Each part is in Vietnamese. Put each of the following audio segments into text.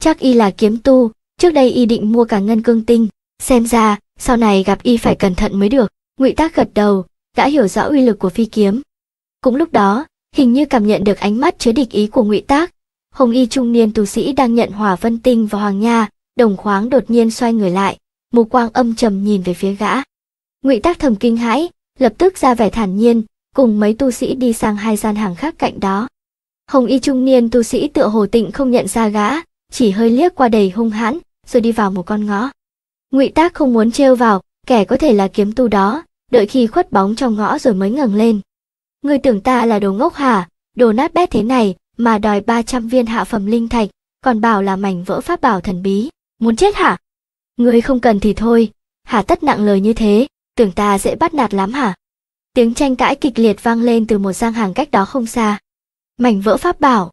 chắc y là kiếm tu, trước đây y định mua cả ngân cương tinh, xem ra sau này gặp y phải cẩn thận mới được. Ngụy Tác gật đầu, đã hiểu rõ uy lực của phi kiếm. Cũng lúc đó, hình như cảm nhận được ánh mắt chứa địch ý của Ngụy Tác, Hồng Y trung niên tu sĩ đang nhận hỏa vân tinh vào hoàng nha, đồng khoáng đột nhiên xoay người lại, mù quang âm trầm nhìn về phía gã. Ngụy Tác thầm kinh hãi, lập tức ra vẻ thản nhiên, cùng mấy tu sĩ đi sang hai gian hàng khác cạnh đó. Hồng Y trung niên tu sĩ tựa hồ tịnh không nhận ra gã, chỉ hơi liếc qua đầy hung hãn, rồi đi vào một con ngõ. Ngụy Tác không muốn trêu vào, kẻ có thể là kiếm tu đó, đợi khi khuất bóng trong ngõ rồi mới ngẩng lên. người tưởng ta là đồ ngốc hả, đồ nát bét thế này mà đòi 300 viên hạ phẩm linh thạch, còn bảo là mảnh vỡ pháp bảo thần bí, muốn chết hả? người không cần thì thôi, hả tất nặng lời như thế, tưởng ta dễ bắt nạt lắm hả? Tiếng tranh cãi kịch liệt vang lên từ một gian hàng cách đó không xa. Mảnh vỡ pháp bảo.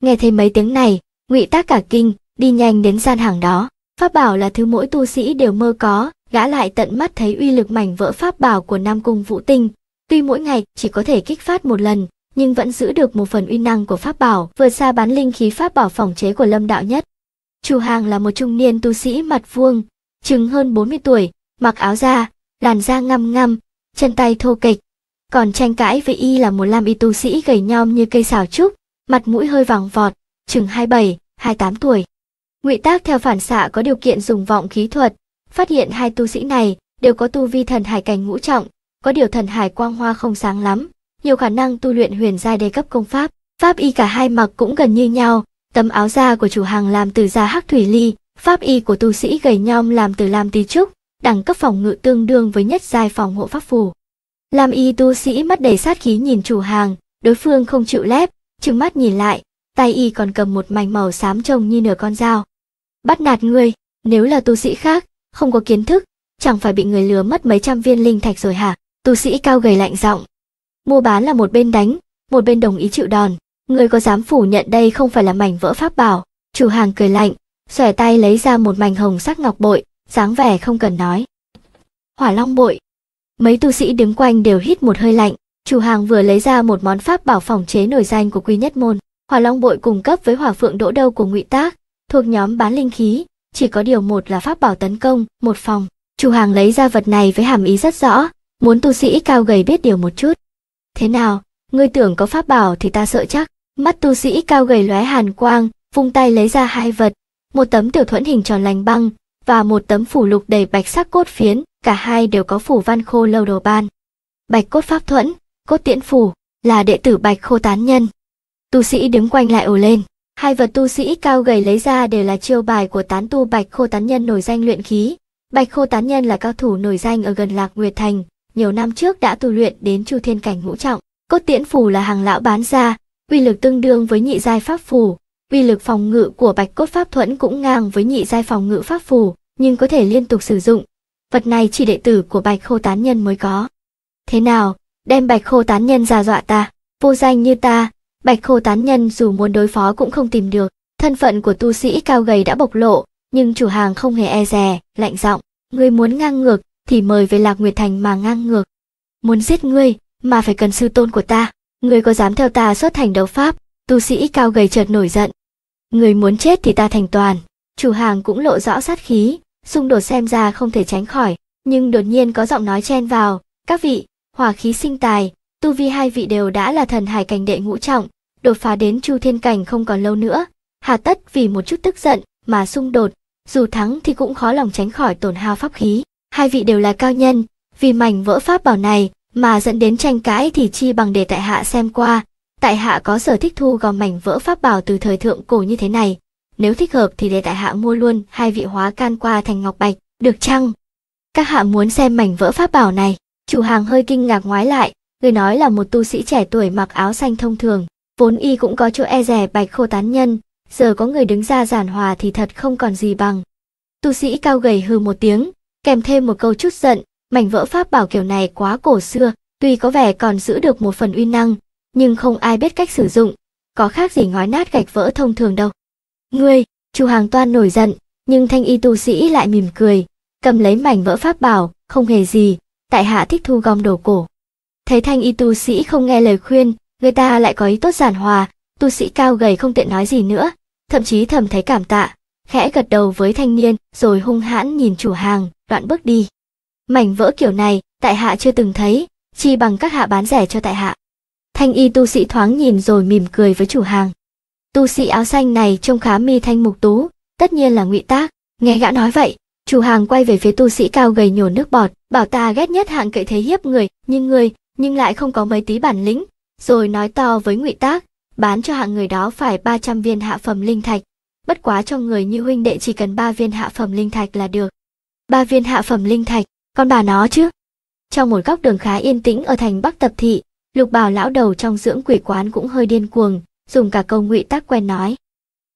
Nghe thấy mấy tiếng này, ngụy tác cả kinh đi nhanh đến gian hàng đó pháp bảo là thứ mỗi tu sĩ đều mơ có gã lại tận mắt thấy uy lực mảnh vỡ pháp bảo của nam cung vũ tinh tuy mỗi ngày chỉ có thể kích phát một lần nhưng vẫn giữ được một phần uy năng của pháp bảo vượt xa bán linh khí pháp bảo phòng chế của lâm đạo nhất chủ hàng là một trung niên tu sĩ mặt vuông chừng hơn 40 tuổi mặc áo da làn da ngăm ngăm chân tay thô kịch còn tranh cãi với y là một lam y tu sĩ gầy nhom như cây xào trúc mặt mũi hơi vàng vọt chừng 27, 28 tuổi. Ngụy Tác theo phản xạ có điều kiện dùng vọng khí thuật, phát hiện hai tu sĩ này đều có tu vi thần hải cảnh ngũ trọng, có điều thần hải quang hoa không sáng lắm, nhiều khả năng tu luyện huyền giai đề cấp công pháp. Pháp y cả hai mặc cũng gần như nhau, tấm áo da của chủ hàng làm từ da hắc thủy ly, pháp y của tu sĩ gầy nhom làm từ lam tí trúc, đẳng cấp phòng ngự tương đương với nhất giai phòng hộ pháp phù. Lam y tu sĩ mắt đầy sát khí nhìn chủ hàng, đối phương không chịu lép, trừng mắt nhìn lại, tay y còn cầm một mảnh màu xám trông như nửa con dao. Bắt nạt ngươi, nếu là tu sĩ khác, không có kiến thức, chẳng phải bị người lừa mất mấy trăm viên linh thạch rồi hả? Tu sĩ cao gầy lạnh giọng. Mua bán là một bên đánh, một bên đồng ý chịu đòn, ngươi có dám phủ nhận đây không phải là mảnh vỡ pháp bảo? Chủ hàng cười lạnh, xòe tay lấy ra một mảnh hồng sắc ngọc bội, dáng vẻ không cần nói. Hỏa long bội. Mấy tu sĩ đứng quanh đều hít một hơi lạnh, chủ hàng vừa lấy ra một món pháp bảo phòng chế nổi danh của quy nhất môn. Hỏa Long bội cùng cấp với Hỏa Phượng Đỗ Đâu của Ngụy Tác, thuộc nhóm bán linh khí, chỉ có điều một là pháp bảo tấn công, một phòng. Chủ hàng lấy ra vật này với hàm ý rất rõ, muốn tu sĩ cao gầy biết điều một chút. Thế nào, ngươi tưởng có pháp bảo thì ta sợ chắc. Mắt tu sĩ cao gầy lóe hàn quang, vung tay lấy ra hai vật, một tấm tiểu thuẫn hình tròn lành băng và một tấm phủ lục đầy bạch sắc cốt phiến, cả hai đều có phủ văn khô lâu đồ ban. Bạch cốt pháp thuẫn, cốt tiễn phủ, là đệ tử bạch khô tán nhân tu sĩ đứng quanh lại ồ lên hai vật tu sĩ cao gầy lấy ra đều là chiêu bài của tán tu bạch khô tán nhân nổi danh luyện khí bạch khô tán nhân là cao thủ nổi danh ở gần lạc nguyệt thành nhiều năm trước đã tu luyện đến chu thiên cảnh ngũ trọng cốt tiễn phù là hàng lão bán ra uy lực tương đương với nhị giai pháp phù uy lực phòng ngự của bạch cốt pháp thuẫn cũng ngang với nhị giai phòng ngự pháp phù nhưng có thể liên tục sử dụng vật này chỉ đệ tử của bạch khô tán nhân mới có thế nào đem bạch khô tán nhân ra dọa ta vô danh như ta Bạch khô tán nhân dù muốn đối phó cũng không tìm được. Thân phận của tu sĩ cao gầy đã bộc lộ, nhưng chủ hàng không hề e dè, lạnh giọng. Ngươi muốn ngang ngược thì mời về Lạc Nguyệt Thành mà ngang ngược. Muốn giết ngươi mà phải cần sư tôn của ta. Ngươi có dám theo ta xuất thành đấu pháp? Tu sĩ cao gầy chợt nổi giận. Ngươi muốn chết thì ta thành toàn. Chủ hàng cũng lộ rõ sát khí, xung đột xem ra không thể tránh khỏi. Nhưng đột nhiên có giọng nói chen vào. Các vị, hỏa khí sinh tài, Tu vi hai vị đều đã là thần hải cảnh đệ ngũ trọng, đột phá đến chu thiên cảnh không còn lâu nữa, hà tất vì một chút tức giận mà xung đột, dù thắng thì cũng khó lòng tránh khỏi tổn hao pháp khí. Hai vị đều là cao nhân, vì mảnh vỡ pháp bảo này mà dẫn đến tranh cãi thì chi bằng để tại hạ xem qua. Tại hạ có sở thích thu gom mảnh vỡ pháp bảo từ thời thượng cổ như thế này, nếu thích hợp thì để tại hạ mua luôn hai vị hóa can qua thành ngọc bạch, được chăng? Các hạ muốn xem mảnh vỡ pháp bảo này, chủ hàng hơi kinh ngạc ngoái lại, người nói là một tu sĩ trẻ tuổi mặc áo xanh thông thường, vốn y cũng có chỗ e rè bạch khô tán nhân, giờ có người đứng ra giản hòa thì thật không còn gì bằng. Tu sĩ cao gầy hừ một tiếng, kèm thêm một câu chút giận, mảnh vỡ pháp bảo kiểu này quá cổ xưa, tuy có vẻ còn giữ được một phần uy năng, nhưng không ai biết cách sử dụng, có khác gì ngói nát gạch vỡ thông thường đâu. Ngươi, chu hàng toan nổi giận, nhưng thanh y tu sĩ lại mỉm cười, cầm lấy mảnh vỡ pháp bảo, không hề gì, tại hạ thích thu gom đồ cổ thấy thanh y tu sĩ không nghe lời khuyên người ta lại có ý tốt giản hòa tu sĩ cao gầy không tiện nói gì nữa thậm chí thầm thấy cảm tạ khẽ gật đầu với thanh niên rồi hung hãn nhìn chủ hàng đoạn bước đi mảnh vỡ kiểu này tại hạ chưa từng thấy chi bằng các hạ bán rẻ cho tại hạ thanh y tu sĩ thoáng nhìn rồi mỉm cười với chủ hàng tu sĩ áo xanh này trông khá mi thanh mục tú tất nhiên là ngụy tác nghe gã nói vậy chủ hàng quay về phía tu sĩ cao gầy nhổ nước bọt bảo ta ghét nhất hạng cậy thế hiếp người nhưng người nhưng lại không có mấy tí bản lĩnh, rồi nói to với Ngụy Tác, bán cho hạng người đó phải 300 viên hạ phẩm linh thạch, bất quá cho người như huynh đệ chỉ cần 3 viên hạ phẩm linh thạch là được. 3 viên hạ phẩm linh thạch, con bà nó chứ. Trong một góc đường khá yên tĩnh ở thành Bắc Tập thị, Lục Bảo lão đầu trong dưỡng quỷ quán cũng hơi điên cuồng, dùng cả câu Ngụy Tác quen nói.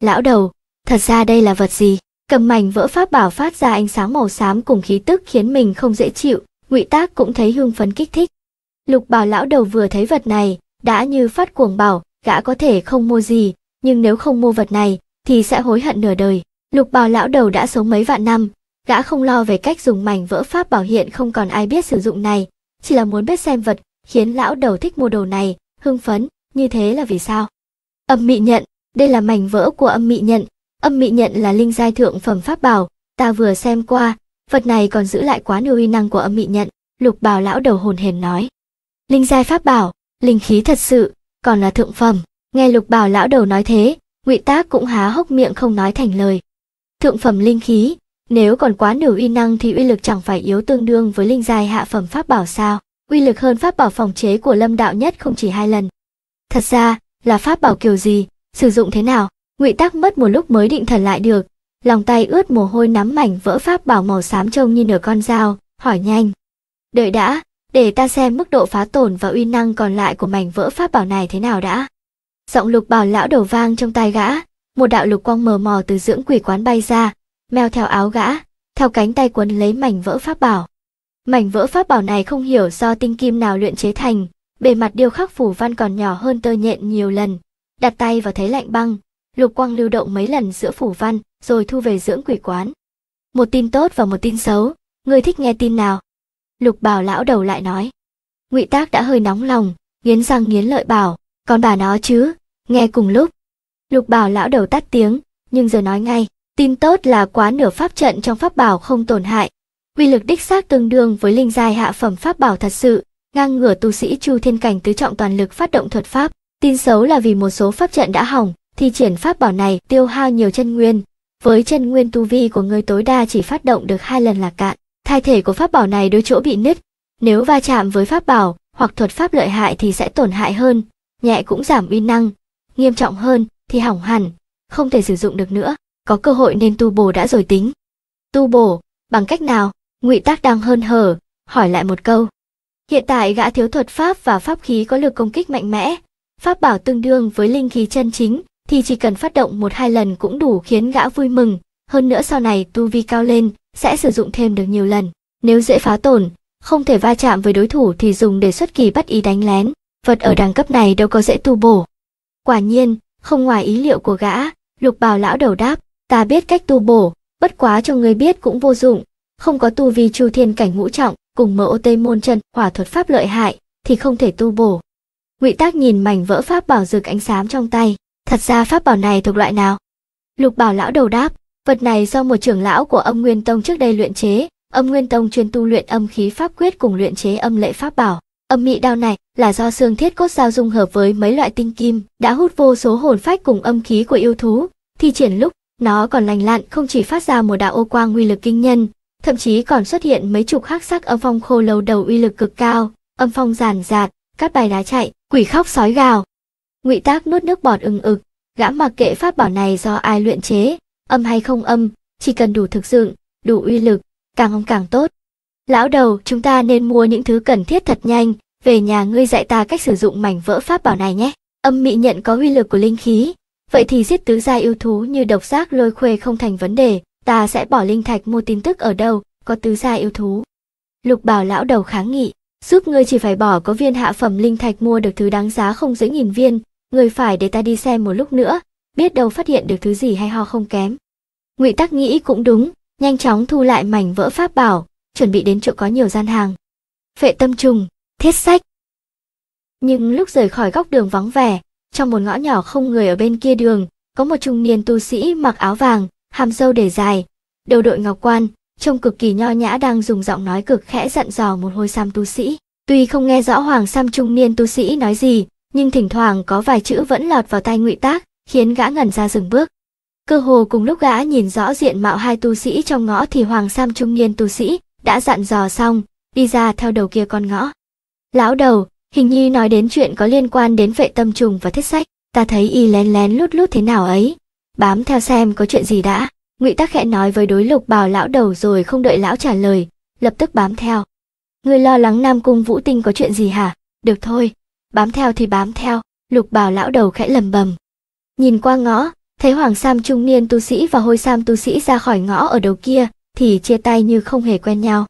Lão đầu, thật ra đây là vật gì? Cầm mảnh vỡ pháp bảo phát ra ánh sáng màu xám cùng khí tức khiến mình không dễ chịu, Ngụy Tác cũng thấy hương phấn kích thích. Lục bảo lão đầu vừa thấy vật này, đã như phát cuồng bảo, gã có thể không mua gì, nhưng nếu không mua vật này, thì sẽ hối hận nửa đời. Lục bào lão đầu đã sống mấy vạn năm, gã không lo về cách dùng mảnh vỡ pháp bảo hiện không còn ai biết sử dụng này, chỉ là muốn biết xem vật, khiến lão đầu thích mua đồ này, hưng phấn, như thế là vì sao? Âm mị nhận, đây là mảnh vỡ của âm mị nhận, âm mị nhận là linh giai thượng phẩm pháp bảo, ta vừa xem qua, vật này còn giữ lại quá nhiều uy năng của âm mị nhận, lục bào lão đầu hồn hển nói linh giai pháp bảo linh khí thật sự còn là thượng phẩm nghe lục bảo lão đầu nói thế ngụy tác cũng há hốc miệng không nói thành lời thượng phẩm linh khí nếu còn quá nửa uy năng thì uy lực chẳng phải yếu tương đương với linh giai hạ phẩm pháp bảo sao uy lực hơn pháp bảo phòng chế của lâm đạo nhất không chỉ hai lần thật ra là pháp bảo kiểu gì sử dụng thế nào ngụy tác mất một lúc mới định thần lại được lòng tay ướt mồ hôi nắm mảnh vỡ pháp bảo màu xám trông như nửa con dao hỏi nhanh đợi đã để ta xem mức độ phá tổn và uy năng còn lại của mảnh vỡ pháp bảo này thế nào đã. Giọng lục bảo lão đổ vang trong tai gã, một đạo lục quang mờ mò từ dưỡng quỷ quán bay ra, mèo theo áo gã, theo cánh tay quấn lấy mảnh vỡ pháp bảo. Mảnh vỡ pháp bảo này không hiểu do tinh kim nào luyện chế thành, bề mặt điêu khắc phủ văn còn nhỏ hơn tơ nhện nhiều lần. Đặt tay vào thấy lạnh băng, lục quang lưu động mấy lần giữa phủ văn, rồi thu về dưỡng quỷ quán. Một tin tốt và một tin xấu, người thích nghe tin nào? lục bảo lão đầu lại nói ngụy tác đã hơi nóng lòng nghiến răng nghiến lợi bảo còn bà nó chứ nghe cùng lúc lục bảo lão đầu tắt tiếng nhưng giờ nói ngay tin tốt là quá nửa pháp trận trong pháp bảo không tổn hại quy lực đích xác tương đương với linh giai hạ phẩm pháp bảo thật sự ngang ngửa tu sĩ chu thiên cảnh tứ trọng toàn lực phát động thuật pháp tin xấu là vì một số pháp trận đã hỏng thì triển pháp bảo này tiêu hao nhiều chân nguyên với chân nguyên tu vi của người tối đa chỉ phát động được hai lần là cạn Thai thể của pháp bảo này đối chỗ bị nứt, nếu va chạm với pháp bảo hoặc thuật pháp lợi hại thì sẽ tổn hại hơn, nhẹ cũng giảm uy năng, nghiêm trọng hơn thì hỏng hẳn, không thể sử dụng được nữa, có cơ hội nên tu bổ đã rồi tính. Tu bổ, bằng cách nào? Ngụy Tác đang hơn hở, hỏi lại một câu. Hiện tại gã thiếu thuật pháp và pháp khí có lực công kích mạnh mẽ, pháp bảo tương đương với linh khí chân chính thì chỉ cần phát động một hai lần cũng đủ khiến gã vui mừng, hơn nữa sau này tu vi cao lên sẽ sử dụng thêm được nhiều lần. Nếu dễ phá tổn, không thể va chạm với đối thủ thì dùng để xuất kỳ bất ý đánh lén, vật ở đẳng cấp này đâu có dễ tu bổ. Quả nhiên, không ngoài ý liệu của gã, lục bào lão đầu đáp, ta biết cách tu bổ, bất quá cho người biết cũng vô dụng, không có tu vi chu thiên cảnh ngũ trọng, cùng mở ô tê môn chân hỏa thuật pháp lợi hại, thì không thể tu bổ. Ngụy Tác nhìn mảnh vỡ pháp bảo rực ánh xám trong tay, thật ra pháp bảo này thuộc loại nào? Lục Bảo lão đầu đáp, Vật này do một trưởng lão của âm Nguyên Tông trước đây luyện chế, âm Nguyên Tông chuyên tu luyện âm khí pháp quyết cùng luyện chế âm lệ pháp bảo. Âm mị đao này là do xương thiết cốt dao dung hợp với mấy loại tinh kim, đã hút vô số hồn phách cùng âm khí của yêu thú. Thi triển lúc, nó còn lành lặn không chỉ phát ra một đạo ô quang uy lực kinh nhân, thậm chí còn xuất hiện mấy chục khắc sắc âm phong khô lâu đầu uy lực cực cao, âm phong giàn giạt, các bài đá chạy, quỷ khóc sói gào. Ngụy Tác nuốt nước bọt ừng ực, gã mặc kệ pháp bảo này do ai luyện chế, âm hay không âm, chỉ cần đủ thực dụng, đủ uy lực, càng ông càng tốt. Lão đầu, chúng ta nên mua những thứ cần thiết thật nhanh, về nhà ngươi dạy ta cách sử dụng mảnh vỡ pháp bảo này nhé. Âm mị nhận có uy lực của linh khí, vậy thì giết tứ gia yêu thú như độc giác lôi khuê không thành vấn đề, ta sẽ bỏ linh thạch mua tin tức ở đâu, có tứ gia yêu thú. Lục bảo lão đầu kháng nghị, giúp ngươi chỉ phải bỏ có viên hạ phẩm linh thạch mua được thứ đáng giá không dưới nghìn viên, ngươi phải để ta đi xem một lúc nữa, biết đâu phát hiện được thứ gì hay ho không kém. Ngụy Tắc nghĩ cũng đúng, nhanh chóng thu lại mảnh vỡ pháp bảo, chuẩn bị đến chỗ có nhiều gian hàng. Phệ tâm trùng, thiết sách. Nhưng lúc rời khỏi góc đường vắng vẻ, trong một ngõ nhỏ không người ở bên kia đường, có một trung niên tu sĩ mặc áo vàng, hàm râu để dài, đầu đội ngọc quan, trông cực kỳ nho nhã đang dùng giọng nói cực khẽ dặn dò một hồi sam tu sĩ. Tuy không nghe rõ Hoàng Sam trung niên tu sĩ nói gì, nhưng thỉnh thoảng có vài chữ vẫn lọt vào tai Ngụy Tác, khiến gã ngẩn ra dừng bước. Cơ hồ cùng lúc gã nhìn rõ diện mạo hai tu sĩ trong ngõ thì Hoàng Sam trung niên tu sĩ đã dặn dò xong, đi ra theo đầu kia con ngõ. Lão đầu, hình như nói đến chuyện có liên quan đến vệ tâm trùng và thiết sách, ta thấy y lén lén lút lút thế nào ấy. Bám theo xem có chuyện gì đã. Ngụy Tắc khẽ nói với đối lục bào lão đầu rồi không đợi lão trả lời, lập tức bám theo. Người lo lắng Nam Cung Vũ Tinh có chuyện gì hả? Được thôi, bám theo thì bám theo, lục bào lão đầu khẽ lầm bầm. Nhìn qua ngõ, thấy Hoàng Sam trung niên tu sĩ và Hôi Sam tu sĩ ra khỏi ngõ ở đầu kia, thì chia tay như không hề quen nhau.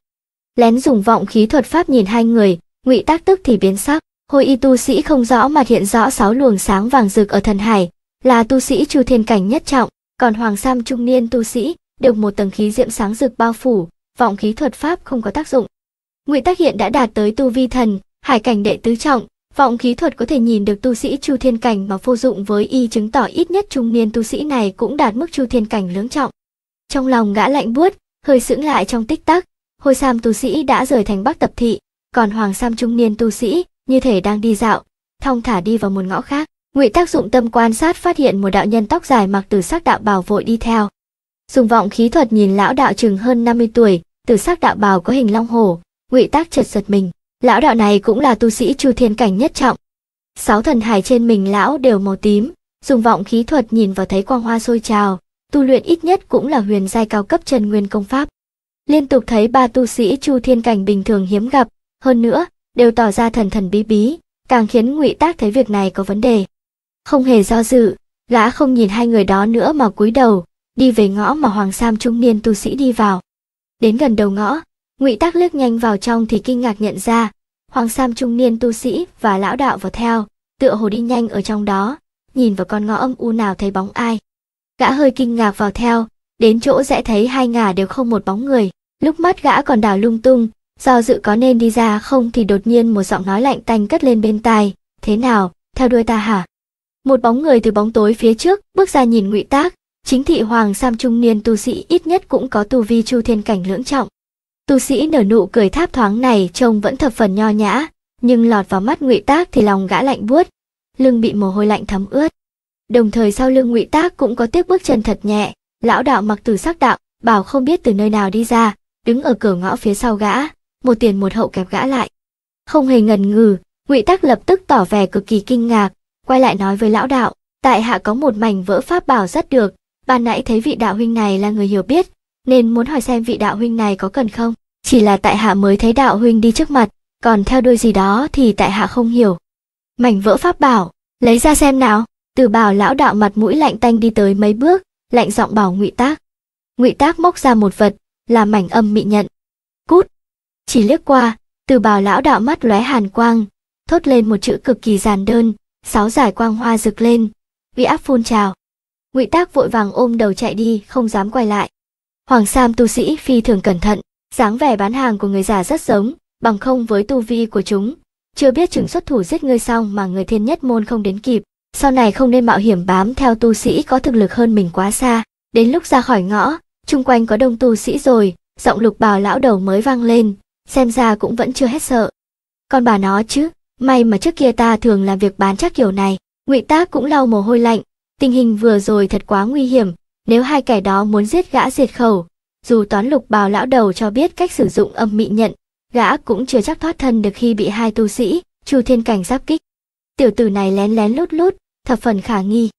Lén dùng vọng khí thuật pháp nhìn hai người, Ngụy Tác tức thì biến sắc, Hôi Y tu sĩ không rõ mà hiện rõ sáu luồng sáng vàng rực ở thần hải, là tu sĩ chu thiên cảnh nhất trọng, còn Hoàng Sam trung niên tu sĩ được một tầng khí diệm sáng rực bao phủ, vọng khí thuật pháp không có tác dụng. Ngụy Tác hiện đã đạt tới tu vi thần, hải cảnh đệ tứ trọng, Vọng khí thuật có thể nhìn được tu sĩ chu thiên cảnh mà vô dụng với y chứng tỏ ít nhất trung niên tu sĩ này cũng đạt mức chu thiên cảnh lưỡng trọng. Trong lòng gã lạnh buốt, hơi sững lại trong tích tắc, hồi sam tu sĩ đã rời thành bắc tập thị, còn hoàng sam trung niên tu sĩ như thể đang đi dạo, thong thả đi vào một ngõ khác. Ngụy tác dụng tâm quan sát phát hiện một đạo nhân tóc dài mặc tử sắc đạo bào vội đi theo. Dùng vọng khí thuật nhìn lão đạo chừng hơn 50 tuổi, tử sắc đạo bào có hình long hổ, Ngụy tác chật giật mình. Lão đạo này cũng là tu sĩ chu thiên cảnh nhất trọng. Sáu thần hải trên mình lão đều màu tím, dùng vọng khí thuật nhìn vào thấy quang hoa sôi trào, tu luyện ít nhất cũng là huyền giai cao cấp trần nguyên công pháp. Liên tục thấy ba tu sĩ chu thiên cảnh bình thường hiếm gặp, hơn nữa, đều tỏ ra thần thần bí bí, càng khiến ngụy Tác thấy việc này có vấn đề. Không hề do dự, gã không nhìn hai người đó nữa mà cúi đầu, đi về ngõ mà Hoàng Sam trung niên tu sĩ đi vào. Đến gần đầu ngõ, ngụy tác lướt nhanh vào trong thì kinh ngạc nhận ra hoàng sam trung niên tu sĩ và lão đạo vào theo tựa hồ đi nhanh ở trong đó nhìn vào con ngõ âm u nào thấy bóng ai gã hơi kinh ngạc vào theo đến chỗ sẽ thấy hai ngả đều không một bóng người lúc mắt gã còn đảo lung tung do dự có nên đi ra không thì đột nhiên một giọng nói lạnh tanh cất lên bên tai thế nào theo đuôi ta hả một bóng người từ bóng tối phía trước bước ra nhìn ngụy tác chính thị hoàng sam trung niên tu sĩ ít nhất cũng có tu vi chu thiên cảnh lưỡng trọng Tu sĩ nở nụ cười tháp thoáng này trông vẫn thập phần nho nhã, nhưng lọt vào mắt Ngụy Tác thì lòng gã lạnh buốt, lưng bị mồ hôi lạnh thấm ướt. Đồng thời sau lưng Ngụy Tác cũng có tiếc bước chân thật nhẹ, lão đạo mặc từ sắc đạo, bảo không biết từ nơi nào đi ra, đứng ở cửa ngõ phía sau gã, một tiền một hậu kẹp gã lại. Không hề ngần ngừ, Ngụy Tác lập tức tỏ vẻ cực kỳ kinh ngạc, quay lại nói với lão đạo, tại hạ có một mảnh vỡ pháp bảo rất được, ban nãy thấy vị đạo huynh này là người hiểu biết, nên muốn hỏi xem vị đạo huynh này có cần không. Chỉ là tại hạ mới thấy đạo huynh đi trước mặt, còn theo đuôi gì đó thì tại hạ không hiểu. Mảnh vỡ pháp bảo, lấy ra xem nào. Từ bảo lão đạo mặt mũi lạnh tanh đi tới mấy bước, lạnh giọng bảo ngụy tác. Ngụy tác móc ra một vật, là mảnh âm mị nhận. Cút! Chỉ liếc qua, từ bảo lão đạo mắt lóe hàn quang, thốt lên một chữ cực kỳ giản đơn, sáu giải quang hoa rực lên, uy áp phun trào. Ngụy Tác vội vàng ôm đầu chạy đi, không dám quay lại. Hoàng Sam tu sĩ phi thường cẩn thận, dáng vẻ bán hàng của người già rất giống, bằng không với tu vi của chúng. Chưa biết chừng xuất thủ giết ngươi xong mà người thiên nhất môn không đến kịp. Sau này không nên mạo hiểm bám theo tu sĩ có thực lực hơn mình quá xa. Đến lúc ra khỏi ngõ, chung quanh có đông tu sĩ rồi, giọng lục bào lão đầu mới vang lên, xem ra cũng vẫn chưa hết sợ. Còn bà nó chứ, may mà trước kia ta thường làm việc bán chắc kiểu này. ngụy Tác cũng lau mồ hôi lạnh, tình hình vừa rồi thật quá nguy hiểm, nếu hai kẻ đó muốn giết gã diệt khẩu, dù toán lục bào lão đầu cho biết cách sử dụng âm mị nhận, gã cũng chưa chắc thoát thân được khi bị hai tu sĩ, chu thiên cảnh giáp kích. Tiểu tử này lén lén lút lút, thập phần khả nghi.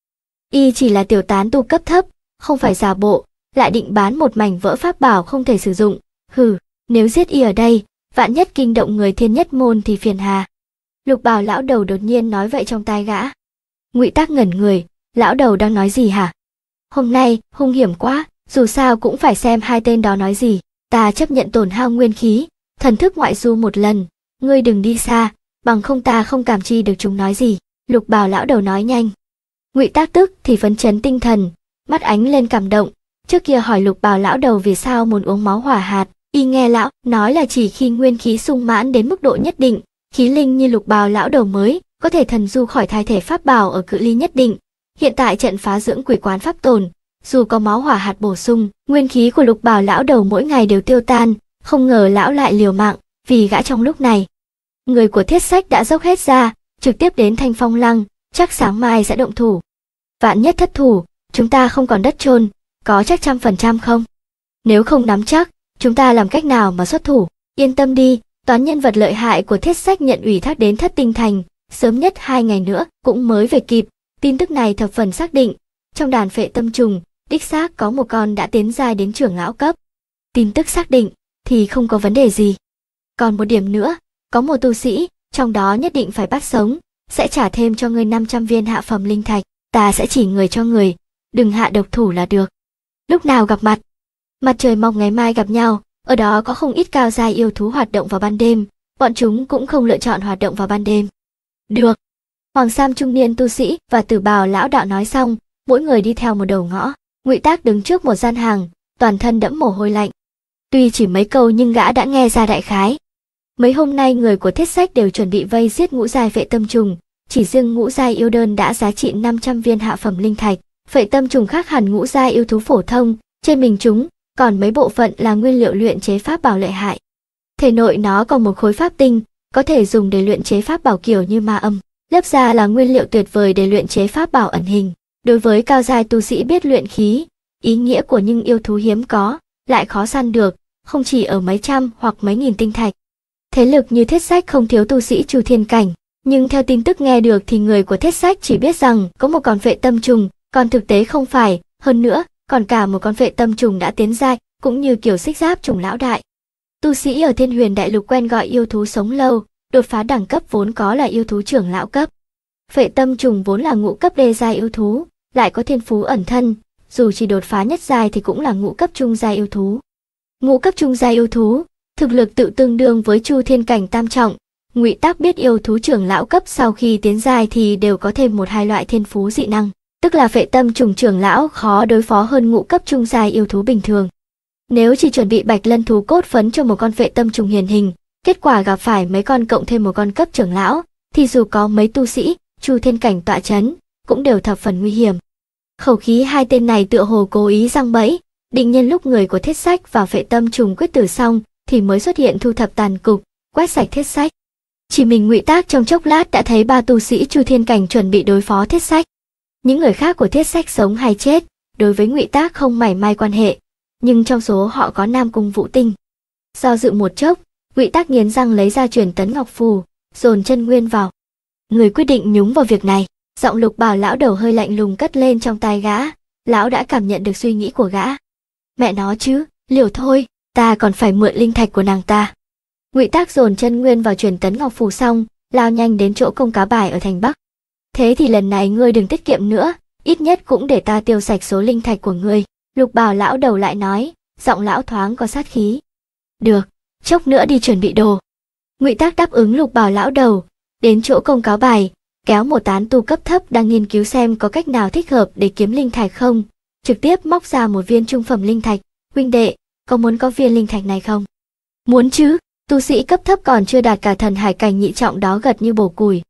Y chỉ là tiểu tán tu cấp thấp, không phải giả bộ, lại định bán một mảnh vỡ pháp bảo không thể sử dụng. Hừ, nếu giết y ở đây, vạn nhất kinh động người thiên nhất môn thì phiền hà. Lục bào lão đầu đột nhiên nói vậy trong tai gã. ngụy tác ngẩn người, lão đầu đang nói gì hả? Hôm nay, hung hiểm quá, dù sao cũng phải xem hai tên đó nói gì. Ta chấp nhận tổn hao nguyên khí, thần thức ngoại du một lần. Ngươi đừng đi xa, bằng không ta không cảm chi được chúng nói gì. Lục bào lão đầu nói nhanh. Ngụy tác tức thì phấn chấn tinh thần, mắt ánh lên cảm động. Trước kia hỏi lục bào lão đầu vì sao muốn uống máu hỏa hạt. Y nghe lão nói là chỉ khi nguyên khí sung mãn đến mức độ nhất định, khí linh như lục bào lão đầu mới có thể thần du khỏi thai thể pháp bảo ở cự ly nhất định Hiện tại trận phá dưỡng quỷ quán pháp tồn, dù có máu hỏa hạt bổ sung, nguyên khí của lục bảo lão đầu mỗi ngày đều tiêu tan, không ngờ lão lại liều mạng, vì gã trong lúc này. Người của thiết sách đã dốc hết ra, trực tiếp đến thanh phong lăng, chắc sáng mai sẽ động thủ. Vạn nhất thất thủ, chúng ta không còn đất chôn có chắc trăm phần trăm không? Nếu không nắm chắc, chúng ta làm cách nào mà xuất thủ? Yên tâm đi, toán nhân vật lợi hại của thiết sách nhận ủy thác đến thất tinh thành, sớm nhất hai ngày nữa cũng mới về kịp, Tin tức này thập phần xác định, trong đàn phệ tâm trùng, đích xác có một con đã tiến dài đến trưởng lão cấp. Tin tức xác định thì không có vấn đề gì. Còn một điểm nữa, có một tu sĩ, trong đó nhất định phải bắt sống, sẽ trả thêm cho người 500 viên hạ phẩm linh thạch, ta sẽ chỉ người cho người, đừng hạ độc thủ là được. Lúc nào gặp mặt? Mặt trời mọc ngày mai gặp nhau, ở đó có không ít cao dài yêu thú hoạt động vào ban đêm, bọn chúng cũng không lựa chọn hoạt động vào ban đêm. Được, Hoàng Sam trung niên tu sĩ và Tử Bào lão đạo nói xong, mỗi người đi theo một đầu ngõ. Ngụy Tác đứng trước một gian hàng, toàn thân đẫm mồ hôi lạnh. Tuy chỉ mấy câu nhưng gã đã nghe ra đại khái. Mấy hôm nay người của thiết sách đều chuẩn bị vây giết ngũ giai vệ tâm trùng, chỉ riêng ngũ giai yêu đơn đã giá trị 500 viên hạ phẩm linh thạch. Vệ tâm trùng khác hẳn ngũ giai yêu thú phổ thông, trên mình chúng còn mấy bộ phận là nguyên liệu luyện chế pháp bảo lợi hại. Thể nội nó còn một khối pháp tinh, có thể dùng để luyện chế pháp bảo kiểu như ma âm. Lớp da là nguyên liệu tuyệt vời để luyện chế pháp bảo ẩn hình. Đối với cao giai tu sĩ biết luyện khí, ý nghĩa của những yêu thú hiếm có, lại khó săn được, không chỉ ở mấy trăm hoặc mấy nghìn tinh thạch. Thế lực như thiết sách không thiếu tu sĩ trù thiên cảnh, nhưng theo tin tức nghe được thì người của thiết sách chỉ biết rằng có một con vệ tâm trùng, còn thực tế không phải, hơn nữa, còn cả một con vệ tâm trùng đã tiến giai, cũng như kiểu xích giáp trùng lão đại. Tu sĩ ở thiên huyền đại lục quen gọi yêu thú sống lâu, đột phá đẳng cấp vốn có là yêu thú trưởng lão cấp. Phệ tâm trùng vốn là ngũ cấp đê giai yêu thú, lại có thiên phú ẩn thân, dù chỉ đột phá nhất giai thì cũng là ngũ cấp trung giai yêu thú. Ngũ cấp trung giai yêu thú, thực lực tự tương đương với chu thiên cảnh tam trọng, Ngụy Tác biết yêu thú trưởng lão cấp sau khi tiến giai thì đều có thêm một hai loại thiên phú dị năng, tức là phệ tâm trùng trưởng lão khó đối phó hơn ngũ cấp trung giai yêu thú bình thường. Nếu chỉ chuẩn bị bạch lân thú cốt phấn cho một con phệ tâm trùng hiền hình, Kết quả gặp phải mấy con cộng thêm một con cấp trưởng lão, thì dù có mấy tu sĩ, chu thiên cảnh tọa chấn, cũng đều thập phần nguy hiểm. Khẩu khí hai tên này tựa hồ cố ý răng bẫy, định nhân lúc người của thiết sách và vệ tâm trùng quyết tử xong thì mới xuất hiện thu thập tàn cục, quét sạch thiết sách. Chỉ mình ngụy tác trong chốc lát đã thấy ba tu sĩ chu thiên cảnh chuẩn bị đối phó thiết sách. Những người khác của thiết sách sống hay chết, đối với ngụy tác không mảy may quan hệ, nhưng trong số họ có nam cung vũ tinh. Do dự một chốc, Ngụy Tác nghiến răng lấy ra truyền tấn ngọc phù, dồn chân nguyên vào. Người quyết định nhúng vào việc này, giọng Lục Bảo lão đầu hơi lạnh lùng cất lên trong tai gã, lão đã cảm nhận được suy nghĩ của gã. Mẹ nó chứ, liều thôi, ta còn phải mượn linh thạch của nàng ta. Ngụy Tác dồn chân nguyên vào truyền tấn ngọc phù xong, lao nhanh đến chỗ công cá bài ở thành Bắc. Thế thì lần này ngươi đừng tiết kiệm nữa, ít nhất cũng để ta tiêu sạch số linh thạch của ngươi. Lục Bảo lão đầu lại nói, giọng lão thoáng có sát khí. Được, chốc nữa đi chuẩn bị đồ ngụy tác đáp ứng lục bảo lão đầu đến chỗ công cáo bài kéo một tán tu cấp thấp đang nghiên cứu xem có cách nào thích hợp để kiếm linh thạch không trực tiếp móc ra một viên trung phẩm linh thạch huynh đệ có muốn có viên linh thạch này không muốn chứ tu sĩ cấp thấp còn chưa đạt cả thần hải cảnh nhị trọng đó gật như bổ củi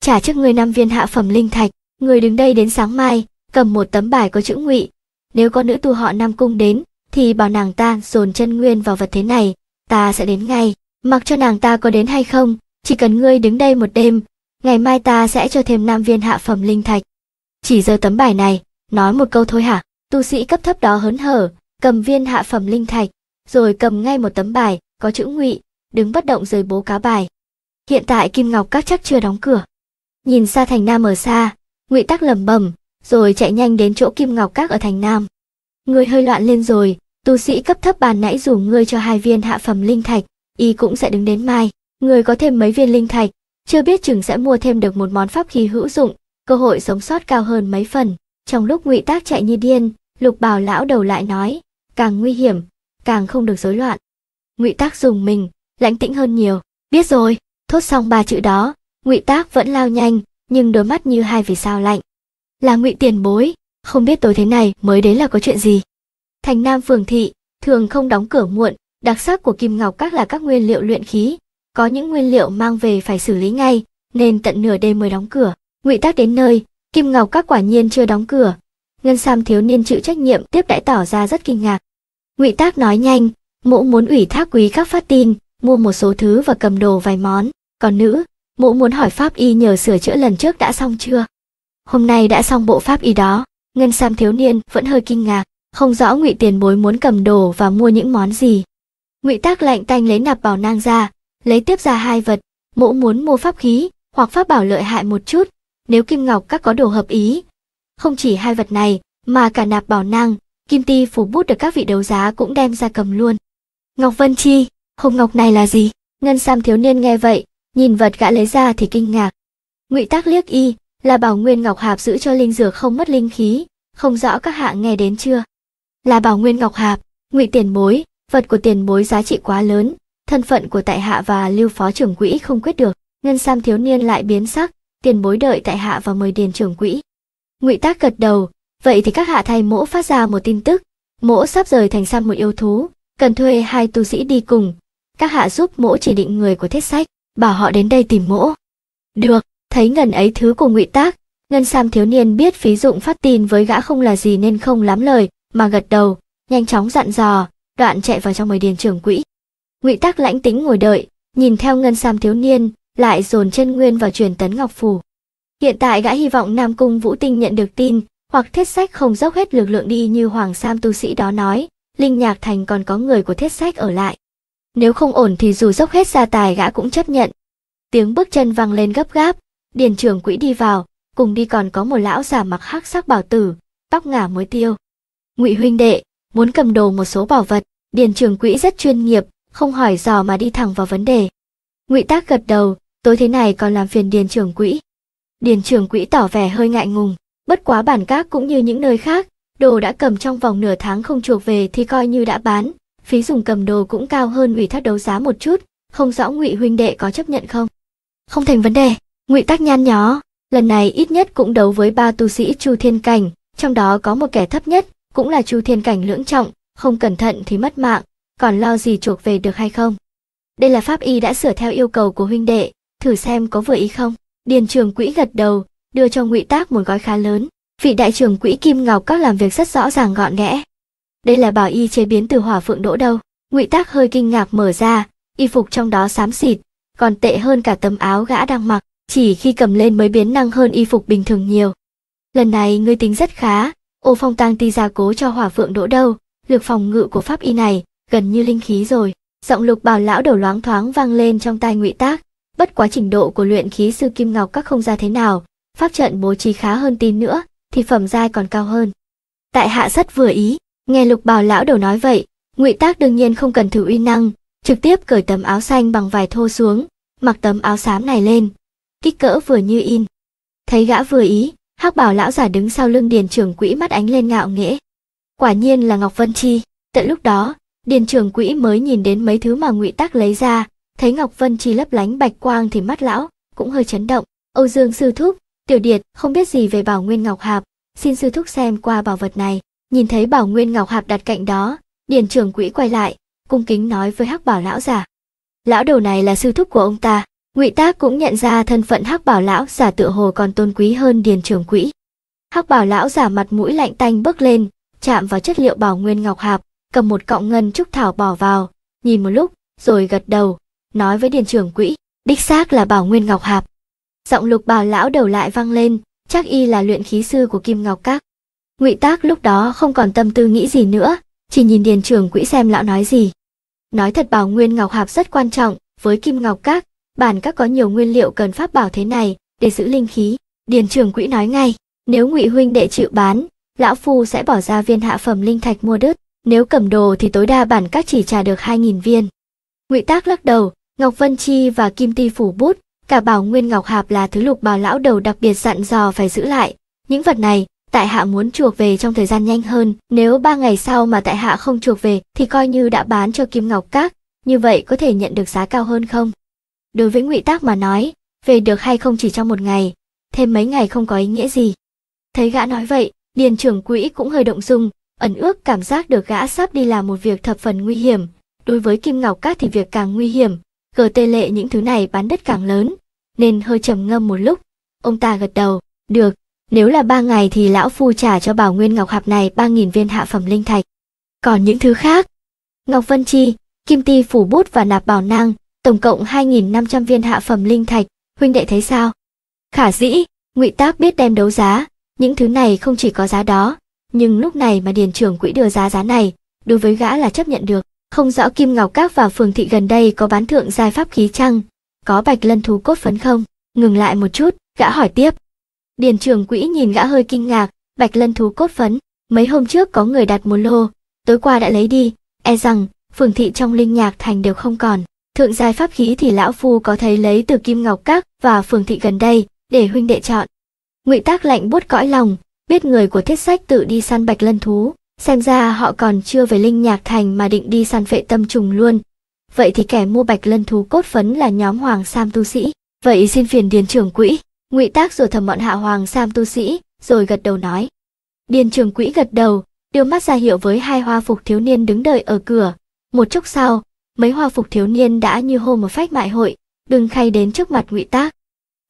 trả trước người năm viên hạ phẩm linh thạch người đứng đây đến sáng mai cầm một tấm bài có chữ ngụy nếu có nữ tu họ nam cung đến thì bảo nàng ta dồn chân nguyên vào vật thế này ta sẽ đến ngay, mặc cho nàng ta có đến hay không, chỉ cần ngươi đứng đây một đêm, ngày mai ta sẽ cho thêm nam viên hạ phẩm linh thạch. Chỉ giờ tấm bài này, nói một câu thôi hả? Tu sĩ cấp thấp đó hớn hở, cầm viên hạ phẩm linh thạch, rồi cầm ngay một tấm bài, có chữ ngụy, đứng bất động dưới bố cá bài. Hiện tại Kim Ngọc Các chắc chưa đóng cửa. Nhìn xa thành Nam ở xa, Ngụy Tắc lẩm bẩm, rồi chạy nhanh đến chỗ Kim Ngọc Các ở thành Nam. Người hơi loạn lên rồi, Tu sĩ cấp thấp bàn nãy rủ ngươi cho hai viên hạ phẩm linh thạch, y cũng sẽ đứng đến mai, ngươi có thêm mấy viên linh thạch, chưa biết chừng sẽ mua thêm được một món pháp khí hữu dụng, cơ hội sống sót cao hơn mấy phần. Trong lúc Ngụy Tác chạy như điên, Lục Bảo lão đầu lại nói, càng nguy hiểm, càng không được rối loạn. Ngụy Tác dùng mình, lãnh tĩnh hơn nhiều, biết rồi, thốt xong ba chữ đó, Ngụy Tác vẫn lao nhanh, nhưng đôi mắt như hai vì sao lạnh. Là Ngụy Tiền Bối, không biết tối thế này mới đến là có chuyện gì. Thành Nam phường thị thường không đóng cửa muộn, đặc sắc của kim ngọc các là các nguyên liệu luyện khí, có những nguyên liệu mang về phải xử lý ngay, nên tận nửa đêm mới đóng cửa. Ngụy Tác đến nơi, Kim Ngọc các quả nhiên chưa đóng cửa. Ngân Sam thiếu niên chịu trách nhiệm tiếp đãi tỏ ra rất kinh ngạc. Ngụy Tác nói nhanh, mộ muốn ủy thác quý các phát tin, mua một số thứ và cầm đồ vài món, còn nữ, mộ muốn hỏi pháp y nhờ sửa chữa lần trước đã xong chưa? Hôm nay đã xong bộ pháp y đó, Ngân Sam thiếu niên vẫn hơi kinh ngạc không rõ ngụy tiền bối muốn cầm đồ và mua những món gì ngụy tác lạnh tanh lấy nạp bảo nang ra lấy tiếp ra hai vật mỗ muốn mua pháp khí hoặc pháp bảo lợi hại một chút nếu kim ngọc các có đồ hợp ý không chỉ hai vật này mà cả nạp bảo nang kim ti phủ bút được các vị đấu giá cũng đem ra cầm luôn ngọc vân chi hồng ngọc này là gì ngân sam thiếu niên nghe vậy nhìn vật gã lấy ra thì kinh ngạc ngụy tác liếc y là bảo nguyên ngọc hạp giữ cho linh dược không mất linh khí không rõ các hạ nghe đến chưa là bảo nguyên ngọc hạp ngụy tiền bối vật của tiền bối giá trị quá lớn thân phận của tại hạ và lưu phó trưởng quỹ không quyết được ngân sam thiếu niên lại biến sắc tiền bối đợi tại hạ và mời điền trưởng quỹ ngụy tác gật đầu vậy thì các hạ thay mỗ phát ra một tin tức mỗ sắp rời thành săn một yêu thú cần thuê hai tu sĩ đi cùng các hạ giúp mỗ chỉ định người của thiết sách bảo họ đến đây tìm mỗ được thấy ngần ấy thứ của ngụy tác ngân sam thiếu niên biết phí dụng phát tin với gã không là gì nên không lắm lời mà gật đầu nhanh chóng dặn dò đoạn chạy vào trong mời điền trưởng quỹ ngụy tắc lãnh tính ngồi đợi nhìn theo ngân sam thiếu niên lại dồn chân nguyên vào truyền tấn ngọc phủ hiện tại gã hy vọng nam cung vũ tinh nhận được tin hoặc thiết sách không dốc hết lực lượng đi như hoàng sam tu sĩ đó nói linh nhạc thành còn có người của thiết sách ở lại nếu không ổn thì dù dốc hết gia tài gã cũng chấp nhận tiếng bước chân vang lên gấp gáp điền trưởng quỹ đi vào cùng đi còn có một lão già mặc hắc sắc bảo tử tóc ngả muối tiêu ngụy huynh đệ muốn cầm đồ một số bảo vật điền trưởng quỹ rất chuyên nghiệp không hỏi dò mà đi thẳng vào vấn đề ngụy tác gật đầu tối thế này còn làm phiền điền trưởng quỹ điền trưởng quỹ tỏ vẻ hơi ngại ngùng bất quá bản các cũng như những nơi khác đồ đã cầm trong vòng nửa tháng không chuộc về thì coi như đã bán phí dùng cầm đồ cũng cao hơn ủy thác đấu giá một chút không rõ ngụy huynh đệ có chấp nhận không không thành vấn đề ngụy tác nhan nhó lần này ít nhất cũng đấu với ba tu sĩ chu thiên cảnh trong đó có một kẻ thấp nhất cũng là chu thiên cảnh lưỡng trọng, không cẩn thận thì mất mạng, còn lo gì chuộc về được hay không. Đây là pháp y đã sửa theo yêu cầu của huynh đệ, thử xem có vừa ý không. Điền trường quỹ gật đầu, đưa cho ngụy tác một gói khá lớn. Vị đại trưởng quỹ Kim Ngọc các làm việc rất rõ ràng gọn ghẽ. Đây là bảo y chế biến từ hỏa phượng đỗ đâu. Ngụy Tác hơi kinh ngạc mở ra, y phục trong đó xám xịt, còn tệ hơn cả tấm áo gã đang mặc, chỉ khi cầm lên mới biến năng hơn y phục bình thường nhiều. Lần này ngươi tính rất khá, Ô phong tang ti gia cố cho hỏa phượng đỗ đâu, lực phòng ngự của pháp y này gần như linh khí rồi. Giọng lục bảo lão đầu loáng thoáng vang lên trong tai ngụy tác. Bất quá trình độ của luyện khí sư Kim Ngọc các không ra thế nào, pháp trận bố trí khá hơn tin nữa, thì phẩm giai còn cao hơn. Tại hạ rất vừa ý, nghe lục bào lão đầu nói vậy, ngụy tác đương nhiên không cần thử uy năng, trực tiếp cởi tấm áo xanh bằng vải thô xuống, mặc tấm áo xám này lên, kích cỡ vừa như in. Thấy gã vừa ý, hắc bảo lão giả đứng sau lưng điền trưởng quỹ mắt ánh lên ngạo nghễ quả nhiên là ngọc vân chi tận lúc đó điền trưởng quỹ mới nhìn đến mấy thứ mà ngụy tắc lấy ra thấy ngọc vân chi lấp lánh bạch quang thì mắt lão cũng hơi chấn động âu dương sư thúc tiểu điệt không biết gì về bảo nguyên ngọc hạp xin sư thúc xem qua bảo vật này nhìn thấy bảo nguyên ngọc hạp đặt cạnh đó điền trưởng quỹ quay lại cung kính nói với hắc bảo lão giả lão đầu này là sư thúc của ông ta Ngụy Tác cũng nhận ra thân phận Hắc Bảo lão giả tựa hồ còn tôn quý hơn Điền trưởng quỹ. Hắc Bảo lão giả mặt mũi lạnh tanh bước lên, chạm vào chất liệu bảo nguyên ngọc hạp, cầm một cọng ngân trúc thảo bỏ vào, nhìn một lúc, rồi gật đầu, nói với Điền trưởng quỹ, đích xác là bảo nguyên ngọc hạp. Giọng Lục Bảo lão đầu lại vang lên, chắc y là luyện khí sư của Kim Ngọc Các. Ngụy Tác lúc đó không còn tâm tư nghĩ gì nữa, chỉ nhìn Điền trưởng quỹ xem lão nói gì. Nói thật Bảo Nguyên Ngọc Hạp rất quan trọng, với Kim Ngọc Các, bản các có nhiều nguyên liệu cần pháp bảo thế này để giữ linh khí điền trường quỹ nói ngay nếu ngụy huynh đệ chịu bán lão phu sẽ bỏ ra viên hạ phẩm linh thạch mua đứt nếu cầm đồ thì tối đa bản các chỉ trả được hai nghìn viên ngụy tác lắc đầu ngọc vân chi và kim ti phủ bút cả bảo nguyên ngọc hạp là thứ lục bảo lão đầu đặc biệt dặn dò phải giữ lại những vật này tại hạ muốn chuộc về trong thời gian nhanh hơn nếu ba ngày sau mà tại hạ không chuộc về thì coi như đã bán cho kim ngọc các như vậy có thể nhận được giá cao hơn không đối với ngụy tác mà nói về được hay không chỉ trong một ngày thêm mấy ngày không có ý nghĩa gì thấy gã nói vậy điền trưởng quỹ cũng hơi động dung ẩn ước cảm giác được gã sắp đi làm một việc thập phần nguy hiểm đối với kim ngọc các thì việc càng nguy hiểm gờ tê lệ những thứ này bán đất càng lớn nên hơi trầm ngâm một lúc ông ta gật đầu được nếu là ba ngày thì lão phu trả cho bảo nguyên ngọc hạp này ba nghìn viên hạ phẩm linh thạch còn những thứ khác ngọc vân chi kim ti phủ bút và nạp bảo năng tổng cộng 2.500 viên hạ phẩm linh thạch, huynh đệ thấy sao? Khả dĩ, ngụy Tác biết đem đấu giá, những thứ này không chỉ có giá đó, nhưng lúc này mà điền trưởng quỹ đưa giá giá này, đối với gã là chấp nhận được. Không rõ Kim Ngọc Các và phường thị gần đây có bán thượng giai pháp khí chăng? Có bạch lân thú cốt phấn không? Ngừng lại một chút, gã hỏi tiếp. Điền trưởng quỹ nhìn gã hơi kinh ngạc, bạch lân thú cốt phấn, mấy hôm trước có người đặt một lô, tối qua đã lấy đi, e rằng phường thị trong linh nhạc thành đều không còn thượng giai pháp khí thì lão phu có thấy lấy từ kim ngọc các và phường thị gần đây để huynh đệ chọn ngụy tác lạnh buốt cõi lòng biết người của thiết sách tự đi săn bạch lân thú xem ra họ còn chưa về linh nhạc thành mà định đi săn vệ tâm trùng luôn vậy thì kẻ mua bạch lân thú cốt phấn là nhóm hoàng sam tu sĩ vậy xin phiền điền trưởng quỹ ngụy tác rồi thầm bọn hạ hoàng sam tu sĩ rồi gật đầu nói điền trưởng quỹ gật đầu đưa mắt ra hiệu với hai hoa phục thiếu niên đứng đợi ở cửa một chốc sau mấy hoa phục thiếu niên đã như hô một phách mại hội đừng khay đến trước mặt ngụy tác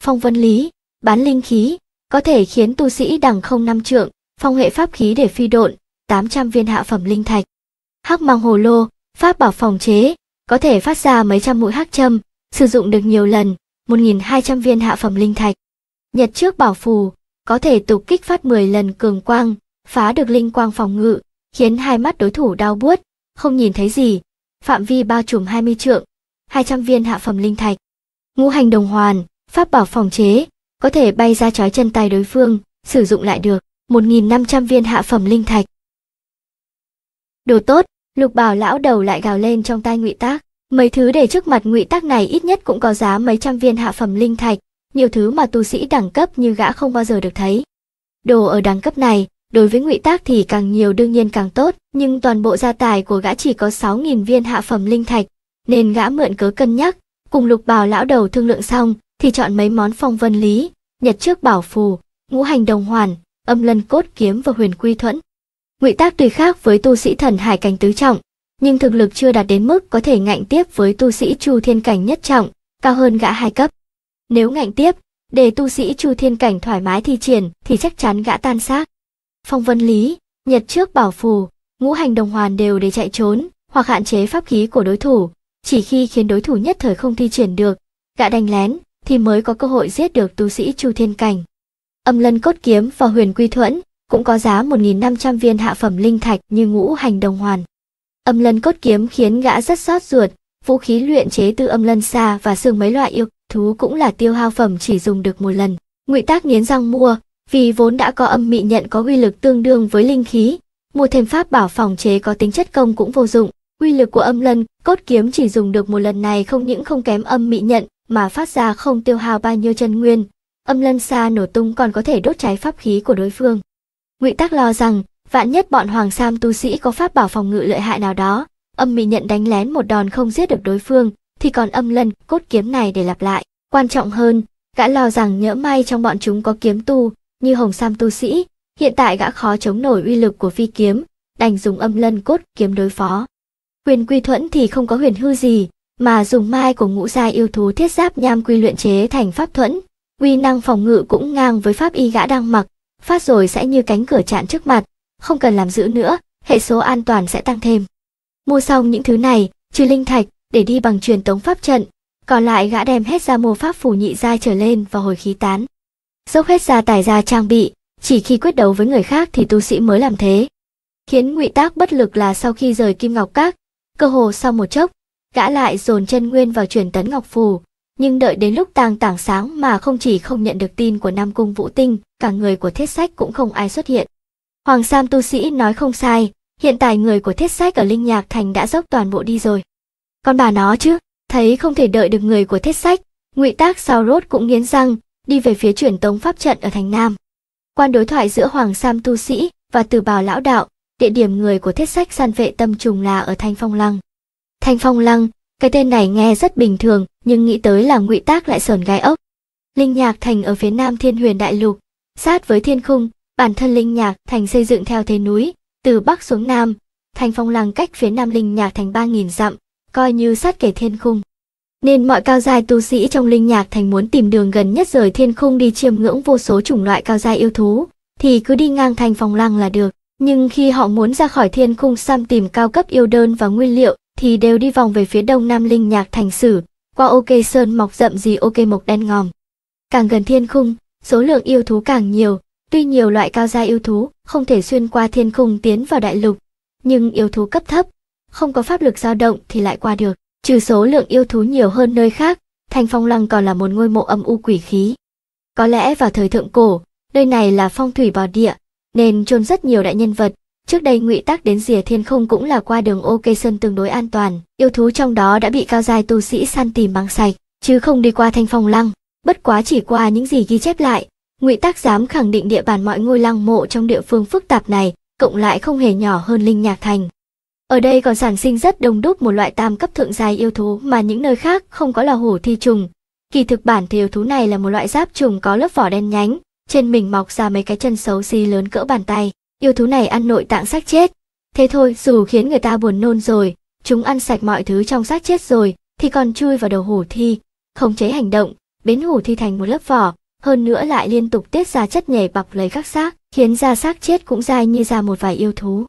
phong vân lý bán linh khí có thể khiến tu sĩ đẳng không năm trượng phong hệ pháp khí để phi độn 800 viên hạ phẩm linh thạch hắc mang hồ lô pháp bảo phòng chế có thể phát ra mấy trăm mũi hắc châm sử dụng được nhiều lần 1.200 viên hạ phẩm linh thạch nhật trước bảo phù có thể tục kích phát 10 lần cường quang phá được linh quang phòng ngự khiến hai mắt đối thủ đau buốt không nhìn thấy gì phạm vi bao trùm 20 trượng, 200 viên hạ phẩm linh thạch. Ngũ hành đồng hoàn, pháp bảo phòng chế, có thể bay ra chói chân tay đối phương, sử dụng lại được 1.500 viên hạ phẩm linh thạch. Đồ tốt, lục bảo lão đầu lại gào lên trong tai ngụy tác. Mấy thứ để trước mặt ngụy tác này ít nhất cũng có giá mấy trăm viên hạ phẩm linh thạch, nhiều thứ mà tu sĩ đẳng cấp như gã không bao giờ được thấy. Đồ ở đẳng cấp này, đối với ngụy tác thì càng nhiều đương nhiên càng tốt nhưng toàn bộ gia tài của gã chỉ có 6.000 viên hạ phẩm linh thạch nên gã mượn cớ cân nhắc cùng lục bào lão đầu thương lượng xong thì chọn mấy món phong vân lý nhật trước bảo phù ngũ hành đồng hoàn âm lân cốt kiếm và huyền quy thuẫn ngụy tác tuy khác với tu sĩ thần hải cảnh tứ trọng nhưng thực lực chưa đạt đến mức có thể ngạnh tiếp với tu sĩ chu thiên cảnh nhất trọng cao hơn gã hai cấp nếu ngạnh tiếp để tu sĩ chu thiên cảnh thoải mái thi triển thì chắc chắn gã tan xác phong vân lý, nhật trước bảo phù, ngũ hành đồng hoàn đều để chạy trốn, hoặc hạn chế pháp khí của đối thủ, chỉ khi khiến đối thủ nhất thời không thi triển được, gã đánh lén thì mới có cơ hội giết được tu sĩ Chu Thiên Cảnh. Âm Lân cốt kiếm và Huyền Quy Thuẫn cũng có giá 1500 viên hạ phẩm linh thạch như ngũ hành đồng hoàn. Âm Lân cốt kiếm khiến gã rất sót ruột, vũ khí luyện chế từ âm lân xa và xương mấy loại yêu thú cũng là tiêu hao phẩm chỉ dùng được một lần. Ngụy Tác nghiến răng mua, vì vốn đã có âm mị nhận có uy lực tương đương với linh khí, một thêm pháp bảo phòng chế có tính chất công cũng vô dụng. Uy lực của âm lân, cốt kiếm chỉ dùng được một lần này không những không kém âm mị nhận mà phát ra không tiêu hao bao nhiêu chân nguyên. Âm lân xa nổ tung còn có thể đốt cháy pháp khí của đối phương. Ngụy Tác lo rằng, vạn nhất bọn Hoàng Sam tu sĩ có pháp bảo phòng ngự lợi hại nào đó, âm mị nhận đánh lén một đòn không giết được đối phương, thì còn âm lân, cốt kiếm này để lặp lại. Quan trọng hơn, gã lo rằng nhỡ may trong bọn chúng có kiếm tu, như Hồng Sam tu sĩ, hiện tại gã khó chống nổi uy lực của phi kiếm, đành dùng âm lân cốt kiếm đối phó. Huyền quy thuẫn thì không có huyền hư gì, mà dùng mai của ngũ gia yêu thú thiết giáp nham quy luyện chế thành pháp thuẫn, uy năng phòng ngự cũng ngang với pháp y gã đang mặc, phát rồi sẽ như cánh cửa chạn trước mặt, không cần làm giữ nữa, hệ số an toàn sẽ tăng thêm. Mua xong những thứ này, trừ linh thạch, để đi bằng truyền tống pháp trận, còn lại gã đem hết ra mua pháp phù nhị giai trở lên và hồi khí tán dốc hết gia tài ra trang bị chỉ khi quyết đấu với người khác thì tu sĩ mới làm thế khiến ngụy tác bất lực là sau khi rời kim ngọc các cơ hồ sau một chốc gã lại dồn chân nguyên vào chuyển tấn ngọc phù nhưng đợi đến lúc tàng tảng sáng mà không chỉ không nhận được tin của nam cung vũ tinh cả người của thiết sách cũng không ai xuất hiện hoàng sam tu sĩ nói không sai hiện tại người của thiết sách ở linh nhạc thành đã dốc toàn bộ đi rồi còn bà nó chứ thấy không thể đợi được người của thiết sách ngụy tác sao rốt cũng nghiến răng đi về phía truyền tống pháp trận ở thành Nam. Quan đối thoại giữa Hoàng Sam tu sĩ và Từ Bào lão đạo, địa điểm người của thiết sách săn vệ tâm trùng là ở Thanh Phong Lăng. Thanh Phong Lăng, cái tên này nghe rất bình thường, nhưng nghĩ tới là ngụy tác lại sờn gai ốc. Linh Nhạc Thành ở phía Nam Thiên Huyền Đại Lục, sát với Thiên Khung, bản thân Linh Nhạc Thành xây dựng theo thế núi, từ bắc xuống nam, Thanh Phong Lăng cách phía Nam Linh Nhạc Thành 3000 dặm, coi như sát kể Thiên Khung nên mọi cao giai tu sĩ trong linh nhạc thành muốn tìm đường gần nhất rời thiên khung đi chiêm ngưỡng vô số chủng loại cao giai yêu thú, thì cứ đi ngang thành phòng lăng là được. Nhưng khi họ muốn ra khỏi thiên khung sam tìm cao cấp yêu đơn và nguyên liệu, thì đều đi vòng về phía đông nam linh nhạc thành sử, qua ok sơn mọc rậm gì ok mộc đen ngòm. Càng gần thiên khung, số lượng yêu thú càng nhiều, tuy nhiều loại cao gia yêu thú không thể xuyên qua thiên khung tiến vào đại lục, nhưng yêu thú cấp thấp, không có pháp lực dao động thì lại qua được. Trừ số lượng yêu thú nhiều hơn nơi khác, Thanh Phong Lăng còn là một ngôi mộ âm u quỷ khí. Có lẽ vào thời thượng cổ, nơi này là phong thủy bò địa, nên chôn rất nhiều đại nhân vật. Trước đây ngụy tác đến rìa thiên không cũng là qua đường ô cây sơn tương đối an toàn, yêu thú trong đó đã bị cao giai tu sĩ săn tìm bằng sạch, chứ không đi qua thanh phong lăng. Bất quá chỉ qua những gì ghi chép lại, ngụy tác dám khẳng định địa bàn mọi ngôi lăng mộ trong địa phương phức tạp này, cộng lại không hề nhỏ hơn linh nhạc thành. Ở đây còn sản sinh rất đông đúc một loại tam cấp thượng dài yêu thú mà những nơi khác không có là hổ thi trùng. Kỳ thực bản thì yêu thú này là một loại giáp trùng có lớp vỏ đen nhánh, trên mình mọc ra mấy cái chân xấu xí lớn cỡ bàn tay. Yêu thú này ăn nội tạng xác chết. Thế thôi, dù khiến người ta buồn nôn rồi, chúng ăn sạch mọi thứ trong xác chết rồi, thì còn chui vào đầu hổ thi, không chế hành động, biến hổ thi thành một lớp vỏ, hơn nữa lại liên tục tiết ra chất nhảy bọc lấy các xác, khiến da xác chết cũng dai như da một vài yêu thú.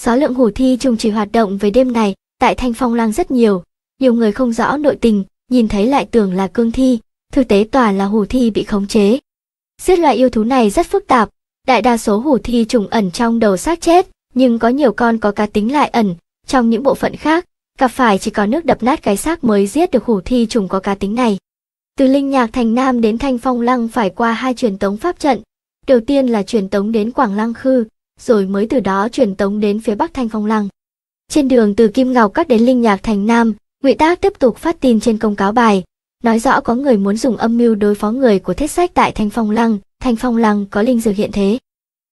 Số lượng hồ thi trùng chỉ hoạt động về đêm này tại Thanh Phong Lang rất nhiều, nhiều người không rõ nội tình, nhìn thấy lại tưởng là cương thi, thực tế toàn là hồ thi bị khống chế. Giết loại yêu thú này rất phức tạp, đại đa số hồ thi trùng ẩn trong đầu xác chết, nhưng có nhiều con có cá tính lại ẩn, trong những bộ phận khác, gặp phải chỉ có nước đập nát cái xác mới giết được hồ thi trùng có cá tính này. Từ Linh Nhạc Thành Nam đến Thanh Phong Lăng phải qua hai truyền tống pháp trận. Đầu tiên là truyền tống đến Quảng Lăng Khư, rồi mới từ đó truyền tống đến phía bắc Thanh Phong Lăng. Trên đường từ Kim Ngọc Các đến Linh Nhạc Thành Nam, Ngụy Tác tiếp tục phát tin trên công cáo bài, nói rõ có người muốn dùng âm mưu đối phó người của Thiết Sách tại Thanh Phong Lăng, Thanh Phong Lăng có linh dược hiện thế.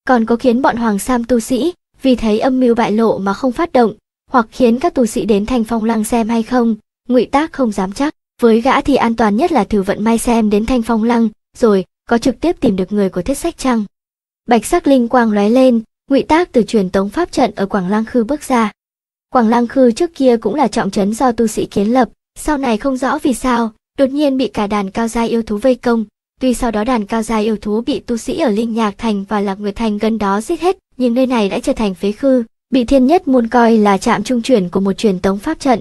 Còn có khiến bọn Hoàng Sam tu sĩ vì thấy âm mưu bại lộ mà không phát động, hoặc khiến các tu sĩ đến Thanh Phong Lăng xem hay không, Ngụy Tác không dám chắc. Với gã thì an toàn nhất là thử vận may xem đến Thanh Phong Lăng, rồi có trực tiếp tìm được người của Thiết Sách chăng. Bạch sắc linh quang lóe lên, ngụy tác từ truyền tống pháp trận ở quảng lăng khư bước ra quảng lăng khư trước kia cũng là trọng trấn do tu sĩ kiến lập sau này không rõ vì sao đột nhiên bị cả đàn cao gia yêu thú vây công tuy sau đó đàn cao gia yêu thú bị tu sĩ ở linh nhạc thành và lạc nguyệt thành gần đó giết hết nhưng nơi này đã trở thành phế khư bị thiên nhất môn coi là trạm trung chuyển của một truyền tống pháp trận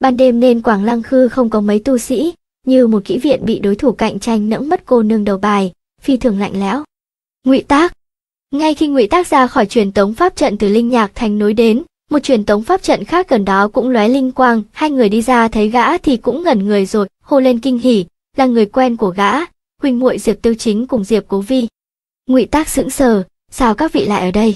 ban đêm nên quảng lăng khư không có mấy tu sĩ như một kỹ viện bị đối thủ cạnh tranh nẫng mất cô nương đầu bài phi thường lạnh lẽo ngụy tác ngay khi Ngụy Tác ra khỏi truyền tống pháp trận từ Linh Nhạc Thành nối đến, một truyền tống pháp trận khác gần đó cũng lóe linh quang, hai người đi ra thấy gã thì cũng ngẩn người rồi, hô lên kinh hỉ, là người quen của gã, huynh muội Diệp Tiêu Chính cùng Diệp Cố Vi. Ngụy Tác sững sờ, sao các vị lại ở đây?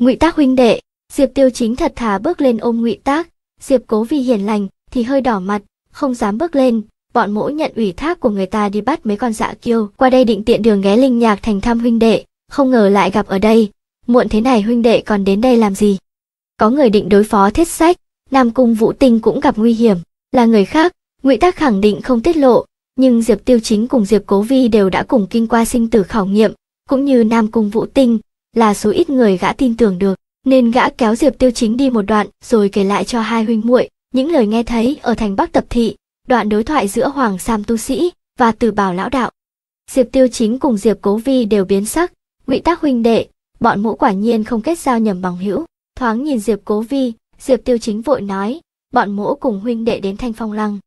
Ngụy Tác huynh đệ, Diệp Tiêu Chính thật thà bước lên ôm Ngụy Tác, Diệp Cố Vi hiền lành thì hơi đỏ mặt, không dám bước lên, bọn mỗi nhận ủy thác của người ta đi bắt mấy con dạ kiêu, qua đây định tiện đường ghé Linh Nhạc Thành thăm huynh đệ, không ngờ lại gặp ở đây, muộn thế này huynh đệ còn đến đây làm gì? Có người định đối phó thiết sách, Nam Cung Vũ Tinh cũng gặp nguy hiểm, là người khác, Ngụy Tác khẳng định không tiết lộ, nhưng Diệp Tiêu Chính cùng Diệp Cố Vi đều đã cùng kinh qua sinh tử khảo nghiệm, cũng như Nam Cung Vũ Tinh, là số ít người gã tin tưởng được, nên gã kéo Diệp Tiêu Chính đi một đoạn rồi kể lại cho hai huynh muội những lời nghe thấy ở thành Bắc Tập Thị, đoạn đối thoại giữa Hoàng Sam Tu Sĩ và Từ Bảo Lão Đạo. Diệp Tiêu Chính cùng Diệp Cố Vi đều biến sắc, ngụy tác huynh đệ bọn mũ quả nhiên không kết giao nhầm bằng hữu thoáng nhìn diệp cố vi diệp tiêu chính vội nói bọn mỗ cùng huynh đệ đến thanh phong lăng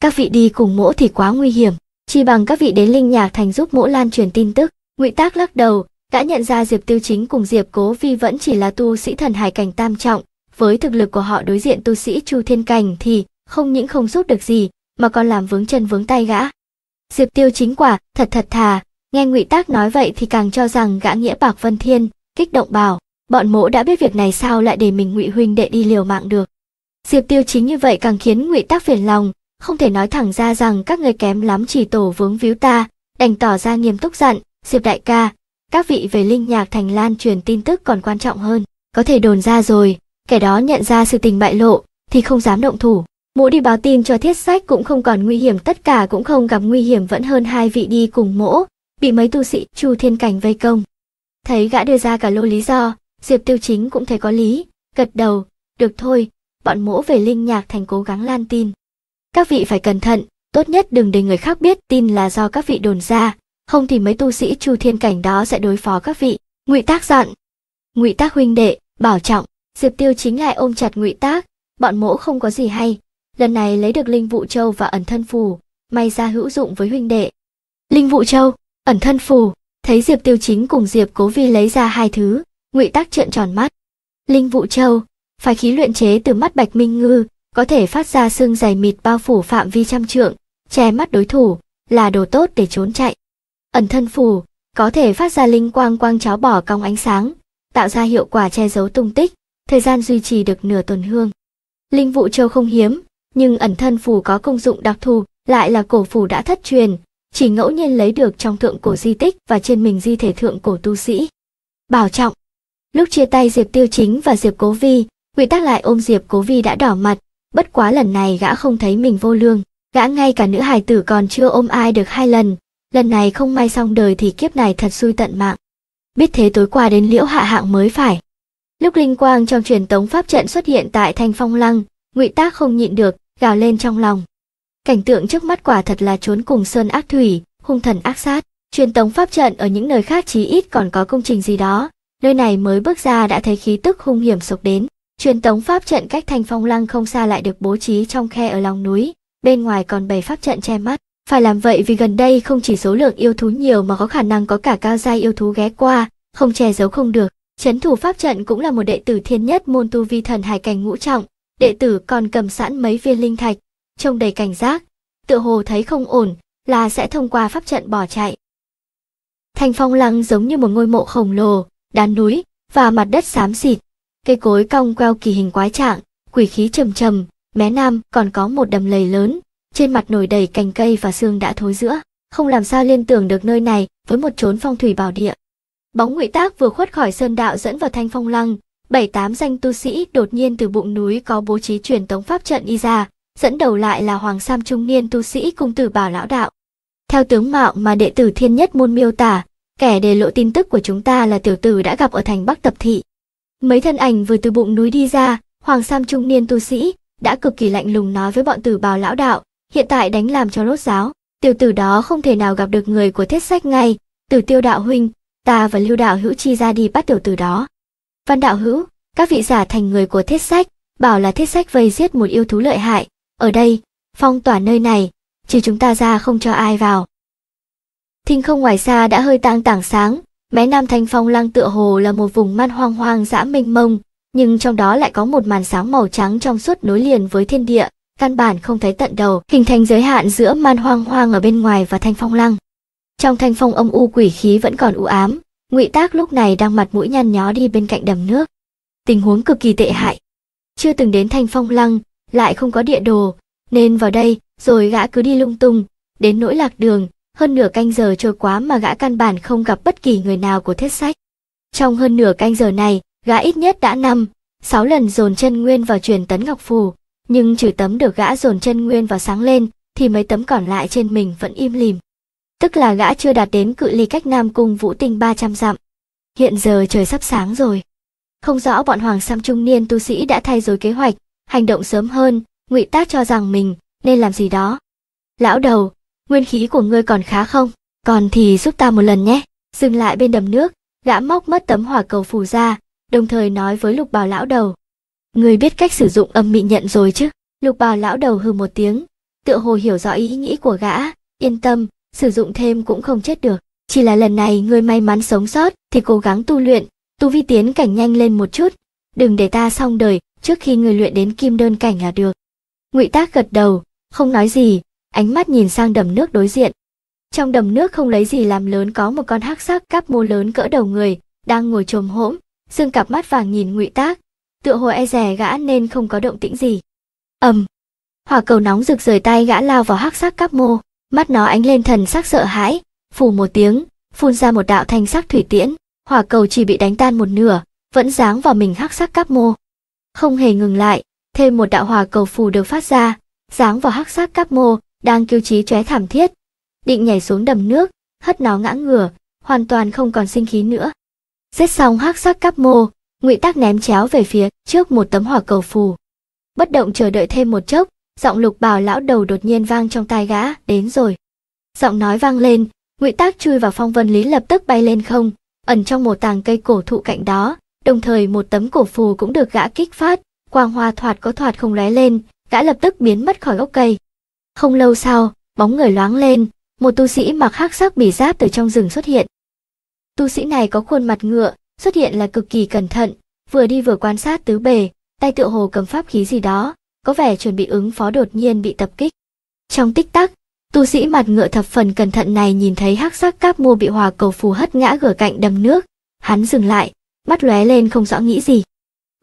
các vị đi cùng mỗ thì quá nguy hiểm chỉ bằng các vị đến linh nhạc thành giúp mỗ lan truyền tin tức ngụy tác lắc đầu đã nhận ra diệp tiêu chính cùng diệp cố vi vẫn chỉ là tu sĩ thần hải cảnh tam trọng với thực lực của họ đối diện tu sĩ chu thiên cảnh thì không những không giúp được gì mà còn làm vướng chân vướng tay gã diệp tiêu chính quả thật thật thà Nghe Ngụy Tác nói vậy thì càng cho rằng gã nghĩa bạc Vân Thiên, kích động bảo, bọn mỗ đã biết việc này sao lại để mình Ngụy huynh đệ đi liều mạng được. Diệp Tiêu chính như vậy càng khiến Ngụy Tác phiền lòng, không thể nói thẳng ra rằng các người kém lắm chỉ tổ vướng víu ta, đành tỏ ra nghiêm túc dặn, Diệp đại ca, các vị về linh nhạc thành lan truyền tin tức còn quan trọng hơn, có thể đồn ra rồi, kẻ đó nhận ra sự tình bại lộ thì không dám động thủ. Mỗ đi báo tin cho thiết sách cũng không còn nguy hiểm tất cả cũng không gặp nguy hiểm vẫn hơn hai vị đi cùng mỗ, bị mấy tu sĩ Chu Thiên Cảnh vây công. Thấy gã đưa ra cả lô lý do, Diệp Tiêu Chính cũng thấy có lý, gật đầu, được thôi, bọn mỗ về Linh Nhạc Thành cố gắng lan tin. Các vị phải cẩn thận, tốt nhất đừng để người khác biết tin là do các vị đồn ra, không thì mấy tu sĩ Chu Thiên Cảnh đó sẽ đối phó các vị. Ngụy Tác dặn. Ngụy Tác huynh đệ, bảo trọng, Diệp Tiêu Chính lại ôm chặt Ngụy Tác, bọn mỗ không có gì hay, lần này lấy được Linh Vũ Châu và ẩn thân phù, may ra hữu dụng với huynh đệ. Linh Vũ Châu ẩn thân phù thấy diệp tiêu chính cùng diệp cố vi lấy ra hai thứ ngụy tắc trợn tròn mắt linh vụ châu phái khí luyện chế từ mắt bạch minh ngư có thể phát ra xương dày mịt bao phủ phạm vi trăm trượng che mắt đối thủ là đồ tốt để trốn chạy ẩn thân phù có thể phát ra linh quang quang cháo bỏ cong ánh sáng tạo ra hiệu quả che giấu tung tích thời gian duy trì được nửa tuần hương linh vụ châu không hiếm nhưng ẩn thân phù có công dụng đặc thù lại là cổ phù đã thất truyền chỉ ngẫu nhiên lấy được trong thượng cổ di tích và trên mình di thể thượng cổ tu sĩ. Bảo trọng. Lúc chia tay Diệp Tiêu Chính và Diệp Cố Vi, Ngụy Tác lại ôm Diệp Cố Vi đã đỏ mặt, bất quá lần này gã không thấy mình vô lương, gã ngay cả nữ hài tử còn chưa ôm ai được hai lần, lần này không may xong đời thì kiếp này thật xui tận mạng. Biết thế tối qua đến Liễu Hạ Hạng mới phải. Lúc linh quang trong truyền tống pháp trận xuất hiện tại Thanh Phong Lăng, Ngụy Tác không nhịn được, gào lên trong lòng. Cảnh tượng trước mắt quả thật là trốn cùng sơn ác thủy, hung thần ác sát. Truyền tống pháp trận ở những nơi khác chí ít còn có công trình gì đó, nơi này mới bước ra đã thấy khí tức hung hiểm sộc đến. Truyền tống pháp trận cách thành phong lăng không xa lại được bố trí trong khe ở lòng núi, bên ngoài còn bày pháp trận che mắt. Phải làm vậy vì gần đây không chỉ số lượng yêu thú nhiều mà có khả năng có cả cao giai yêu thú ghé qua, không che giấu không được. Chấn thủ pháp trận cũng là một đệ tử thiên nhất môn tu vi thần hải cảnh ngũ trọng, đệ tử còn cầm sẵn mấy viên linh thạch, trông đầy cảnh giác, tựa hồ thấy không ổn là sẽ thông qua pháp trận bỏ chạy. Thành phong lăng giống như một ngôi mộ khổng lồ, đá núi và mặt đất xám xịt, cây cối cong queo kỳ hình quái trạng, quỷ khí trầm trầm, mé nam còn có một đầm lầy lớn, trên mặt nổi đầy cành cây và xương đã thối giữa, không làm sao liên tưởng được nơi này với một chốn phong thủy bảo địa. Bóng ngụy tác vừa khuất khỏi sơn đạo dẫn vào thanh phong lăng, bảy tám danh tu sĩ đột nhiên từ bụng núi có bố trí truyền tống pháp trận đi ra, dẫn đầu lại là Hoàng Sam trung niên tu sĩ cung tử bảo lão đạo. Theo tướng mạo mà đệ tử thiên nhất môn miêu tả, kẻ đề lộ tin tức của chúng ta là tiểu tử đã gặp ở thành Bắc Tập Thị. Mấy thân ảnh vừa từ bụng núi đi ra, Hoàng Sam trung niên tu sĩ đã cực kỳ lạnh lùng nói với bọn tử bào lão đạo, hiện tại đánh làm cho lốt giáo, tiểu tử đó không thể nào gặp được người của thiết sách ngay, từ tiêu đạo huynh, ta và lưu đạo hữu chi ra đi bắt tiểu tử đó. Văn đạo hữu, các vị giả thành người của thiết sách, bảo là thiết sách vây giết một yêu thú lợi hại, ở đây, phong tỏa nơi này, trừ chúng ta ra không cho ai vào. Thinh không ngoài xa đã hơi tang tảng sáng, mé Nam Thanh Phong Lăng tựa hồ là một vùng man hoang hoang dã mênh mông, nhưng trong đó lại có một màn sáng màu trắng trong suốt nối liền với thiên địa, căn bản không thấy tận đầu, hình thành giới hạn giữa man hoang hoang ở bên ngoài và Thanh Phong Lăng. Trong Thanh Phong âm u quỷ khí vẫn còn u ám, Ngụy Tác lúc này đang mặt mũi nhăn nhó đi bên cạnh đầm nước. Tình huống cực kỳ tệ hại. Chưa từng đến Thanh Phong Lăng, lại không có địa đồ, nên vào đây rồi gã cứ đi lung tung, đến nỗi lạc đường, hơn nửa canh giờ trôi quá mà gã căn bản không gặp bất kỳ người nào của thiết sách. Trong hơn nửa canh giờ này, gã ít nhất đã năm, sáu lần dồn chân nguyên vào truyền tấn ngọc phù, nhưng trừ tấm được gã dồn chân nguyên vào sáng lên, thì mấy tấm còn lại trên mình vẫn im lìm. Tức là gã chưa đạt đến cự ly cách Nam Cung Vũ Tinh 300 dặm. Hiện giờ trời sắp sáng rồi. Không rõ bọn hoàng sam trung niên tu sĩ đã thay rồi kế hoạch, hành động sớm hơn ngụy tác cho rằng mình nên làm gì đó lão đầu nguyên khí của ngươi còn khá không còn thì giúp ta một lần nhé dừng lại bên đầm nước gã móc mất tấm hỏa cầu phù ra đồng thời nói với lục bào lão đầu ngươi biết cách sử dụng âm mị nhận rồi chứ lục bào lão đầu hừ một tiếng tựa hồ hiểu rõ ý nghĩ của gã yên tâm sử dụng thêm cũng không chết được chỉ là lần này ngươi may mắn sống sót thì cố gắng tu luyện tu vi tiến cảnh nhanh lên một chút đừng để ta xong đời trước khi người luyện đến kim đơn cảnh là được. Ngụy Tác gật đầu, không nói gì, ánh mắt nhìn sang đầm nước đối diện. Trong đầm nước không lấy gì làm lớn có một con hắc sắc cắp mô lớn cỡ đầu người, đang ngồi trồm hỗm, dương cặp mắt vàng nhìn Ngụy Tác, tựa hồ e rè gã nên không có động tĩnh gì. Ầm. Hỏa cầu nóng rực rời tay gã lao vào hắc sắc cắp mô, mắt nó ánh lên thần sắc sợ hãi, phủ một tiếng, phun ra một đạo thanh sắc thủy tiễn, hỏa cầu chỉ bị đánh tan một nửa, vẫn giáng vào mình hắc sắc cắp mô không hề ngừng lại, thêm một đạo hòa cầu phù được phát ra, giáng vào hắc sắc các mô, đang kiêu trí chóe thảm thiết. Định nhảy xuống đầm nước, hất nó ngã ngửa, hoàn toàn không còn sinh khí nữa. Giết xong hắc sắc các mô, ngụy tác ném chéo về phía trước một tấm hỏa cầu phù. Bất động chờ đợi thêm một chốc, giọng lục bào lão đầu đột nhiên vang trong tai gã, đến rồi. Giọng nói vang lên, ngụy tác chui vào phong vân lý lập tức bay lên không, ẩn trong một tàng cây cổ thụ cạnh đó, đồng thời một tấm cổ phù cũng được gã kích phát, quang hoa thoạt có thoạt không lóe lên, gã lập tức biến mất khỏi gốc cây. Không lâu sau, bóng người loáng lên, một tu sĩ mặc hắc sắc bỉ giáp từ trong rừng xuất hiện. Tu sĩ này có khuôn mặt ngựa, xuất hiện là cực kỳ cẩn thận, vừa đi vừa quan sát tứ bề, tay tựa hồ cầm pháp khí gì đó, có vẻ chuẩn bị ứng phó đột nhiên bị tập kích. Trong tích tắc, tu sĩ mặt ngựa thập phần cẩn thận này nhìn thấy hắc sắc cáp mua bị hòa cầu phù hất ngã gửa cạnh đầm nước, hắn dừng lại, mắt lóe lên không rõ nghĩ gì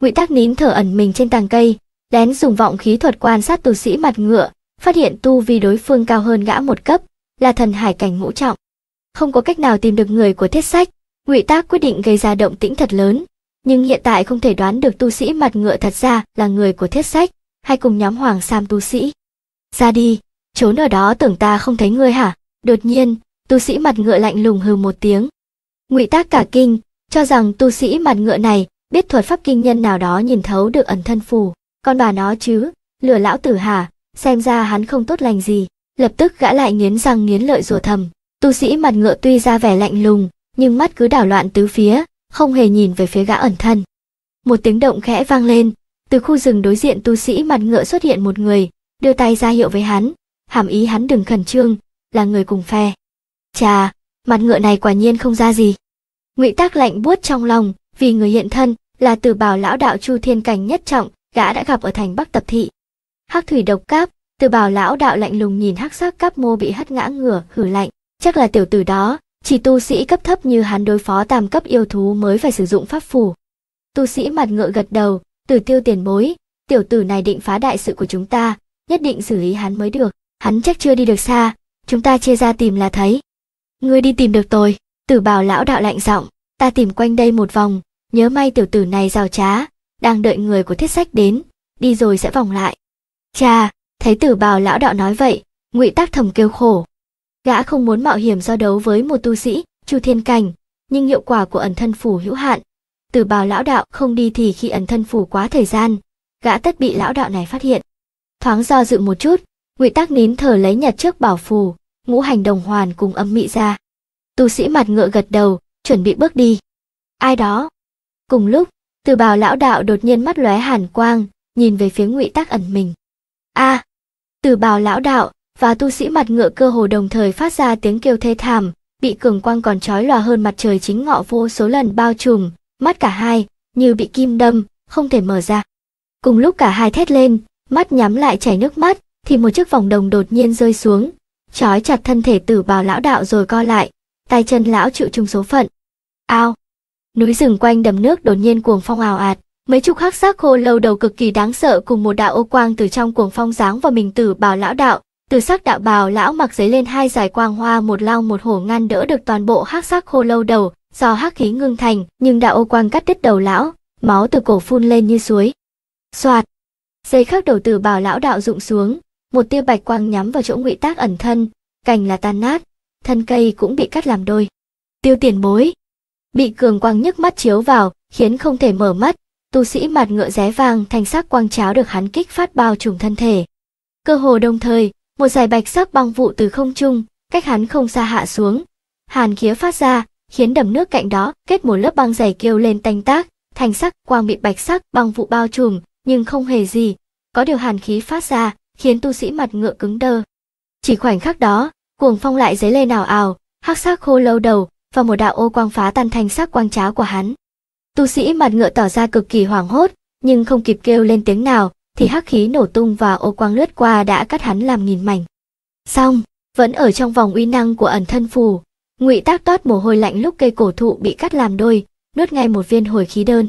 ngụy tác nín thở ẩn mình trên tàng cây lén dùng vọng khí thuật quan sát tu sĩ mặt ngựa phát hiện tu vi đối phương cao hơn gã một cấp là thần hải cảnh ngũ trọng không có cách nào tìm được người của thiết sách ngụy tác quyết định gây ra động tĩnh thật lớn nhưng hiện tại không thể đoán được tu sĩ mặt ngựa thật ra là người của thiết sách hay cùng nhóm hoàng sam tu sĩ ra đi trốn ở đó tưởng ta không thấy ngươi hả đột nhiên tu sĩ mặt ngựa lạnh lùng hừ một tiếng ngụy tác cả kinh cho rằng tu sĩ mặt ngựa này biết thuật pháp kinh nhân nào đó nhìn thấu được ẩn thân phù. Con bà nó chứ, lừa lão tử hà? xem ra hắn không tốt lành gì. Lập tức gã lại nghiến răng nghiến lợi rủa thầm. Tu sĩ mặt ngựa tuy ra vẻ lạnh lùng, nhưng mắt cứ đảo loạn tứ phía, không hề nhìn về phía gã ẩn thân. Một tiếng động khẽ vang lên, từ khu rừng đối diện tu sĩ mặt ngựa xuất hiện một người, đưa tay ra hiệu với hắn, hàm ý hắn đừng khẩn trương, là người cùng phe. Chà, mặt ngựa này quả nhiên không ra gì ngụy tác lạnh buốt trong lòng vì người hiện thân là từ bảo lão đạo chu thiên cảnh nhất trọng gã đã gặp ở thành bắc tập thị hắc thủy độc cáp từ bảo lão đạo lạnh lùng nhìn hắc sắc cáp mô bị hất ngã ngửa hử lạnh chắc là tiểu tử đó chỉ tu sĩ cấp thấp như hắn đối phó tam cấp yêu thú mới phải sử dụng pháp phù tu sĩ mặt ngựa gật đầu từ tiêu tiền bối tiểu tử này định phá đại sự của chúng ta nhất định xử lý hắn mới được hắn chắc chưa đi được xa chúng ta chia ra tìm là thấy ngươi đi tìm được tôi Tử bào lão đạo lạnh giọng, ta tìm quanh đây một vòng, nhớ may tiểu tử này rào trá, đang đợi người của thiết sách đến, đi rồi sẽ vòng lại. Cha, thấy tử bào lão đạo nói vậy, ngụy tác thầm kêu khổ. Gã không muốn mạo hiểm do đấu với một tu sĩ, chu thiên cảnh, nhưng hiệu quả của ẩn thân phủ hữu hạn. Tử bào lão đạo không đi thì khi ẩn thân phủ quá thời gian, gã tất bị lão đạo này phát hiện. Thoáng do dự một chút, ngụy tác nín thở lấy nhặt trước bảo phù, ngũ hành đồng hoàn cùng âm mị ra. Tu sĩ mặt ngựa gật đầu, chuẩn bị bước đi. Ai đó? Cùng lúc, từ bào lão đạo đột nhiên mắt lóe hàn quang, nhìn về phía ngụy tác ẩn mình. A! À, từ bào lão đạo và tu sĩ mặt ngựa cơ hồ đồng thời phát ra tiếng kêu thê thảm, bị cường quang còn trói lòa hơn mặt trời chính ngọ vô số lần bao trùm, mắt cả hai, như bị kim đâm, không thể mở ra. Cùng lúc cả hai thét lên, mắt nhắm lại chảy nước mắt, thì một chiếc vòng đồng đột nhiên rơi xuống, trói chặt thân thể tử bào lão đạo rồi co lại, tay chân lão chịu chung số phận. Ao! Núi rừng quanh đầm nước đột nhiên cuồng phong ào ạt, mấy chục hắc xác khô lâu đầu cực kỳ đáng sợ cùng một đạo ô quang từ trong cuồng phong giáng vào mình tử bào lão đạo, từ sắc đạo bào lão mặc giấy lên hai giải quang hoa một lao một hổ ngăn đỡ được toàn bộ hắc sắc khô lâu đầu do hắc khí ngưng thành nhưng đạo ô quang cắt đứt đầu lão máu từ cổ phun lên như suối xoạt dây khắc đầu tử bào lão đạo rụng xuống một tia bạch quang nhắm vào chỗ ngụy tác ẩn thân cành là tan nát thân cây cũng bị cắt làm đôi. Tiêu tiền bối, bị cường quang nhức mắt chiếu vào, khiến không thể mở mắt, tu sĩ mặt ngựa ré vàng thành sắc quang cháo được hắn kích phát bao trùm thân thể. Cơ hồ đồng thời, một dải bạch sắc băng vụ từ không trung, cách hắn không xa hạ xuống. Hàn khía phát ra, khiến đầm nước cạnh đó kết một lớp băng dày kêu lên tanh tác, thành sắc quang bị bạch sắc băng vụ bao trùm, nhưng không hề gì. Có điều hàn khí phát ra, khiến tu sĩ mặt ngựa cứng đơ. Chỉ khoảnh khắc đó, cuồng phong lại dấy lên ảo ảo hắc sắc khô lâu đầu và một đạo ô quang phá tan thành sắc quang trá của hắn tu sĩ mặt ngựa tỏ ra cực kỳ hoảng hốt nhưng không kịp kêu lên tiếng nào thì hắc khí nổ tung và ô quang lướt qua đã cắt hắn làm nghìn mảnh xong vẫn ở trong vòng uy năng của ẩn thân phù ngụy tác toát mồ hôi lạnh lúc cây cổ thụ bị cắt làm đôi nuốt ngay một viên hồi khí đơn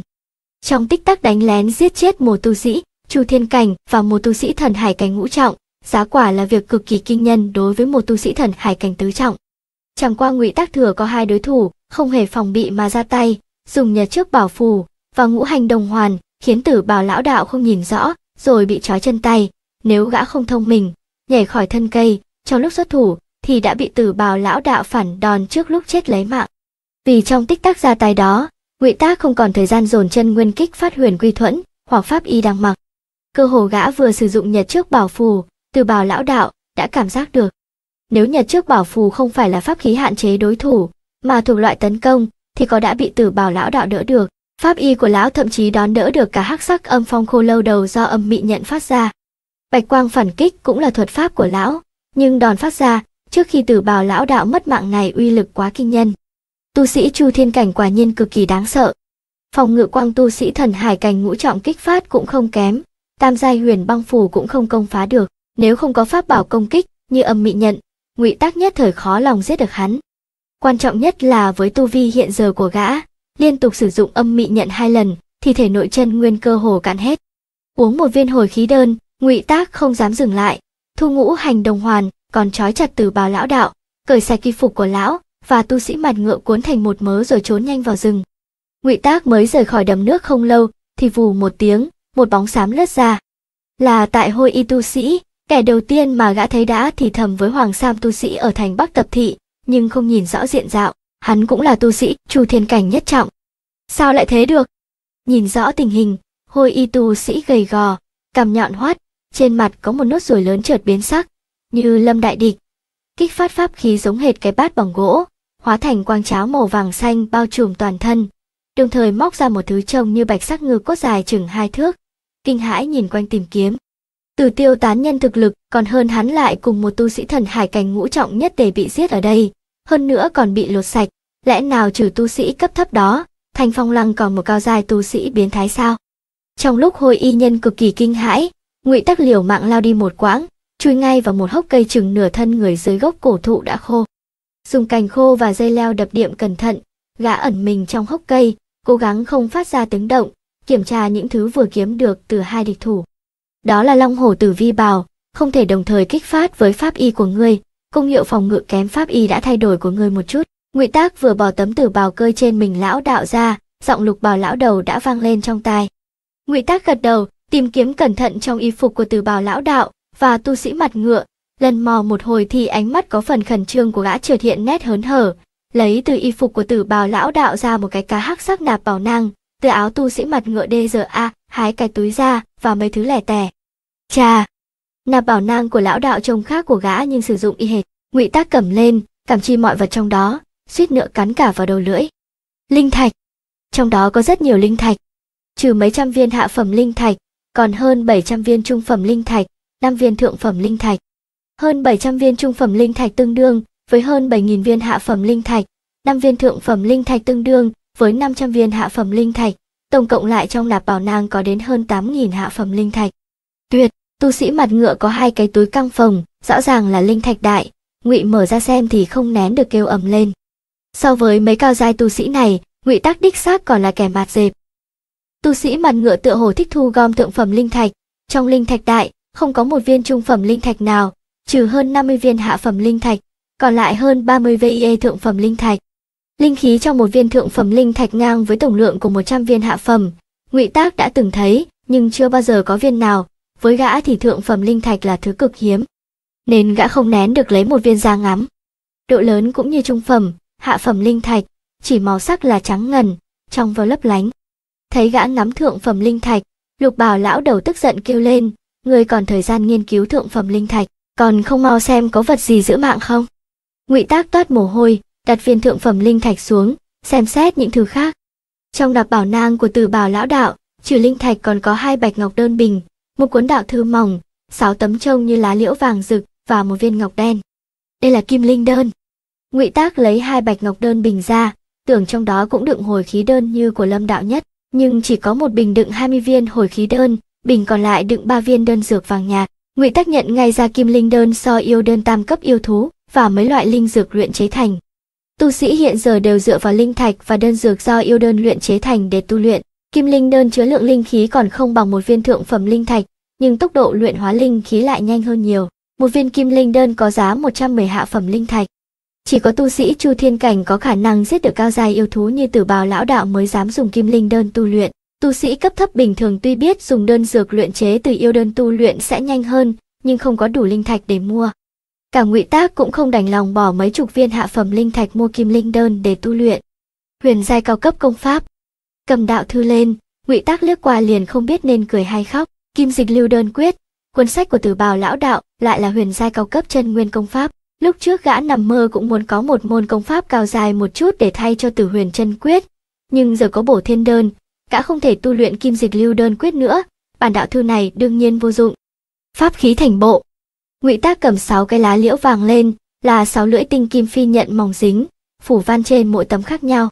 trong tích tắc đánh lén giết chết một tu sĩ chu thiên cảnh và một tu sĩ thần hải cảnh ngũ trọng Giá quả là việc cực kỳ kinh nhân đối với một tu sĩ thần hải cảnh tứ trọng. Chẳng qua Ngụy Tác Thừa có hai đối thủ, không hề phòng bị mà ra tay, dùng nhật trước bảo phù và ngũ hành đồng hoàn, khiến Tử Bảo lão đạo không nhìn rõ, rồi bị trói chân tay, nếu gã không thông mình, nhảy khỏi thân cây, trong lúc xuất thủ thì đã bị Tử bào lão đạo phản đòn trước lúc chết lấy mạng. Vì trong tích tắc ra tay đó, Ngụy Tác không còn thời gian dồn chân nguyên kích phát huyền quy thuẫn hoặc pháp y đang mặc. Cơ hồ gã vừa sử dụng nhật trước bảo phù từ bào lão đạo đã cảm giác được. Nếu nhật trước bảo phù không phải là pháp khí hạn chế đối thủ, mà thuộc loại tấn công, thì có đã bị tử bào lão đạo đỡ được. Pháp y của lão thậm chí đón đỡ được cả hắc sắc âm phong khô lâu đầu do âm mị nhận phát ra. Bạch quang phản kích cũng là thuật pháp của lão, nhưng đòn phát ra trước khi tử bào lão đạo mất mạng này uy lực quá kinh nhân. Tu sĩ Chu Thiên Cảnh quả nhiên cực kỳ đáng sợ. Phòng ngự quang tu sĩ thần hải cảnh ngũ trọng kích phát cũng không kém, tam giai huyền băng phủ cũng không công phá được nếu không có pháp bảo công kích như âm mị nhận ngụy tác nhất thời khó lòng giết được hắn quan trọng nhất là với tu vi hiện giờ của gã liên tục sử dụng âm mị nhận hai lần thì thể nội chân nguyên cơ hồ cạn hết uống một viên hồi khí đơn ngụy tác không dám dừng lại thu ngũ hành đồng hoàn còn trói chặt từ bào lão đạo cởi sạch kỳ phục của lão và tu sĩ mặt ngựa cuốn thành một mớ rồi trốn nhanh vào rừng ngụy tác mới rời khỏi đầm nước không lâu thì vù một tiếng một bóng xám lướt ra là tại hôi y tu sĩ Kẻ đầu tiên mà gã thấy đã thì thầm với Hoàng Sam tu sĩ ở thành Bắc Tập Thị, nhưng không nhìn rõ diện dạo, hắn cũng là tu sĩ, chủ thiên cảnh nhất trọng. Sao lại thế được? Nhìn rõ tình hình, hôi y tu sĩ gầy gò, cằm nhọn hoắt, trên mặt có một nốt ruồi lớn chợt biến sắc, như lâm đại địch. Kích phát pháp khí giống hệt cái bát bằng gỗ, hóa thành quang cháo màu vàng xanh bao trùm toàn thân, đồng thời móc ra một thứ trông như bạch sắc ngư cốt dài chừng hai thước. Kinh hãi nhìn quanh tìm kiếm, từ tiêu tán nhân thực lực, còn hơn hắn lại cùng một tu sĩ thần hải cảnh ngũ trọng nhất để bị giết ở đây, hơn nữa còn bị lột sạch, lẽ nào trừ tu sĩ cấp thấp đó, Thanh Phong Lăng còn một cao giai tu sĩ biến thái sao? Trong lúc hồi y nhân cực kỳ kinh hãi, Ngụy Tắc liều mạng lao đi một quãng, chui ngay vào một hốc cây chừng nửa thân người dưới gốc cổ thụ đã khô. Dùng cành khô và dây leo đập điệm cẩn thận, gã ẩn mình trong hốc cây, cố gắng không phát ra tiếng động, kiểm tra những thứ vừa kiếm được từ hai địch thủ. Đó là long hổ tử vi bào, không thể đồng thời kích phát với pháp y của ngươi, công hiệu phòng ngự kém pháp y đã thay đổi của ngươi một chút. Ngụy Tác vừa bỏ tấm tử bào cơi trên mình lão đạo ra, giọng lục bào lão đầu đã vang lên trong tai. Ngụy Tác gật đầu, tìm kiếm cẩn thận trong y phục của tử bào lão đạo và tu sĩ mặt ngựa, lần mò một hồi thì ánh mắt có phần khẩn trương của gã trượt hiện nét hớn hở, lấy từ y phục của tử bào lão đạo ra một cái cá hắc sắc nạp bảo năng, từ áo tu sĩ mặt ngựa DZA hái cái túi ra và mấy thứ lẻ tẻ. Chà, nạp bảo nang của lão đạo trông khác của gã nhưng sử dụng y hệt, ngụy tác cầm lên, cảm chi mọi vật trong đó, suýt nữa cắn cả vào đầu lưỡi. Linh thạch. Trong đó có rất nhiều linh thạch. Trừ mấy trăm viên hạ phẩm linh thạch, còn hơn 700 viên trung phẩm linh thạch, 5 viên thượng phẩm linh thạch. Hơn 700 viên trung phẩm linh thạch tương đương với hơn 7.000 viên hạ phẩm linh thạch, 5 viên thượng phẩm linh thạch tương đương với 500 viên hạ phẩm linh thạch, tổng cộng lại trong nạp bảo nàng có đến hơn 8.000 hạ phẩm linh thạch. Tuyệt, tu sĩ mặt ngựa có hai cái túi căng phòng, rõ ràng là linh thạch đại, ngụy mở ra xem thì không nén được kêu ầm lên. So với mấy cao giai tu sĩ này, ngụy tác đích xác còn là kẻ mạt dẹp. Tu sĩ mặt ngựa tựa hồ thích thu gom thượng phẩm linh thạch, trong linh thạch đại, không có một viên trung phẩm linh thạch nào, trừ hơn 50 viên hạ phẩm linh thạch, còn lại hơn 30 VIE thượng phẩm linh thạch. Linh khí trong một viên thượng phẩm linh thạch ngang với tổng lượng của 100 viên hạ phẩm, Ngụy Tác đã từng thấy, nhưng chưa bao giờ có viên nào, với gã thì thượng phẩm linh thạch là thứ cực hiếm, nên gã không nén được lấy một viên ra ngắm. Độ lớn cũng như trung phẩm, hạ phẩm linh thạch, chỉ màu sắc là trắng ngần, trong vào lấp lánh. Thấy gã ngắm thượng phẩm linh thạch, Lục Bảo lão đầu tức giận kêu lên, người còn thời gian nghiên cứu thượng phẩm linh thạch, còn không mau xem có vật gì giữ mạng không? Ngụy Tác toát mồ hôi, đặt viên thượng phẩm linh thạch xuống, xem xét những thứ khác. Trong đạp bảo nang của tử Bảo lão đạo, trừ linh thạch còn có hai bạch ngọc đơn bình, một cuốn đạo thư mỏng, sáu tấm trông như lá liễu vàng rực và một viên ngọc đen. Đây là kim linh đơn. Ngụy Tác lấy hai bạch ngọc đơn bình ra, tưởng trong đó cũng đựng hồi khí đơn như của Lâm đạo nhất, nhưng chỉ có một bình đựng 20 viên hồi khí đơn, bình còn lại đựng ba viên đơn dược vàng nhạt. Ngụy Tác nhận ngay ra kim linh đơn so yêu đơn tam cấp yêu thú và mấy loại linh dược luyện chế thành, Tu sĩ hiện giờ đều dựa vào linh thạch và đơn dược do yêu đơn luyện chế thành để tu luyện. Kim linh đơn chứa lượng linh khí còn không bằng một viên thượng phẩm linh thạch, nhưng tốc độ luyện hóa linh khí lại nhanh hơn nhiều. Một viên kim linh đơn có giá 110 hạ phẩm linh thạch. Chỉ có tu sĩ Chu Thiên Cảnh có khả năng giết được cao dài yêu thú như Tử Bào lão đạo mới dám dùng kim linh đơn tu luyện. Tu sĩ cấp thấp bình thường tuy biết dùng đơn dược luyện chế từ yêu đơn tu luyện sẽ nhanh hơn, nhưng không có đủ linh thạch để mua. Cả ngụy tác cũng không đành lòng bỏ mấy chục viên hạ phẩm linh thạch mua kim linh đơn để tu luyện. Huyền giai cao cấp công pháp. Cầm đạo thư lên, ngụy tác liếc qua liền không biết nên cười hay khóc. Kim dịch lưu đơn quyết, cuốn sách của tử bào lão đạo lại là huyền giai cao cấp chân nguyên công pháp. Lúc trước gã nằm mơ cũng muốn có một môn công pháp cao dài một chút để thay cho tử huyền chân quyết. Nhưng giờ có bổ thiên đơn, gã không thể tu luyện kim dịch lưu đơn quyết nữa. Bản đạo thư này đương nhiên vô dụng. Pháp khí thành bộ ngụy tác cầm sáu cái lá liễu vàng lên là sáu lưỡi tinh kim phi nhận mỏng dính phủ van trên mỗi tấm khác nhau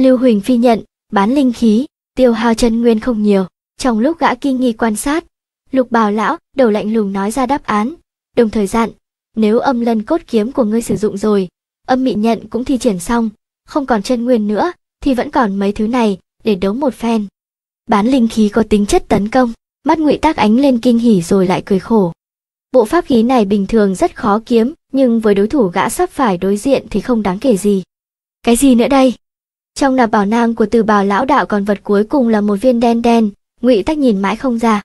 lưu huỳnh phi nhận bán linh khí tiêu hao chân nguyên không nhiều trong lúc gã kinh nghi quan sát lục bào lão đầu lạnh lùng nói ra đáp án đồng thời dặn nếu âm lân cốt kiếm của ngươi sử dụng rồi âm mị nhận cũng thi triển xong không còn chân nguyên nữa thì vẫn còn mấy thứ này để đấu một phen bán linh khí có tính chất tấn công mắt ngụy tác ánh lên kinh hỉ rồi lại cười khổ Bộ pháp khí này bình thường rất khó kiếm, nhưng với đối thủ gã sắp phải đối diện thì không đáng kể gì. Cái gì nữa đây? Trong nạp bảo nang của từ Bảo lão đạo còn vật cuối cùng là một viên đen đen, ngụy tách nhìn mãi không ra.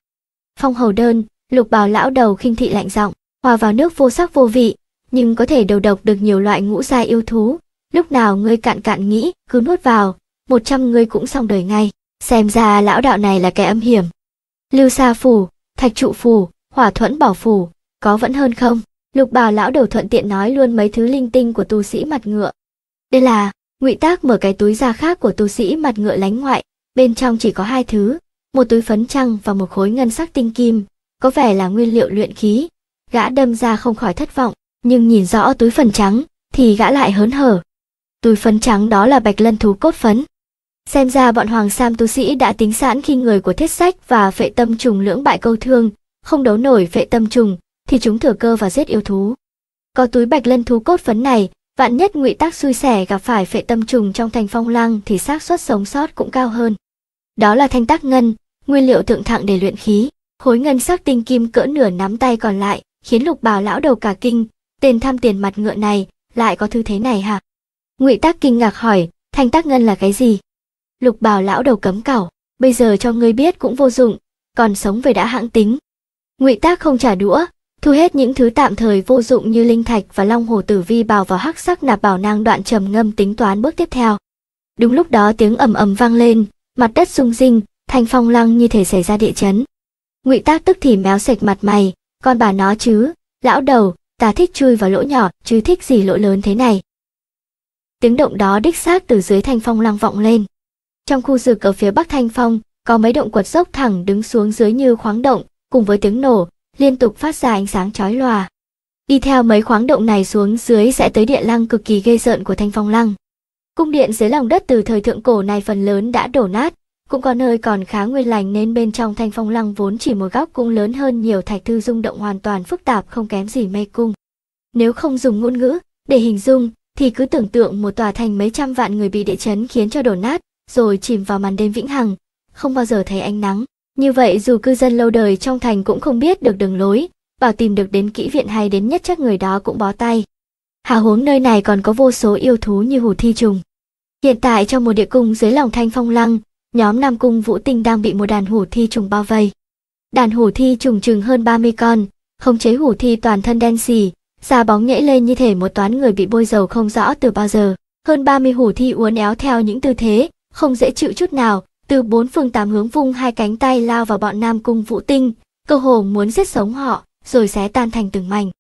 Phong hầu đơn, lục Bảo lão đầu khinh thị lạnh giọng, hòa vào nước vô sắc vô vị, nhưng có thể đầu độc được nhiều loại ngũ gia yêu thú. Lúc nào ngươi cạn cạn nghĩ, cứ nuốt vào, một trăm ngươi cũng xong đời ngay. Xem ra lão đạo này là kẻ âm hiểm. Lưu Sa Phủ, Thạch Trụ Phủ, hỏa thuẫn bảo phủ, có vẫn hơn không? Lục bào lão đầu thuận tiện nói luôn mấy thứ linh tinh của tu sĩ mặt ngựa. Đây là, ngụy tác mở cái túi da khác của tu sĩ mặt ngựa lánh ngoại, bên trong chỉ có hai thứ, một túi phấn trăng và một khối ngân sắc tinh kim, có vẻ là nguyên liệu luyện khí. Gã đâm ra không khỏi thất vọng, nhưng nhìn rõ túi phần trắng, thì gã lại hớn hở. Túi phấn trắng đó là bạch lân thú cốt phấn. Xem ra bọn Hoàng Sam tu sĩ đã tính sẵn khi người của thiết sách và phệ tâm trùng lưỡng bại câu thương, không đấu nổi vệ tâm trùng, thì chúng thừa cơ và giết yêu thú. Có túi bạch lân thú cốt phấn này, vạn nhất ngụy tác xui xẻ gặp phải vệ tâm trùng trong thành phong lăng thì xác suất sống sót cũng cao hơn. Đó là thanh tác ngân, nguyên liệu thượng thặng để luyện khí, khối ngân sắc tinh kim cỡ nửa nắm tay còn lại, khiến lục bào lão đầu cả kinh, tên tham tiền mặt ngựa này, lại có thư thế này hả? Ngụy tác kinh ngạc hỏi, thanh tác ngân là cái gì? Lục bào lão đầu cấm cẩu bây giờ cho ngươi biết cũng vô dụng, còn sống về đã hãng tính, Ngụy Tác không trả đũa, thu hết những thứ tạm thời vô dụng như linh thạch và long hồ tử vi bào vào hắc sắc nạp bảo nang đoạn trầm ngâm tính toán bước tiếp theo. Đúng lúc đó tiếng ầm ầm vang lên, mặt đất rung rinh, thanh phong lăng như thể xảy ra địa chấn. Ngụy Tác tức thì méo sạch mặt mày, con bà nó chứ, lão đầu, ta thích chui vào lỗ nhỏ, chứ thích gì lỗ lớn thế này. Tiếng động đó đích xác từ dưới thanh phong lăng vọng lên. Trong khu rừng ở phía bắc thanh phong, có mấy động quật dốc thẳng đứng xuống dưới như khoáng động, cùng với tiếng nổ, liên tục phát ra ánh sáng chói lòa. Đi theo mấy khoáng động này xuống dưới sẽ tới địa lăng cực kỳ ghê rợn của Thanh Phong Lăng. Cung điện dưới lòng đất từ thời thượng cổ này phần lớn đã đổ nát, cũng có nơi còn khá nguyên lành nên bên trong Thanh Phong Lăng vốn chỉ một góc cung lớn hơn nhiều thạch thư rung động hoàn toàn phức tạp không kém gì mê cung. Nếu không dùng ngôn ngữ để hình dung thì cứ tưởng tượng một tòa thành mấy trăm vạn người bị địa chấn khiến cho đổ nát, rồi chìm vào màn đêm vĩnh hằng, không bao giờ thấy ánh nắng. Như vậy dù cư dân lâu đời trong thành cũng không biết được đường lối, bảo tìm được đến kỹ viện hay đến nhất chắc người đó cũng bó tay. Hà huống nơi này còn có vô số yêu thú như hủ thi trùng. Hiện tại trong một địa cung dưới lòng thanh phong lăng, nhóm Nam Cung Vũ Tinh đang bị một đàn hủ thi trùng bao vây. Đàn hủ thi trùng chừng hơn 30 con, không chế hủ thi toàn thân đen xì, da bóng nhễ lên như thể một toán người bị bôi dầu không rõ từ bao giờ. Hơn 30 hủ thi uốn éo theo những tư thế, không dễ chịu chút nào, từ bốn phương tám hướng vung hai cánh tay lao vào bọn Nam Cung Vũ Tinh, cơ hồ muốn giết sống họ, rồi xé tan thành từng mảnh.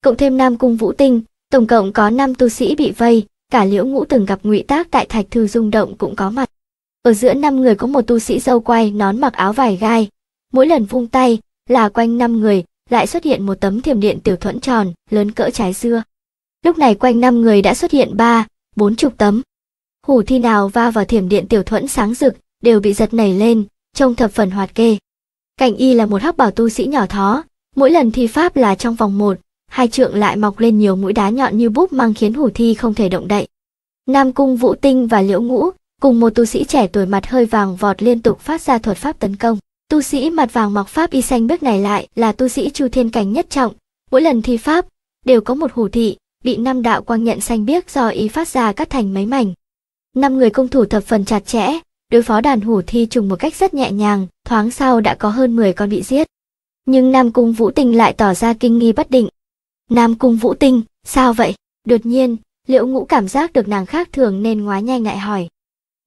Cộng thêm Nam Cung Vũ Tinh, tổng cộng có năm tu sĩ bị vây, cả Liễu Ngũ từng gặp Ngụy Tác tại Thạch Thư rung động cũng có mặt. Ở giữa năm người có một tu sĩ râu quay nón mặc áo vải gai, mỗi lần vung tay là quanh năm người lại xuất hiện một tấm thiềm điện tiểu thuẫn tròn, lớn cỡ trái dưa. Lúc này quanh năm người đã xuất hiện ba, bốn chục tấm. Hủ thi nào va vào thiểm điện tiểu thuẫn sáng rực, đều bị giật nảy lên, trông thập phần hoạt kê. Cảnh y là một hắc bảo tu sĩ nhỏ thó, mỗi lần thi pháp là trong vòng một, hai trượng lại mọc lên nhiều mũi đá nhọn như búp mang khiến hủ thi không thể động đậy. Nam Cung Vũ Tinh và Liễu Ngũ, cùng một tu sĩ trẻ tuổi mặt hơi vàng vọt liên tục phát ra thuật pháp tấn công. Tu sĩ mặt vàng mọc pháp y xanh bước này lại là tu sĩ Chu Thiên Cảnh nhất trọng, mỗi lần thi pháp đều có một hủ thị bị năm đạo quang nhận xanh biếc do ý phát ra cắt thành mấy mảnh. Năm người công thủ thập phần chặt chẽ, đối phó đàn hổ thi trùng một cách rất nhẹ nhàng, thoáng sau đã có hơn 10 con bị giết. Nhưng Nam Cung Vũ Tình lại tỏ ra kinh nghi bất định. Nam Cung Vũ Tinh, sao vậy? Đột nhiên, Liễu Ngũ cảm giác được nàng khác thường nên ngoái nhanh lại hỏi.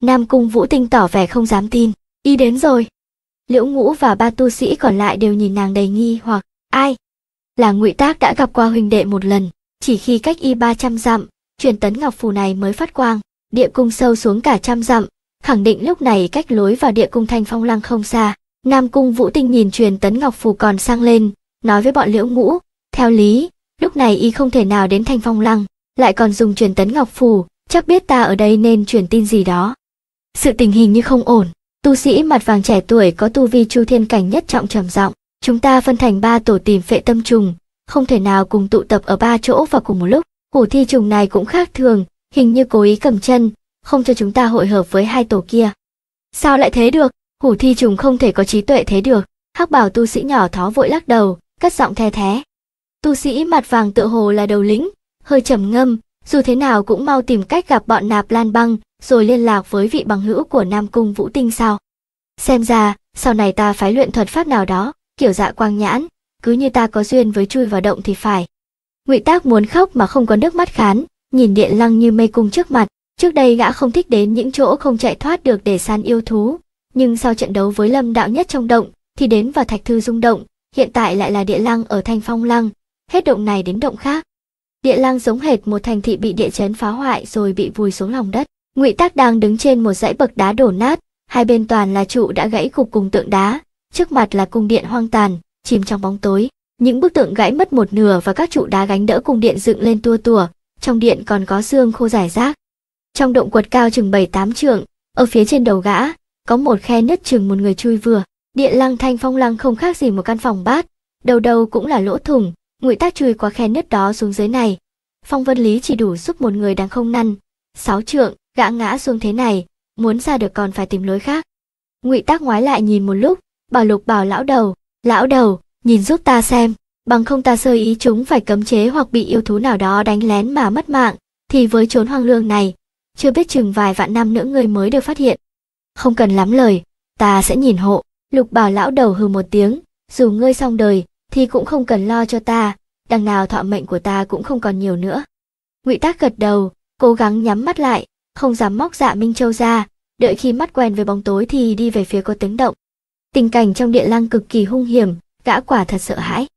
Nam Cung Vũ Tinh tỏ vẻ không dám tin, y đến rồi. Liễu Ngũ và ba tu sĩ còn lại đều nhìn nàng đầy nghi hoặc ai? Là Ngụy Tác đã gặp qua huynh đệ một lần, chỉ khi cách y 300 dặm, truyền tấn ngọc phù này mới phát quang, địa cung sâu xuống cả trăm dặm, khẳng định lúc này cách lối vào địa cung thanh phong lăng không xa. Nam cung vũ tinh nhìn truyền tấn ngọc phù còn sang lên, nói với bọn liễu ngũ, theo lý, lúc này y không thể nào đến thanh phong lăng, lại còn dùng truyền tấn ngọc phù, chắc biết ta ở đây nên truyền tin gì đó. Sự tình hình như không ổn, tu sĩ mặt vàng trẻ tuổi có tu vi chu thiên cảnh nhất trọng trầm giọng chúng ta phân thành ba tổ tìm phệ tâm trùng, không thể nào cùng tụ tập ở ba chỗ và cùng một lúc. Hủ thi trùng này cũng khác thường, hình như cố ý cầm chân, không cho chúng ta hội hợp với hai tổ kia. Sao lại thế được? Hủ thi trùng không thể có trí tuệ thế được. Hắc bảo tu sĩ nhỏ thó vội lắc đầu, cất giọng the thé. Tu sĩ mặt vàng tựa hồ là đầu lĩnh, hơi trầm ngâm, dù thế nào cũng mau tìm cách gặp bọn nạp lan băng, rồi liên lạc với vị bằng hữu của Nam Cung Vũ Tinh sao. Xem ra, sau này ta phải luyện thuật pháp nào đó, kiểu dạ quang nhãn, cứ như ta có duyên với chui vào động thì phải. Ngụy Tác muốn khóc mà không có nước mắt khán, nhìn điện lăng như mê cung trước mặt, Trước đây gã không thích đến những chỗ không chạy thoát được để săn yêu thú, nhưng sau trận đấu với Lâm Đạo Nhất trong động, thì đến vào Thạch Thư Dung Động, hiện tại lại là địa lăng ở Thanh Phong Lăng, hết động này đến động khác. Địa lăng giống hệt một thành thị bị địa chấn phá hoại rồi bị vùi xuống lòng đất. Ngụy Tác đang đứng trên một dãy bậc đá đổ nát, hai bên toàn là trụ đã gãy cục cùng tượng đá, trước mặt là cung điện hoang tàn, chìm trong bóng tối. Những bức tượng gãy mất một nửa và các trụ đá gánh đỡ cung điện dựng lên tua tủa, trong điện còn có xương khô rải rác trong động quật cao chừng bảy tám trượng, ở phía trên đầu gã, có một khe nứt chừng một người chui vừa. Địa lăng thanh phong lăng không khác gì một căn phòng bát, đầu đầu cũng là lỗ thủng, ngụy tác chui qua khe nứt đó xuống dưới này. Phong vân lý chỉ đủ giúp một người đang không năn. Sáu trượng, gã ngã xuống thế này, muốn ra được còn phải tìm lối khác. Ngụy tác ngoái lại nhìn một lúc, bảo lục bảo lão đầu, lão đầu, nhìn giúp ta xem, bằng không ta sơ ý chúng phải cấm chế hoặc bị yêu thú nào đó đánh lén mà mất mạng, thì với chốn hoang lương này, chưa biết chừng vài vạn năm nữa người mới được phát hiện. Không cần lắm lời, ta sẽ nhìn hộ. Lục bảo lão đầu hừ một tiếng, dù ngươi xong đời, thì cũng không cần lo cho ta, đằng nào thọ mệnh của ta cũng không còn nhiều nữa. Ngụy Tác gật đầu, cố gắng nhắm mắt lại, không dám móc dạ Minh Châu ra, đợi khi mắt quen với bóng tối thì đi về phía có tiếng động. Tình cảnh trong địa lang cực kỳ hung hiểm, gã quả thật sợ hãi.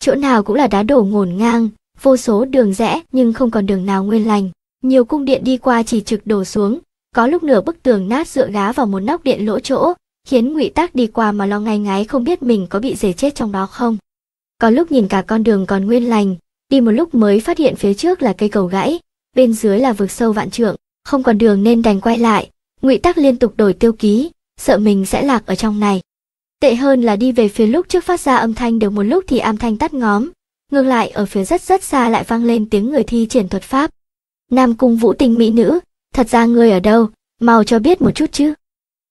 Chỗ nào cũng là đá đổ ngổn ngang, vô số đường rẽ nhưng không còn đường nào nguyên lành. Nhiều cung điện đi qua chỉ trực đổ xuống, có lúc nửa bức tường nát dựa gá vào một nóc điện lỗ chỗ, khiến Ngụy Tác đi qua mà lo ngáy ngái không biết mình có bị rể chết trong đó không. Có lúc nhìn cả con đường còn nguyên lành, đi một lúc mới phát hiện phía trước là cây cầu gãy, bên dưới là vực sâu vạn trượng, không còn đường nên đành quay lại. Ngụy Tác liên tục đổi tiêu ký, sợ mình sẽ lạc ở trong này. Tệ hơn là đi về phía lúc trước phát ra âm thanh được một lúc thì âm thanh tắt ngóm, ngược lại ở phía rất rất xa lại vang lên tiếng người thi triển thuật pháp. Nam Cung Vũ Tình mỹ nữ, thật ra ngươi ở đâu, mau cho biết một chút chứ.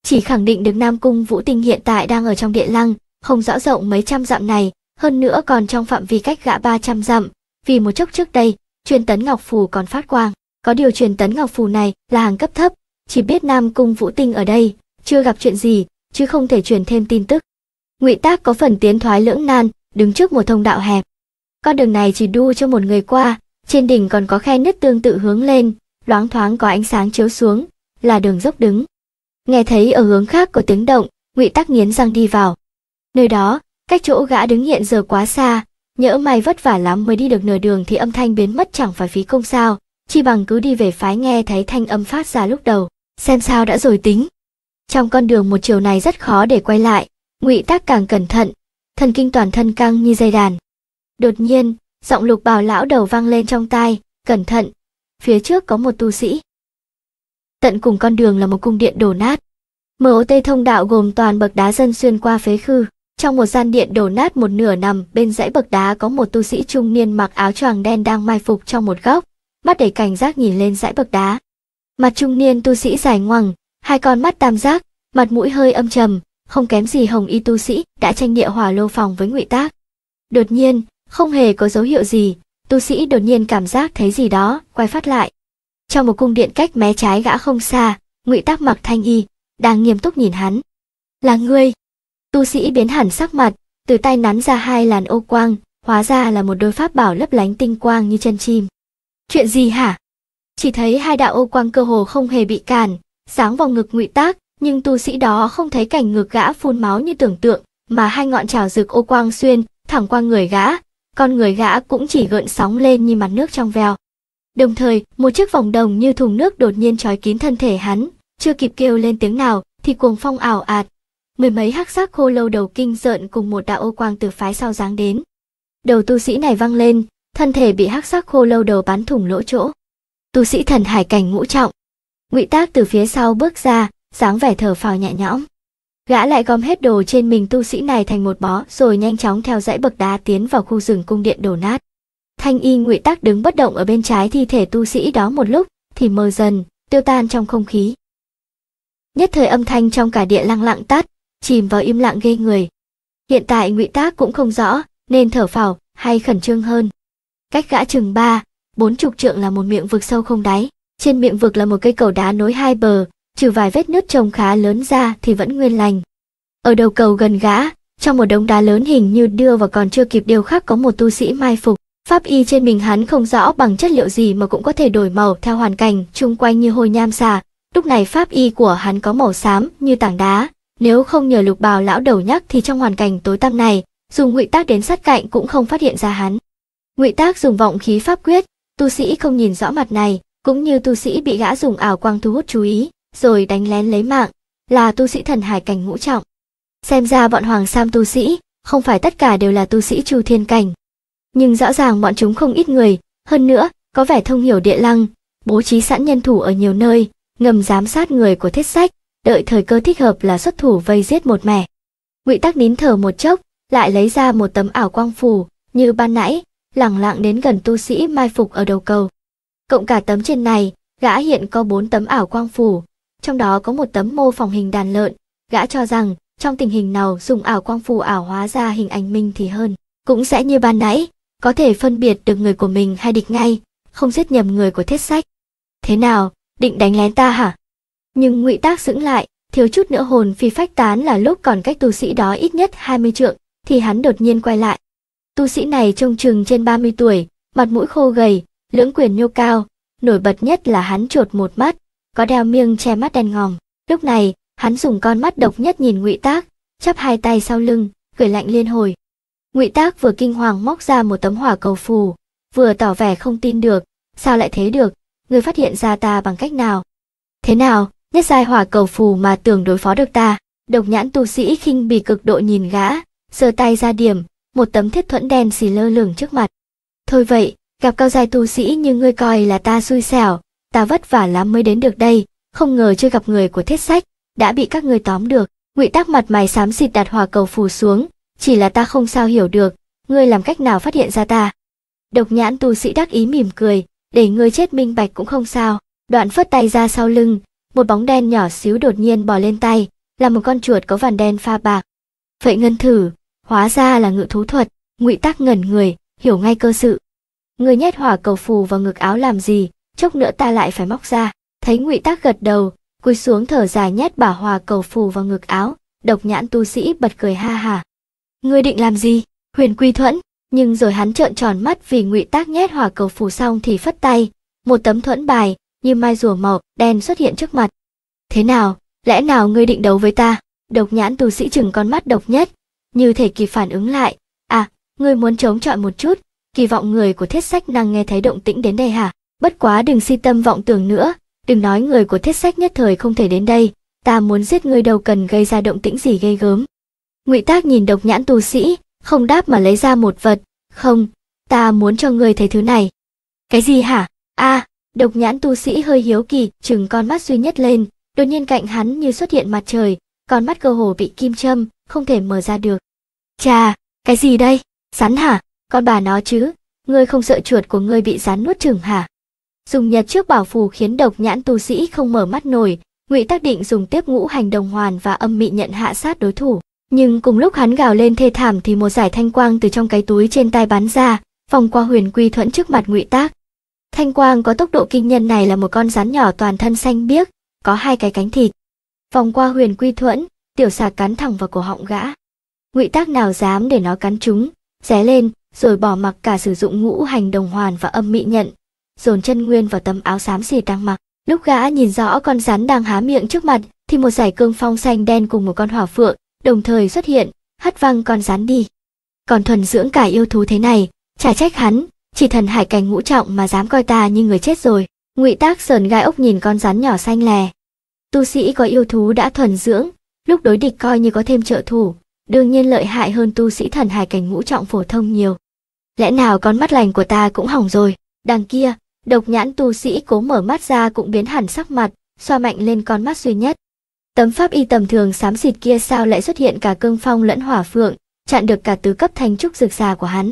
Chỉ khẳng định được Nam Cung Vũ Tình hiện tại đang ở trong điện lăng, không rõ rộng mấy trăm dặm này, hơn nữa còn trong phạm vi cách gã ba trăm dặm, vì một chốc trước đây, truyền tấn ngọc phù còn phát quang, có điều truyền tấn ngọc phù này là hàng cấp thấp, chỉ biết Nam Cung Vũ Tinh ở đây, chưa gặp chuyện gì, chứ không thể truyền thêm tin tức. Ngụy Tác có phần tiến thoái lưỡng nan, đứng trước một thông đạo hẹp. Con đường này chỉ đu cho một người qua, trên đỉnh còn có khe nứt tương tự hướng lên, loáng thoáng có ánh sáng chiếu xuống, là đường dốc đứng. Nghe thấy ở hướng khác có tiếng động, Ngụy Tắc nghiến răng đi vào. Nơi đó, cách chỗ gã đứng hiện giờ quá xa, nhỡ mày vất vả lắm mới đi được nửa đường thì âm thanh biến mất chẳng phải phí công sao, chi bằng cứ đi về phái nghe thấy thanh âm phát ra lúc đầu, xem sao đã rồi tính. Trong con đường một chiều này rất khó để quay lại, Ngụy Tắc càng cẩn thận, thần kinh toàn thân căng như dây đàn. Đột nhiên, Giọng lục bào lão đầu vang lên trong tai, cẩn thận, phía trước có một tu sĩ. Tận cùng con đường là một cung điện đổ nát. MOT thông đạo gồm toàn bậc đá dân xuyên qua phế khư. Trong một gian điện đổ nát một nửa nằm bên dãy bậc đá có một tu sĩ trung niên mặc áo choàng đen đang mai phục trong một góc, mắt đầy cảnh giác nhìn lên dãy bậc đá. Mặt trung niên tu sĩ dài ngoằng, hai con mắt tam giác, mặt mũi hơi âm trầm, không kém gì hồng y tu sĩ đã tranh địa hỏa lô phòng với ngụy tác. Đột nhiên, không hề có dấu hiệu gì, tu sĩ đột nhiên cảm giác thấy gì đó, quay phát lại. Trong một cung điện cách mé trái gã không xa, ngụy tác mặc thanh y, đang nghiêm túc nhìn hắn. Là ngươi. Tu sĩ biến hẳn sắc mặt, từ tay nắn ra hai làn ô quang, hóa ra là một đôi pháp bảo lấp lánh tinh quang như chân chim. Chuyện gì hả? Chỉ thấy hai đạo ô quang cơ hồ không hề bị cản, sáng vào ngực ngụy tác, nhưng tu sĩ đó không thấy cảnh ngực gã phun máu như tưởng tượng, mà hai ngọn trào rực ô quang xuyên, thẳng qua người gã, con người gã cũng chỉ gợn sóng lên như mặt nước trong veo. Đồng thời, một chiếc vòng đồng như thùng nước đột nhiên trói kín thân thể hắn, chưa kịp kêu lên tiếng nào thì cuồng phong ảo ạt. Mười mấy hắc sắc khô lâu đầu kinh rợn cùng một đạo ô quang từ phái sau giáng đến. Đầu tu sĩ này văng lên, thân thể bị hắc sắc khô lâu đầu bắn thủng lỗ chỗ. Tu sĩ thần hải cảnh ngũ trọng. Ngụy Tác từ phía sau bước ra, dáng vẻ thở phào nhẹ nhõm. Gã lại gom hết đồ trên mình tu sĩ này thành một bó rồi nhanh chóng theo dãy bậc đá tiến vào khu rừng cung điện đổ nát. Thanh y ngụy tắc đứng bất động ở bên trái thi thể tu sĩ đó một lúc thì mờ dần, tiêu tan trong không khí. Nhất thời âm thanh trong cả địa lăng lặng tắt, chìm vào im lặng ghê người. Hiện tại ngụy tác cũng không rõ nên thở phào hay khẩn trương hơn. Cách gã chừng ba, bốn chục trượng là một miệng vực sâu không đáy. Trên miệng vực là một cây cầu đá nối hai bờ, trừ vài vết nứt trông khá lớn ra thì vẫn nguyên lành. Ở đầu cầu gần gã, trong một đống đá lớn hình như đưa vào còn chưa kịp điều khắc có một tu sĩ mai phục. Pháp y trên mình hắn không rõ bằng chất liệu gì mà cũng có thể đổi màu theo hoàn cảnh chung quanh như hồi nham xà. Lúc này pháp y của hắn có màu xám như tảng đá. Nếu không nhờ lục bào lão đầu nhắc thì trong hoàn cảnh tối tăm này, dùng ngụy tác đến sát cạnh cũng không phát hiện ra hắn. Ngụy tác dùng vọng khí pháp quyết, tu sĩ không nhìn rõ mặt này, cũng như tu sĩ bị gã dùng ảo quang thu hút chú ý rồi đánh lén lấy mạng, là tu sĩ thần hải cảnh ngũ trọng. Xem ra bọn Hoàng Sam tu sĩ, không phải tất cả đều là tu sĩ chu thiên cảnh. Nhưng rõ ràng bọn chúng không ít người, hơn nữa, có vẻ thông hiểu địa lăng, bố trí sẵn nhân thủ ở nhiều nơi, ngầm giám sát người của thiết sách, đợi thời cơ thích hợp là xuất thủ vây giết một mẻ. Ngụy Tắc nín thở một chốc, lại lấy ra một tấm ảo quang phù, như ban nãy, lẳng lặng đến gần tu sĩ mai phục ở đầu cầu. Cộng cả tấm trên này, gã hiện có bốn tấm ảo quang phù, trong đó có một tấm mô phỏng hình đàn lợn. Gã cho rằng, trong tình hình nào dùng ảo quang phù ảo hóa ra hình ảnh mình thì hơn. Cũng sẽ như ban nãy, có thể phân biệt được người của mình hay địch ngay, không giết nhầm người của thiết sách. Thế nào, định đánh lén ta hả? Nhưng ngụy tác sững lại, thiếu chút nữa hồn phi phách tán là lúc còn cách tu sĩ đó ít nhất 20 trượng, thì hắn đột nhiên quay lại. Tu sĩ này trông chừng trên 30 tuổi, mặt mũi khô gầy, lưỡng quyền nhô cao, nổi bật nhất là hắn chuột một mắt, có đeo miêng che mắt đen ngòm lúc này hắn dùng con mắt độc nhất nhìn ngụy tác chắp hai tay sau lưng cười lạnh liên hồi ngụy tác vừa kinh hoàng móc ra một tấm hỏa cầu phù vừa tỏ vẻ không tin được sao lại thế được người phát hiện ra ta bằng cách nào thế nào nhất giai hỏa cầu phù mà tưởng đối phó được ta độc nhãn tu sĩ khinh bì cực độ nhìn gã giơ tay ra điểm một tấm thiết thuẫn đen xì lơ lửng trước mặt thôi vậy gặp cao giai tu sĩ như ngươi coi là ta xui xẻo ta vất vả lắm mới đến được đây không ngờ chưa gặp người của thiết sách đã bị các người tóm được ngụy Tắc mặt mày xám xịt đặt hỏa cầu phù xuống chỉ là ta không sao hiểu được ngươi làm cách nào phát hiện ra ta độc nhãn tu sĩ đắc ý mỉm cười để ngươi chết minh bạch cũng không sao đoạn phất tay ra sau lưng một bóng đen nhỏ xíu đột nhiên bò lên tay là một con chuột có vằn đen pha bạc vậy ngân thử hóa ra là ngự thú thuật ngụy tắc ngẩn người hiểu ngay cơ sự người nhét hỏa cầu phù vào ngực áo làm gì chốc nữa ta lại phải móc ra thấy ngụy tác gật đầu cúi xuống thở dài nhét bà hòa cầu phù vào ngực áo độc nhãn tu sĩ bật cười ha hả ngươi định làm gì huyền quy thuẫn nhưng rồi hắn trợn tròn mắt vì ngụy tác nhét hòa cầu phù xong thì phất tay một tấm thuẫn bài như mai rùa màu đen xuất hiện trước mặt thế nào lẽ nào ngươi định đấu với ta độc nhãn tu sĩ chừng con mắt độc nhất như thể kịp phản ứng lại à ngươi muốn chống chọi một chút kỳ vọng người của thiết sách năng nghe thấy động tĩnh đến đây hả Bất quá đừng si tâm vọng tưởng nữa, đừng nói người của thiết sách nhất thời không thể đến đây, ta muốn giết ngươi đâu cần gây ra động tĩnh gì gây gớm. Ngụy Tác nhìn độc nhãn tu sĩ, không đáp mà lấy ra một vật, "Không, ta muốn cho ngươi thấy thứ này." "Cái gì hả?" "A." À, độc nhãn tu sĩ hơi hiếu kỳ, chừng con mắt duy nhất lên, đột nhiên cạnh hắn như xuất hiện mặt trời, con mắt cơ hồ bị kim châm, không thể mở ra được. "Chà, cái gì đây? Rắn hả? Con bà nó chứ, ngươi không sợ chuột của ngươi bị rắn nuốt chửng hả?" dùng nhật trước bảo phù khiến độc nhãn tu sĩ không mở mắt nổi, Ngụy Tác định dùng tiếp ngũ hành đồng hoàn và âm mị nhận hạ sát đối thủ, nhưng cùng lúc hắn gào lên thê thảm thì một giải thanh quang từ trong cái túi trên tay bắn ra, vòng qua Huyền Quy thuẫn trước mặt Ngụy Tác. Thanh quang có tốc độ kinh nhân này là một con rắn nhỏ toàn thân xanh biếc, có hai cái cánh thịt. Vòng qua Huyền Quy thuẫn, tiểu xà cắn thẳng vào cổ họng gã. Ngụy Tác nào dám để nó cắn chúng, ré lên, rồi bỏ mặc cả sử dụng ngũ hành đồng hoàn và âm mị nhận, dồn chân nguyên vào tấm áo xám xỉ đang mặc. Lúc gã nhìn rõ con rắn đang há miệng trước mặt, thì một giải cương phong xanh đen cùng một con hỏa phượng đồng thời xuất hiện, hất văng con rắn đi. Còn thuần dưỡng cả yêu thú thế này, chả trách hắn, chỉ thần hải cảnh ngũ trọng mà dám coi ta như người chết rồi. Ngụy Tác sờn gai ốc nhìn con rắn nhỏ xanh lè. Tu sĩ có yêu thú đã thuần dưỡng, lúc đối địch coi như có thêm trợ thủ, đương nhiên lợi hại hơn tu sĩ thần hải cảnh ngũ trọng phổ thông nhiều. Lẽ nào con mắt lành của ta cũng hỏng rồi? Đằng kia, Độc nhãn tu sĩ cố mở mắt ra cũng biến hẳn sắc mặt, xoa mạnh lên con mắt duy nhất. Tấm pháp y tầm thường xám xịt kia sao lại xuất hiện cả cương phong lẫn hỏa phượng, chặn được cả tứ cấp thanh trúc rực xà của hắn.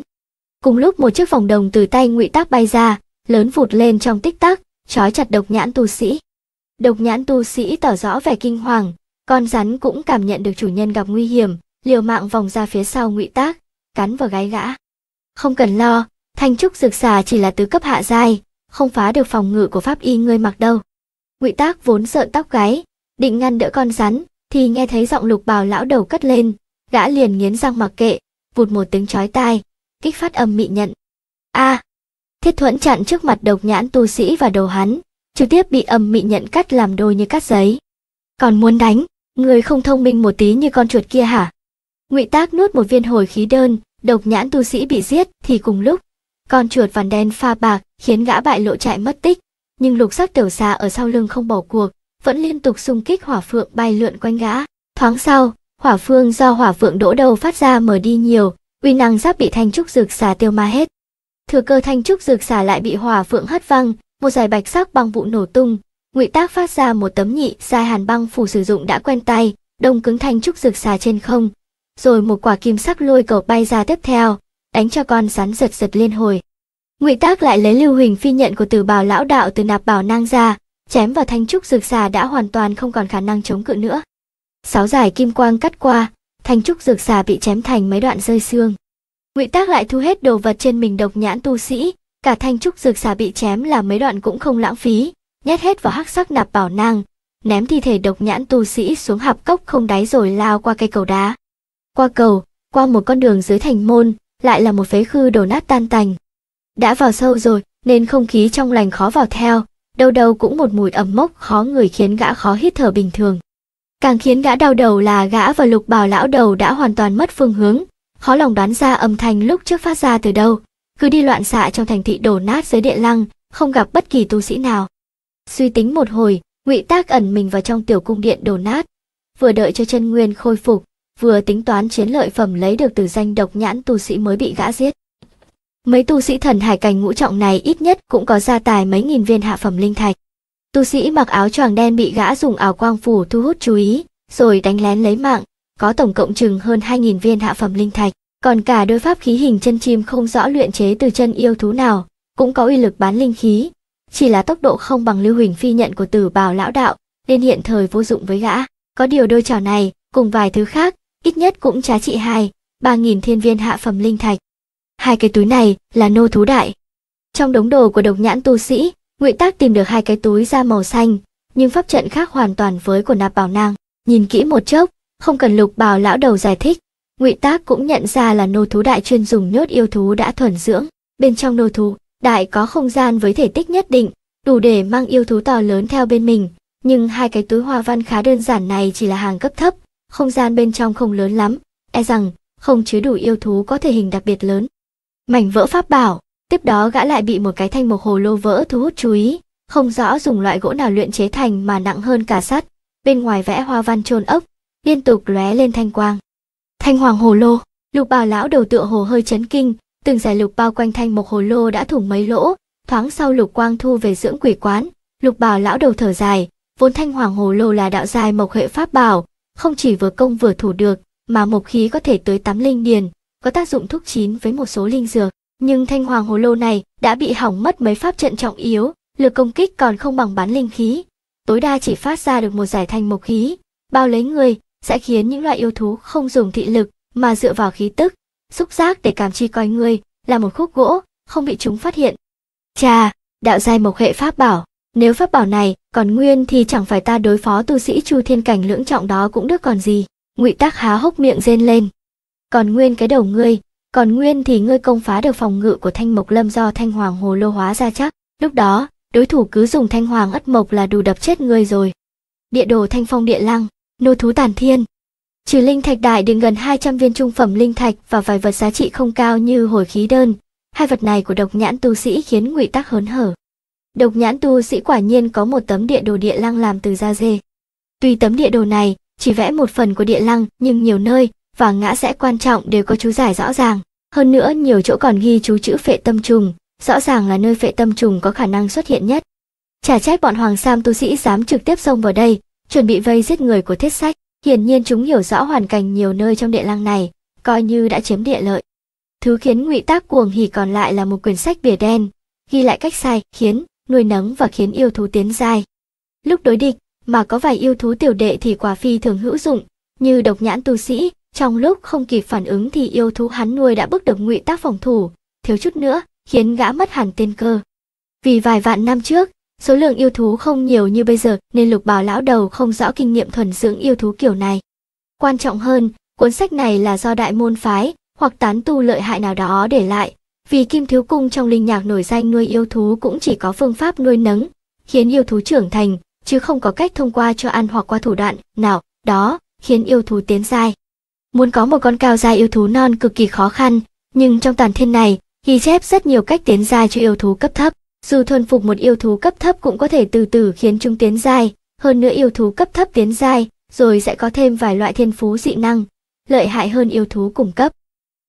Cùng lúc một chiếc vòng đồng từ tay Ngụy Tác bay ra, lớn vụt lên trong tích tắc, trói chặt độc nhãn tu sĩ. Độc nhãn tu sĩ tỏ rõ vẻ kinh hoàng, con rắn cũng cảm nhận được chủ nhân gặp nguy hiểm, liều mạng vòng ra phía sau Ngụy Tác, cắn vào gáy gã. Không cần lo, thanh trúc rực xà chỉ là tứ cấp hạ giai, không phá được phòng ngự của pháp y ngươi mặc đâu ngụy tác vốn sợ tóc gáy định ngăn đỡ con rắn thì nghe thấy giọng lục bào lão đầu cất lên gã liền nghiến răng mặc kệ vụt một tiếng chói tai kích phát âm mị nhận a à, thiết thuẫn chặn trước mặt độc nhãn tu sĩ và đầu hắn trực tiếp bị âm mị nhận cắt làm đôi như cắt giấy còn muốn đánh người không thông minh một tí như con chuột kia hả ngụy tác nuốt một viên hồi khí đơn độc nhãn tu sĩ bị giết thì cùng lúc con chuột vằn đen pha bạc khiến gã bại lộ chạy mất tích, nhưng lục sắc tiểu xà ở sau lưng không bỏ cuộc, vẫn liên tục xung kích hỏa phượng bay lượn quanh gã. Thoáng sau, hỏa phương do hỏa phượng đỗ đầu phát ra mở đi nhiều, uy năng giáp bị thanh trúc dược xà tiêu ma hết. Thừa cơ thanh trúc dược xà lại bị hỏa phượng hất văng, một giải bạch sắc băng vụ nổ tung, ngụy tác phát ra một tấm nhị dài hàn băng phủ sử dụng đã quen tay, đông cứng thanh trúc dược xà trên không, rồi một quả kim sắc lôi cầu bay ra tiếp theo, đánh cho con rắn giật giật liên hồi ngụy tác lại lấy lưu huỳnh phi nhận của tử bào lão đạo từ nạp bảo nang ra chém vào thanh trúc dược xà đã hoàn toàn không còn khả năng chống cự nữa sáu giải kim quang cắt qua thanh trúc dược xà bị chém thành mấy đoạn rơi xương ngụy tác lại thu hết đồ vật trên mình độc nhãn tu sĩ cả thanh trúc dược xà bị chém là mấy đoạn cũng không lãng phí nhét hết vào hắc sắc nạp bảo nang ném thi thể độc nhãn tu sĩ xuống hạp cốc không đáy rồi lao qua cây cầu đá qua cầu qua một con đường dưới thành môn lại là một phế khư đổ nát tan tành. Đã vào sâu rồi, nên không khí trong lành khó vào theo, đâu đâu cũng một mùi ẩm mốc khó người khiến gã khó hít thở bình thường. Càng khiến gã đau đầu là gã và lục bào lão đầu đã hoàn toàn mất phương hướng, khó lòng đoán ra âm thanh lúc trước phát ra từ đâu, cứ đi loạn xạ trong thành thị đổ nát dưới địa lăng, không gặp bất kỳ tu sĩ nào. Suy tính một hồi, ngụy tác ẩn mình vào trong tiểu cung điện đổ nát, vừa đợi cho chân nguyên khôi phục, vừa tính toán chiến lợi phẩm lấy được từ danh độc nhãn tu sĩ mới bị gã giết. Mấy tu sĩ thần hải cảnh ngũ trọng này ít nhất cũng có gia tài mấy nghìn viên hạ phẩm linh thạch. Tu sĩ mặc áo choàng đen bị gã dùng ảo quang phủ thu hút chú ý, rồi đánh lén lấy mạng, có tổng cộng chừng hơn 2.000 viên hạ phẩm linh thạch. Còn cả đôi pháp khí hình chân chim không rõ luyện chế từ chân yêu thú nào, cũng có uy lực bán linh khí. Chỉ là tốc độ không bằng lưu huỳnh phi nhận của tử bào lão đạo, nên hiện thời vô dụng với gã. Có điều đôi trò này, cùng vài thứ khác, ít nhất cũng giá trị hai ba nghìn thiên viên hạ phẩm linh thạch hai cái túi này là nô thú đại trong đống đồ của độc nhãn tu sĩ ngụy tác tìm được hai cái túi da màu xanh nhưng pháp trận khác hoàn toàn với của nạp bảo nang nhìn kỹ một chốc không cần lục bào lão đầu giải thích ngụy tác cũng nhận ra là nô thú đại chuyên dùng nhốt yêu thú đã thuần dưỡng bên trong nô thú đại có không gian với thể tích nhất định đủ để mang yêu thú to lớn theo bên mình nhưng hai cái túi hoa văn khá đơn giản này chỉ là hàng cấp thấp không gian bên trong không lớn lắm, e rằng không chứa đủ yêu thú có thể hình đặc biệt lớn. Mảnh vỡ pháp bảo, tiếp đó gã lại bị một cái thanh mộc hồ lô vỡ thu hút chú ý, không rõ dùng loại gỗ nào luyện chế thành mà nặng hơn cả sắt, bên ngoài vẽ hoa văn trôn ốc, liên tục lóe lên thanh quang. Thanh hoàng hồ lô, lục bào lão đầu tựa hồ hơi chấn kinh, từng giải lục bao quanh thanh mộc hồ lô đã thủng mấy lỗ, thoáng sau lục quang thu về dưỡng quỷ quán, lục bào lão đầu thở dài, vốn thanh hoàng hồ lô là đạo dài mộc hệ pháp bảo, không chỉ vừa công vừa thủ được, mà mộc khí có thể tới tám linh điền, có tác dụng thuốc chín với một số linh dược. Nhưng thanh hoàng hồ lô này đã bị hỏng mất mấy pháp trận trọng yếu, lực công kích còn không bằng bán linh khí. Tối đa chỉ phát ra được một giải thanh mộc khí, bao lấy người sẽ khiến những loại yêu thú không dùng thị lực mà dựa vào khí tức, xúc giác để cảm chi coi người là một khúc gỗ, không bị chúng phát hiện. Chà, đạo giai mộc hệ pháp bảo, nếu pháp bảo này còn nguyên thì chẳng phải ta đối phó tu sĩ Chu Thiên Cảnh lưỡng trọng đó cũng được còn gì. Ngụy Tác há hốc miệng rên lên. Còn nguyên cái đầu ngươi, còn nguyên thì ngươi công phá được phòng ngự của Thanh Mộc Lâm do Thanh Hoàng Hồ Lô hóa ra chắc. Lúc đó, đối thủ cứ dùng Thanh Hoàng ất mộc là đủ đập chết ngươi rồi. Địa đồ Thanh Phong Địa Lăng, nô thú tàn thiên. Trừ linh thạch đại đựng gần 200 viên trung phẩm linh thạch và vài vật giá trị không cao như hồi khí đơn, hai vật này của độc nhãn tu sĩ khiến Ngụy Tác hớn hở. Độc nhãn tu sĩ quả nhiên có một tấm địa đồ địa lăng làm từ da dê. Tuy tấm địa đồ này chỉ vẽ một phần của địa lăng nhưng nhiều nơi và ngã sẽ quan trọng đều có chú giải rõ ràng. Hơn nữa nhiều chỗ còn ghi chú chữ phệ tâm trùng, rõ ràng là nơi phệ tâm trùng có khả năng xuất hiện nhất. Chả trách bọn Hoàng Sam tu sĩ dám trực tiếp xông vào đây, chuẩn bị vây giết người của thiết sách. Hiển nhiên chúng hiểu rõ hoàn cảnh nhiều nơi trong địa lăng này, coi như đã chiếm địa lợi. Thứ khiến ngụy tác cuồng hỉ còn lại là một quyển sách bìa đen, ghi lại cách sai khiến nuôi nấng và khiến yêu thú tiến dài. Lúc đối địch, mà có vài yêu thú tiểu đệ thì quả phi thường hữu dụng, như độc nhãn tu sĩ, trong lúc không kịp phản ứng thì yêu thú hắn nuôi đã bước được ngụy tác phòng thủ, thiếu chút nữa khiến gã mất hẳn tên cơ. Vì vài vạn năm trước, số lượng yêu thú không nhiều như bây giờ nên lục bảo lão đầu không rõ kinh nghiệm thuần dưỡng yêu thú kiểu này. Quan trọng hơn, cuốn sách này là do đại môn phái hoặc tán tu lợi hại nào đó để lại, vì Kim Thiếu Cung trong linh nhạc nổi danh nuôi yêu thú cũng chỉ có phương pháp nuôi nấng, khiến yêu thú trưởng thành, chứ không có cách thông qua cho ăn hoặc qua thủ đoạn nào đó khiến yêu thú tiến dài. Muốn có một con cao dài yêu thú non cực kỳ khó khăn, nhưng trong toàn thiên này, ghi chép rất nhiều cách tiến dài cho yêu thú cấp thấp. Dù thuần phục một yêu thú cấp thấp cũng có thể từ từ khiến chúng tiến dài, hơn nữa yêu thú cấp thấp tiến dài, rồi sẽ có thêm vài loại thiên phú dị năng, lợi hại hơn yêu thú cùng cấp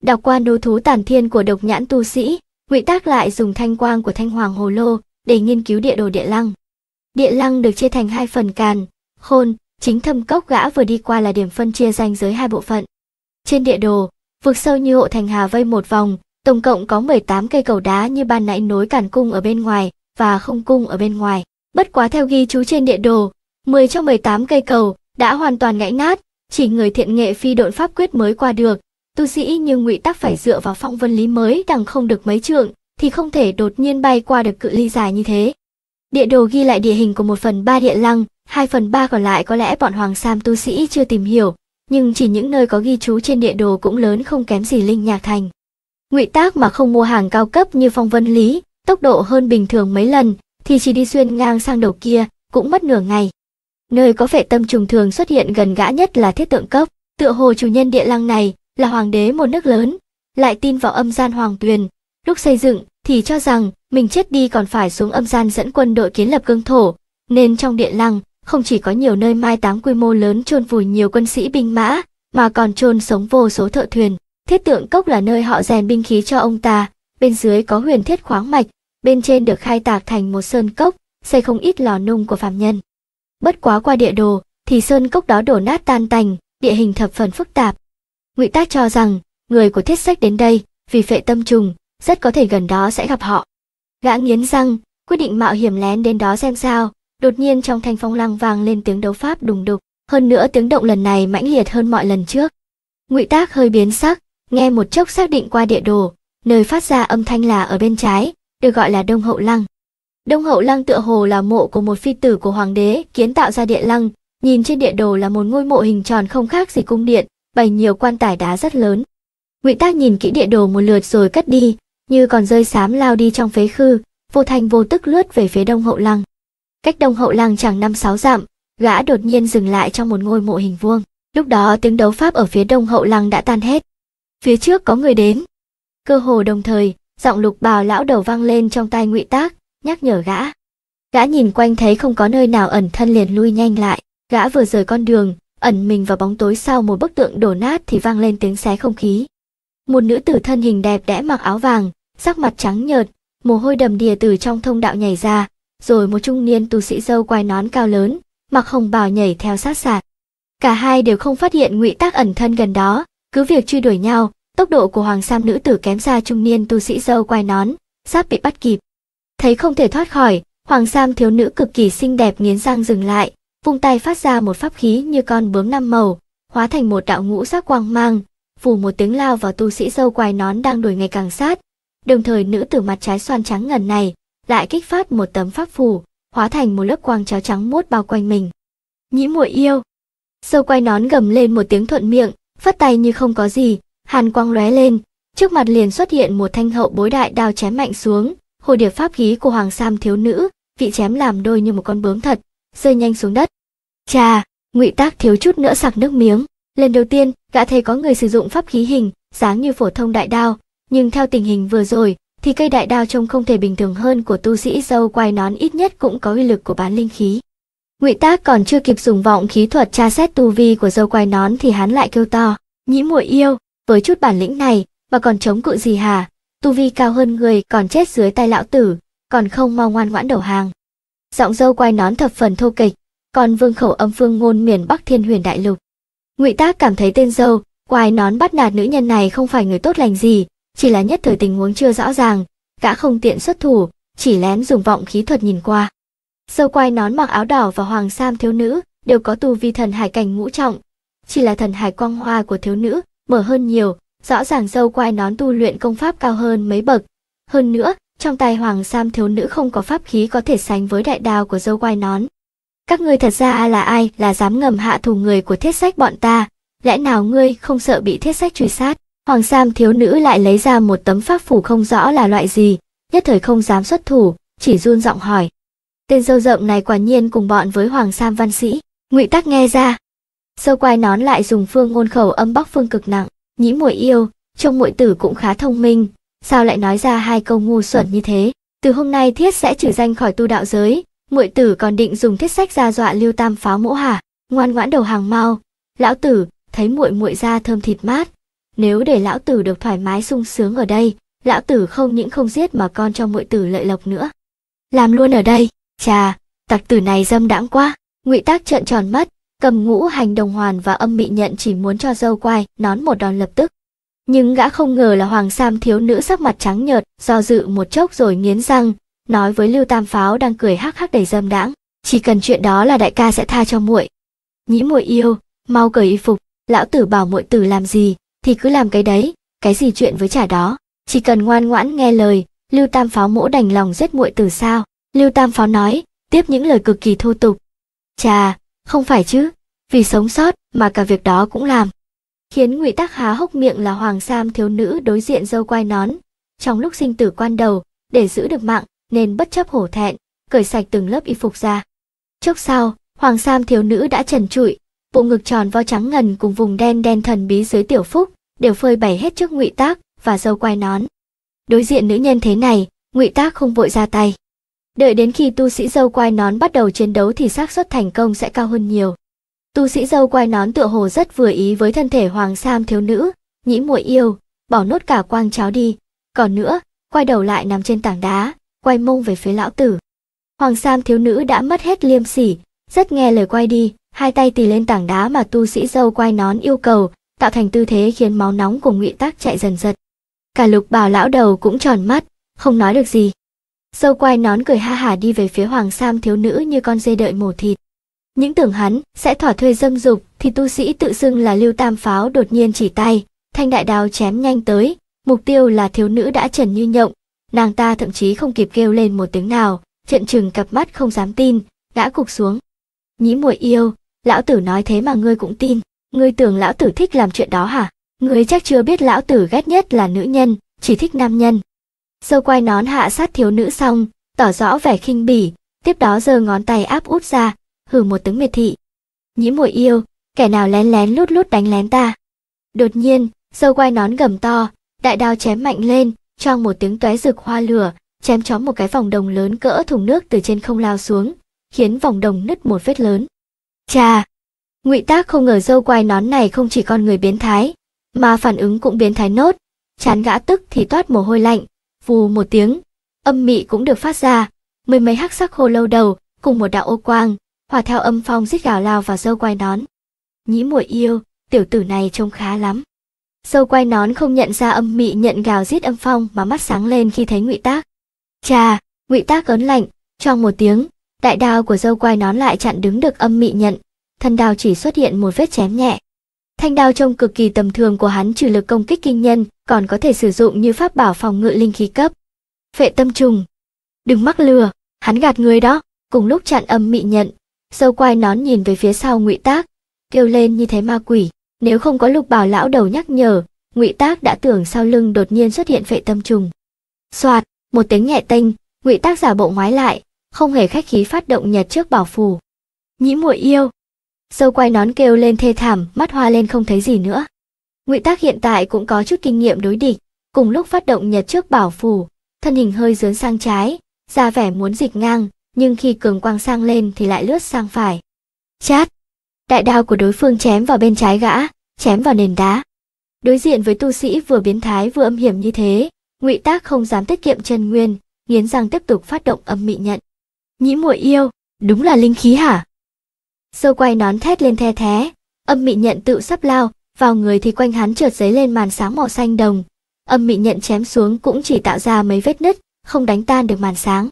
đọc qua nô thú tàn thiên của độc nhãn tu sĩ ngụy tác lại dùng thanh quang của thanh hoàng hồ lô để nghiên cứu địa đồ địa lăng địa lăng được chia thành hai phần càn khôn chính thâm cốc gã vừa đi qua là điểm phân chia ranh giới hai bộ phận trên địa đồ vực sâu như hộ thành hà vây một vòng tổng cộng có 18 cây cầu đá như ban nãy nối cản cung ở bên ngoài và không cung ở bên ngoài bất quá theo ghi chú trên địa đồ 10 trong 18 cây cầu đã hoàn toàn gãy nát chỉ người thiện nghệ phi độn pháp quyết mới qua được tu sĩ như ngụy tắc phải ừ. dựa vào phong vân lý mới đằng không được mấy trượng thì không thể đột nhiên bay qua được cự ly dài như thế địa đồ ghi lại địa hình của một phần ba địa lăng hai phần ba còn lại có lẽ bọn hoàng sam tu sĩ chưa tìm hiểu nhưng chỉ những nơi có ghi chú trên địa đồ cũng lớn không kém gì linh nhạc thành ngụy tác mà không mua hàng cao cấp như phong vân lý tốc độ hơn bình thường mấy lần thì chỉ đi xuyên ngang sang đầu kia cũng mất nửa ngày nơi có vẻ tâm trùng thường xuất hiện gần gã nhất là thiết tượng cốc tựa hồ chủ nhân địa lăng này là hoàng đế một nước lớn, lại tin vào âm gian hoàng tuyền. Lúc xây dựng thì cho rằng mình chết đi còn phải xuống âm gian dẫn quân đội kiến lập cương thổ, nên trong điện lăng không chỉ có nhiều nơi mai táng quy mô lớn chôn vùi nhiều quân sĩ binh mã, mà còn chôn sống vô số thợ thuyền. Thiết tượng cốc là nơi họ rèn binh khí cho ông ta, bên dưới có huyền thiết khoáng mạch, bên trên được khai tạc thành một sơn cốc, xây không ít lò nung của phạm nhân. Bất quá qua địa đồ, thì sơn cốc đó đổ nát tan tành, địa hình thập phần phức tạp, ngụy tác cho rằng người của thiết sách đến đây vì phệ tâm trùng rất có thể gần đó sẽ gặp họ gã nghiến răng quyết định mạo hiểm lén đến đó xem sao đột nhiên trong thanh phong lăng vang lên tiếng đấu pháp đùng đục hơn nữa tiếng động lần này mãnh liệt hơn mọi lần trước ngụy tác hơi biến sắc nghe một chốc xác định qua địa đồ nơi phát ra âm thanh là ở bên trái được gọi là đông hậu lăng đông hậu lăng tựa hồ là mộ của một phi tử của hoàng đế kiến tạo ra địa lăng nhìn trên địa đồ là một ngôi mộ hình tròn không khác gì cung điện bày nhiều quan tài đá rất lớn. Ngụy Tác nhìn kỹ địa đồ một lượt rồi cất đi, như còn rơi xám lao đi trong phế khư, vô thành vô tức lướt về phía đông hậu lăng. Cách đông hậu lăng chẳng năm sáu dặm, gã đột nhiên dừng lại trong một ngôi mộ hình vuông. Lúc đó tiếng đấu pháp ở phía đông hậu lăng đã tan hết. Phía trước có người đến. Cơ hồ đồng thời, giọng lục bào lão đầu vang lên trong tai Ngụy Tác, nhắc nhở gã. Gã nhìn quanh thấy không có nơi nào ẩn thân liền lui nhanh lại, gã vừa rời con đường, ẩn mình vào bóng tối sau một bức tượng đổ nát thì vang lên tiếng xé không khí. Một nữ tử thân hình đẹp đẽ mặc áo vàng, sắc mặt trắng nhợt, mồ hôi đầm đìa từ trong thông đạo nhảy ra, rồi một trung niên tu sĩ dâu quai nón cao lớn, mặc hồng bào nhảy theo sát sạt. Cả hai đều không phát hiện ngụy tác ẩn thân gần đó, cứ việc truy đuổi nhau, tốc độ của hoàng sam nữ tử kém xa trung niên tu sĩ dâu quai nón, sắp bị bắt kịp. Thấy không thể thoát khỏi, hoàng sam thiếu nữ cực kỳ xinh đẹp nghiến răng dừng lại, vung tay phát ra một pháp khí như con bướm năm màu, hóa thành một đạo ngũ sắc quang mang, phủ một tiếng lao vào tu sĩ dâu quai nón đang đuổi ngày càng sát. Đồng thời nữ tử mặt trái xoan trắng ngần này lại kích phát một tấm pháp phù, hóa thành một lớp quang cháo trắng muốt bao quanh mình. Nhĩ muội yêu. Dâu quai nón gầm lên một tiếng thuận miệng, phất tay như không có gì, hàn quang lóe lên, trước mặt liền xuất hiện một thanh hậu bối đại đao chém mạnh xuống, hồ điệp pháp khí của Hoàng Sam thiếu nữ, vị chém làm đôi như một con bướm thật, rơi nhanh xuống đất. Chà, Ngụy Tác thiếu chút nữa sặc nước miếng. Lần đầu tiên, gã thấy có người sử dụng pháp khí hình, dáng như phổ thông đại đao, nhưng theo tình hình vừa rồi, thì cây đại đao trông không thể bình thường hơn của tu sĩ dâu quai nón ít nhất cũng có uy lực của bán linh khí. Ngụy Tác còn chưa kịp dùng vọng khí thuật tra xét tu vi của dâu quai nón thì hắn lại kêu to, "Nhĩ muội yêu, với chút bản lĩnh này mà còn chống cự gì hả? Tu vi cao hơn người còn chết dưới tay lão tử, còn không mau ngoan ngoãn đầu hàng." Giọng dâu quai nón thập phần thô kịch, còn vương khẩu âm phương ngôn miền bắc thiên huyền đại lục ngụy tác cảm thấy tên dâu quài nón bắt nạt nữ nhân này không phải người tốt lành gì chỉ là nhất thời tình huống chưa rõ ràng gã không tiện xuất thủ chỉ lén dùng vọng khí thuật nhìn qua dâu quai nón mặc áo đỏ và hoàng sam thiếu nữ đều có tu vi thần hải cảnh ngũ trọng chỉ là thần hải quang hoa của thiếu nữ mở hơn nhiều rõ ràng dâu quai nón tu luyện công pháp cao hơn mấy bậc hơn nữa trong tay hoàng sam thiếu nữ không có pháp khí có thể sánh với đại đao của dâu quai nón các ngươi thật ra ai là ai là dám ngầm hạ thù người của thiết sách bọn ta lẽ nào ngươi không sợ bị thiết sách truy sát hoàng sam thiếu nữ lại lấy ra một tấm pháp phủ không rõ là loại gì nhất thời không dám xuất thủ chỉ run giọng hỏi tên dâu rộng này quả nhiên cùng bọn với hoàng sam văn sĩ ngụy tắc nghe ra dâu quai nón lại dùng phương ngôn khẩu âm bóc phương cực nặng nhĩ muội yêu trông muội tử cũng khá thông minh sao lại nói ra hai câu ngu xuẩn như thế từ hôm nay thiết sẽ trừ danh khỏi tu đạo giới muội tử còn định dùng thiết sách ra dọa lưu tam pháo mỗ hả ngoan ngoãn đầu hàng mau lão tử thấy muội muội ra thơm thịt mát nếu để lão tử được thoải mái sung sướng ở đây lão tử không những không giết mà con cho muội tử lợi lộc nữa làm luôn ở đây chà tặc tử này dâm đãng quá ngụy tác trợn tròn mắt cầm ngũ hành đồng hoàn và âm mị nhận chỉ muốn cho dâu quai nón một đòn lập tức nhưng gã không ngờ là hoàng sam thiếu nữ sắc mặt trắng nhợt do dự một chốc rồi nghiến răng nói với lưu tam pháo đang cười hắc hắc đầy dâm đãng chỉ cần chuyện đó là đại ca sẽ tha cho muội nhĩ muội yêu mau cởi y phục lão tử bảo muội tử làm gì thì cứ làm cái đấy cái gì chuyện với trả đó chỉ cần ngoan ngoãn nghe lời lưu tam pháo mỗ đành lòng giết muội tử sao lưu tam pháo nói tiếp những lời cực kỳ thô tục chà không phải chứ vì sống sót mà cả việc đó cũng làm khiến ngụy tắc há hốc miệng là hoàng sam thiếu nữ đối diện dâu quai nón trong lúc sinh tử quan đầu để giữ được mạng nên bất chấp hổ thẹn, cởi sạch từng lớp y phục ra. Chốc sau, Hoàng Sam thiếu nữ đã trần trụi, bộ ngực tròn vo trắng ngần cùng vùng đen đen thần bí dưới tiểu phúc, đều phơi bày hết trước ngụy tác và dâu quai nón. Đối diện nữ nhân thế này, ngụy tác không vội ra tay. Đợi đến khi tu sĩ dâu quai nón bắt đầu chiến đấu thì xác suất thành công sẽ cao hơn nhiều. Tu sĩ dâu quai nón tựa hồ rất vừa ý với thân thể Hoàng Sam thiếu nữ, nhĩ muội yêu, bỏ nốt cả quang cháo đi. Còn nữa, quay đầu lại nằm trên tảng đá, quay mông về phía lão tử. Hoàng Sam thiếu nữ đã mất hết liêm sỉ, rất nghe lời quay đi, hai tay tì lên tảng đá mà tu sĩ dâu quay nón yêu cầu, tạo thành tư thế khiến máu nóng của ngụy tác chạy dần dật. Cả lục bảo lão đầu cũng tròn mắt, không nói được gì. Dâu quay nón cười ha hả đi về phía Hoàng Sam thiếu nữ như con dê đợi mổ thịt. Những tưởng hắn sẽ thỏa thuê dâm dục thì tu sĩ tự xưng là lưu tam pháo đột nhiên chỉ tay, thanh đại đào chém nhanh tới, mục tiêu là thiếu nữ đã trần như nhộng, nàng ta thậm chí không kịp kêu lên một tiếng nào trận trừng cặp mắt không dám tin ngã cục xuống nhĩ muội yêu lão tử nói thế mà ngươi cũng tin ngươi tưởng lão tử thích làm chuyện đó hả ngươi chắc chưa biết lão tử ghét nhất là nữ nhân chỉ thích nam nhân sâu quai nón hạ sát thiếu nữ xong tỏ rõ vẻ khinh bỉ tiếp đó giơ ngón tay áp út ra hử một tiếng miệt thị nhĩ muội yêu kẻ nào lén lén lút lút đánh lén ta đột nhiên sâu quai nón gầm to đại đao chém mạnh lên choang một tiếng tóe rực hoa lửa, chém chóm một cái vòng đồng lớn cỡ thùng nước từ trên không lao xuống, khiến vòng đồng nứt một vết lớn. Chà, Ngụy Tác không ngờ dâu quai nón này không chỉ con người biến thái, mà phản ứng cũng biến thái nốt, chán gã tức thì toát mồ hôi lạnh, vù một tiếng, âm mị cũng được phát ra, mười mấy hắc sắc khô lâu đầu cùng một đạo ô quang, hòa theo âm phong rít gào lao vào dâu quai nón. Nhĩ muội yêu, tiểu tử này trông khá lắm sâu quay nón không nhận ra âm mị nhận gào giết âm phong mà mắt sáng lên khi thấy ngụy tác chà ngụy tác ớn lạnh trong một tiếng đại đao của dâu quai nón lại chặn đứng được âm mị nhận thân đao chỉ xuất hiện một vết chém nhẹ thanh đao trông cực kỳ tầm thường của hắn trừ lực công kích kinh nhân còn có thể sử dụng như pháp bảo phòng ngự linh khí cấp phệ tâm trùng đừng mắc lừa hắn gạt người đó cùng lúc chặn âm mị nhận dâu quai nón nhìn về phía sau ngụy tác kêu lên như thế ma quỷ nếu không có lục bảo lão đầu nhắc nhở, ngụy tác đã tưởng sau lưng đột nhiên xuất hiện phệ tâm trùng. Soạt, một tiếng nhẹ tênh, ngụy tác giả bộ ngoái lại, không hề khách khí phát động nhật trước bảo phù. Nhĩ muội yêu. Sâu quay nón kêu lên thê thảm, mắt hoa lên không thấy gì nữa. Ngụy tác hiện tại cũng có chút kinh nghiệm đối địch, cùng lúc phát động nhật trước bảo phù, thân hình hơi dướn sang trái, ra vẻ muốn dịch ngang, nhưng khi cường quang sang lên thì lại lướt sang phải. Chát! đại đao của đối phương chém vào bên trái gã chém vào nền đá đối diện với tu sĩ vừa biến thái vừa âm hiểm như thế ngụy tác không dám tiết kiệm chân nguyên nghiến răng tiếp tục phát động âm mị nhận nhĩ muội yêu đúng là linh khí hả sâu quay nón thét lên the thé âm mị nhận tự sắp lao vào người thì quanh hắn trượt giấy lên màn sáng màu xanh đồng âm mị nhận chém xuống cũng chỉ tạo ra mấy vết nứt không đánh tan được màn sáng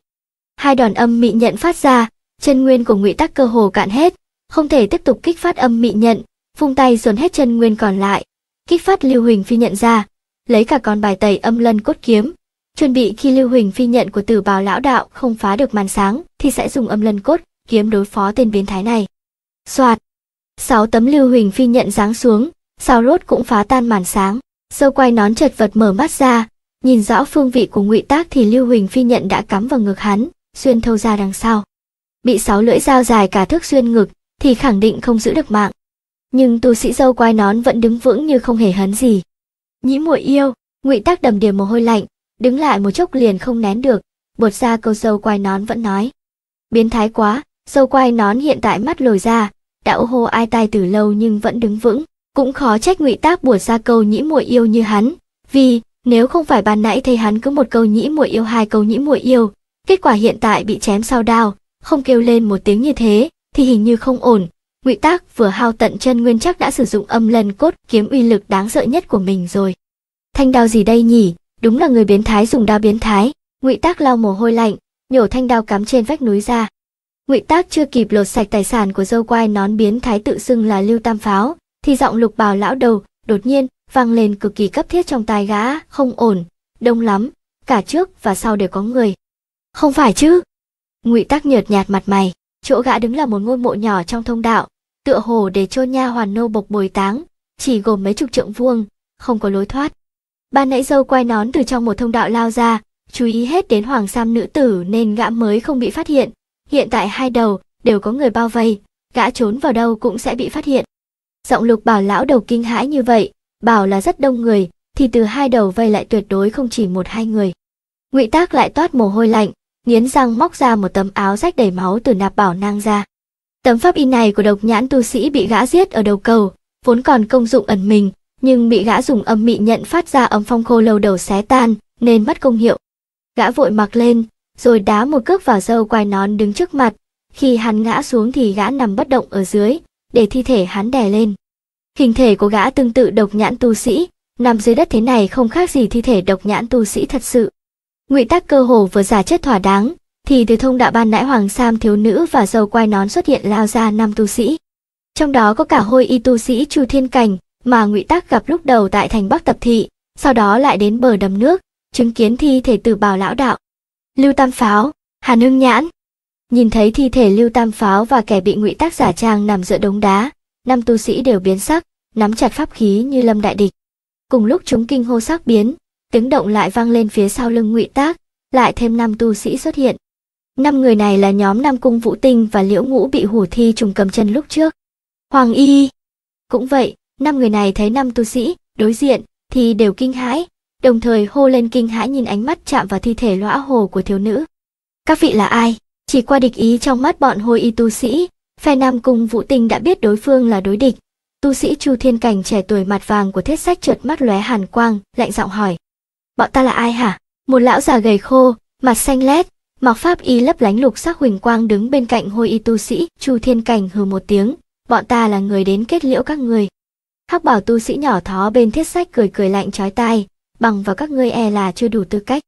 hai đòn âm mị nhận phát ra chân nguyên của ngụy tắc cơ hồ cạn hết không thể tiếp tục kích phát âm mị nhận, phung tay dồn hết chân nguyên còn lại. Kích phát Lưu Huỳnh Phi nhận ra, lấy cả con bài tẩy âm lân cốt kiếm, chuẩn bị khi Lưu Huỳnh Phi nhận của Tử Bào lão đạo không phá được màn sáng thì sẽ dùng âm lân cốt kiếm đối phó tên biến thái này. Soạt, sáu tấm Lưu Huỳnh Phi nhận giáng xuống, sao rốt cũng phá tan màn sáng. Sâu quay nón chật vật mở mắt ra, nhìn rõ phương vị của Ngụy Tác thì Lưu Huỳnh Phi nhận đã cắm vào ngực hắn, xuyên thâu ra đằng sau. Bị sáu lưỡi dao dài cả thước xuyên ngực, thì khẳng định không giữ được mạng. Nhưng tu sĩ dâu quai nón vẫn đứng vững như không hề hấn gì. Nhĩ muội yêu, ngụy tác đầm đìa mồ hôi lạnh, đứng lại một chốc liền không nén được, bột ra câu dâu quai nón vẫn nói. Biến thái quá, dâu quai nón hiện tại mắt lồi ra, đã ô hô ai tai từ lâu nhưng vẫn đứng vững, cũng khó trách ngụy tác buột ra câu nhĩ muội yêu như hắn, vì nếu không phải ban nãy thấy hắn cứ một câu nhĩ muội yêu hai câu nhĩ muội yêu, kết quả hiện tại bị chém sau đao, không kêu lên một tiếng như thế, thì hình như không ổn. Ngụy Tác vừa hao tận chân nguyên chắc đã sử dụng âm lần cốt kiếm uy lực đáng sợ nhất của mình rồi. Thanh đao gì đây nhỉ? Đúng là người biến thái dùng đao biến thái. Ngụy Tác lau mồ hôi lạnh, nhổ thanh đao cắm trên vách núi ra. Ngụy Tác chưa kịp lột sạch tài sản của dâu quai nón biến thái tự xưng là Lưu Tam Pháo, thì giọng lục bào lão đầu đột nhiên vang lên cực kỳ cấp thiết trong tai gã, không ổn, đông lắm, cả trước và sau đều có người. Không phải chứ? Ngụy Tác nhợt nhạt mặt mày chỗ gã đứng là một ngôi mộ nhỏ trong thông đạo tựa hồ để chôn nha hoàn nô bộc bồi táng chỉ gồm mấy chục trượng vuông không có lối thoát ban nãy dâu quay nón từ trong một thông đạo lao ra chú ý hết đến hoàng sam nữ tử nên gã mới không bị phát hiện hiện tại hai đầu đều có người bao vây gã trốn vào đâu cũng sẽ bị phát hiện giọng lục bảo lão đầu kinh hãi như vậy bảo là rất đông người thì từ hai đầu vây lại tuyệt đối không chỉ một hai người ngụy tác lại toát mồ hôi lạnh nghiến răng móc ra một tấm áo rách đầy máu từ nạp bảo nang ra. Tấm pháp y này của độc nhãn tu sĩ bị gã giết ở đầu cầu, vốn còn công dụng ẩn mình, nhưng bị gã dùng âm mị nhận phát ra âm phong khô lâu đầu xé tan, nên mất công hiệu. Gã vội mặc lên, rồi đá một cước vào dâu quai nón đứng trước mặt, khi hắn ngã xuống thì gã nằm bất động ở dưới, để thi thể hắn đè lên. Hình thể của gã tương tự độc nhãn tu sĩ, nằm dưới đất thế này không khác gì thi thể độc nhãn tu sĩ thật sự ngụy tắc cơ hồ vừa giả chết thỏa đáng thì từ thông đạo ban nãi hoàng sam thiếu nữ và dâu quai nón xuất hiện lao ra năm tu sĩ trong đó có cả hôi y tu sĩ chu thiên cảnh mà ngụy tắc gặp lúc đầu tại thành bắc tập thị sau đó lại đến bờ đầm nước chứng kiến thi thể tử bào lão đạo lưu tam pháo hàn Hưng nhãn nhìn thấy thi thể lưu tam pháo và kẻ bị ngụy tác giả trang nằm giữa đống đá năm tu sĩ đều biến sắc nắm chặt pháp khí như lâm đại địch cùng lúc chúng kinh hô sắc biến tiếng động lại vang lên phía sau lưng ngụy tác lại thêm năm tu sĩ xuất hiện năm người này là nhóm nam cung vũ tinh và liễu ngũ bị hủ thi trùng cầm chân lúc trước hoàng y cũng vậy năm người này thấy năm tu sĩ đối diện thì đều kinh hãi đồng thời hô lên kinh hãi nhìn ánh mắt chạm vào thi thể lõa hồ của thiếu nữ các vị là ai chỉ qua địch ý trong mắt bọn hôi y tu sĩ phe nam cung vũ tinh đã biết đối phương là đối địch tu sĩ chu thiên cảnh trẻ tuổi mặt vàng của thiết sách trượt mắt lóe hàn quang lạnh giọng hỏi bọn ta là ai hả? Một lão già gầy khô, mặt xanh lét, mặc pháp y lấp lánh lục sắc huỳnh quang đứng bên cạnh hôi y tu sĩ, Chu Thiên Cảnh hừ một tiếng, bọn ta là người đến kết liễu các người. Hắc bảo tu sĩ nhỏ thó bên thiết sách cười cười lạnh chói tai, bằng vào các ngươi e là chưa đủ tư cách.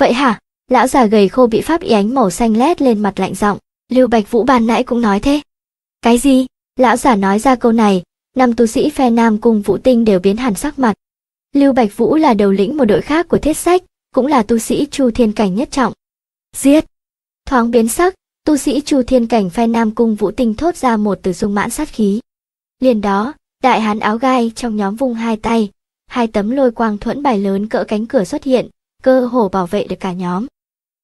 Vậy hả? Lão già gầy khô bị pháp y ánh màu xanh lét lên mặt lạnh giọng, Lưu Bạch Vũ ban nãy cũng nói thế. Cái gì? Lão già nói ra câu này, năm tu sĩ phe Nam cùng Vũ Tinh đều biến hẳn sắc mặt, Lưu Bạch Vũ là đầu lĩnh một đội khác của thiết sách, cũng là tu sĩ Chu Thiên Cảnh nhất trọng. Giết! Thoáng biến sắc, tu sĩ Chu Thiên Cảnh phai Nam Cung Vũ Tinh thốt ra một từ dung mãn sát khí. Liền đó, đại hán áo gai trong nhóm vung hai tay, hai tấm lôi quang thuẫn bài lớn cỡ cánh cửa xuất hiện, cơ hồ bảo vệ được cả nhóm.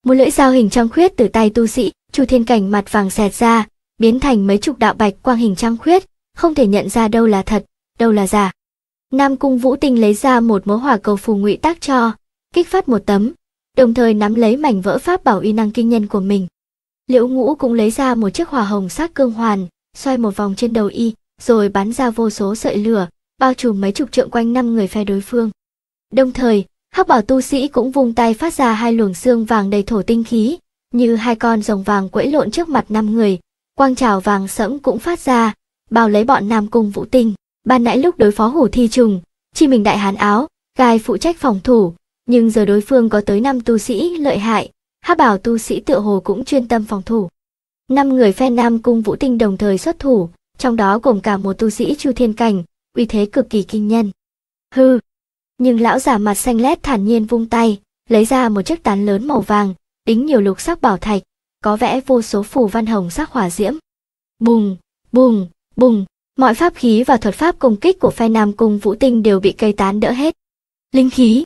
Một lưỡi dao hình trăng khuyết từ tay tu sĩ, Chu Thiên Cảnh mặt vàng xẹt ra, biến thành mấy chục đạo bạch quang hình trăng khuyết, không thể nhận ra đâu là thật, đâu là giả. Nam Cung Vũ Tinh lấy ra một mớ hỏa cầu phù ngụy tác cho, kích phát một tấm, đồng thời nắm lấy mảnh vỡ pháp bảo uy năng kinh nhân của mình. Liễu Ngũ cũng lấy ra một chiếc hỏa hồng sắc cương hoàn, xoay một vòng trên đầu y, rồi bắn ra vô số sợi lửa, bao trùm mấy chục trượng quanh năm người phe đối phương. Đồng thời, Hắc Bảo tu sĩ cũng vung tay phát ra hai luồng xương vàng đầy thổ tinh khí, như hai con rồng vàng quẫy lộn trước mặt năm người, quang trào vàng sẫm cũng phát ra, bao lấy bọn Nam Cung Vũ Tinh ban nãy lúc đối phó hổ thi trùng, chi mình đại hán áo, gai phụ trách phòng thủ, nhưng giờ đối phương có tới năm tu sĩ lợi hại, hắc bảo tu sĩ tựa hồ cũng chuyên tâm phòng thủ. Năm người phe Nam cung Vũ Tinh đồng thời xuất thủ, trong đó gồm cả một tu sĩ Chu Thiên Cảnh, uy thế cực kỳ kinh nhân. Hư! Nhưng lão giả mặt xanh lét thản nhiên vung tay, lấy ra một chiếc tán lớn màu vàng, đính nhiều lục sắc bảo thạch, có vẽ vô số phù văn hồng sắc hỏa diễm. Bùng, bùng, bùng, Mọi pháp khí và thuật pháp công kích của phe Nam Cung Vũ Tinh đều bị cây tán đỡ hết. Linh khí.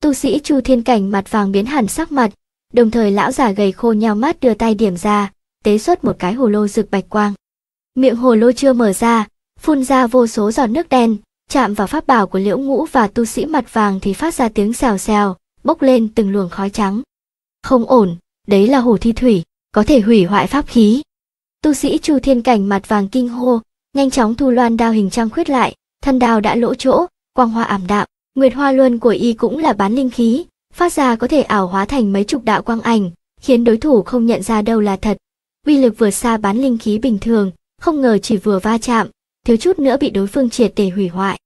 Tu sĩ Chu Thiên Cảnh mặt vàng biến hẳn sắc mặt, đồng thời lão già gầy khô nhao mắt đưa tay điểm ra, tế xuất một cái hồ lô rực bạch quang. Miệng hồ lô chưa mở ra, phun ra vô số giọt nước đen, chạm vào pháp bảo của Liễu Ngũ và tu sĩ mặt vàng thì phát ra tiếng xèo xèo, bốc lên từng luồng khói trắng. Không ổn, đấy là hồ thi thủy, có thể hủy hoại pháp khí. Tu sĩ Chu Thiên Cảnh mặt vàng kinh hô, nhanh chóng thu loan đao hình trang khuyết lại, thân đao đã lỗ chỗ, quang hoa ảm đạm, nguyệt hoa luân của y cũng là bán linh khí, phát ra có thể ảo hóa thành mấy chục đạo quang ảnh, khiến đối thủ không nhận ra đâu là thật. Uy lực vượt xa bán linh khí bình thường, không ngờ chỉ vừa va chạm, thiếu chút nữa bị đối phương triệt để hủy hoại.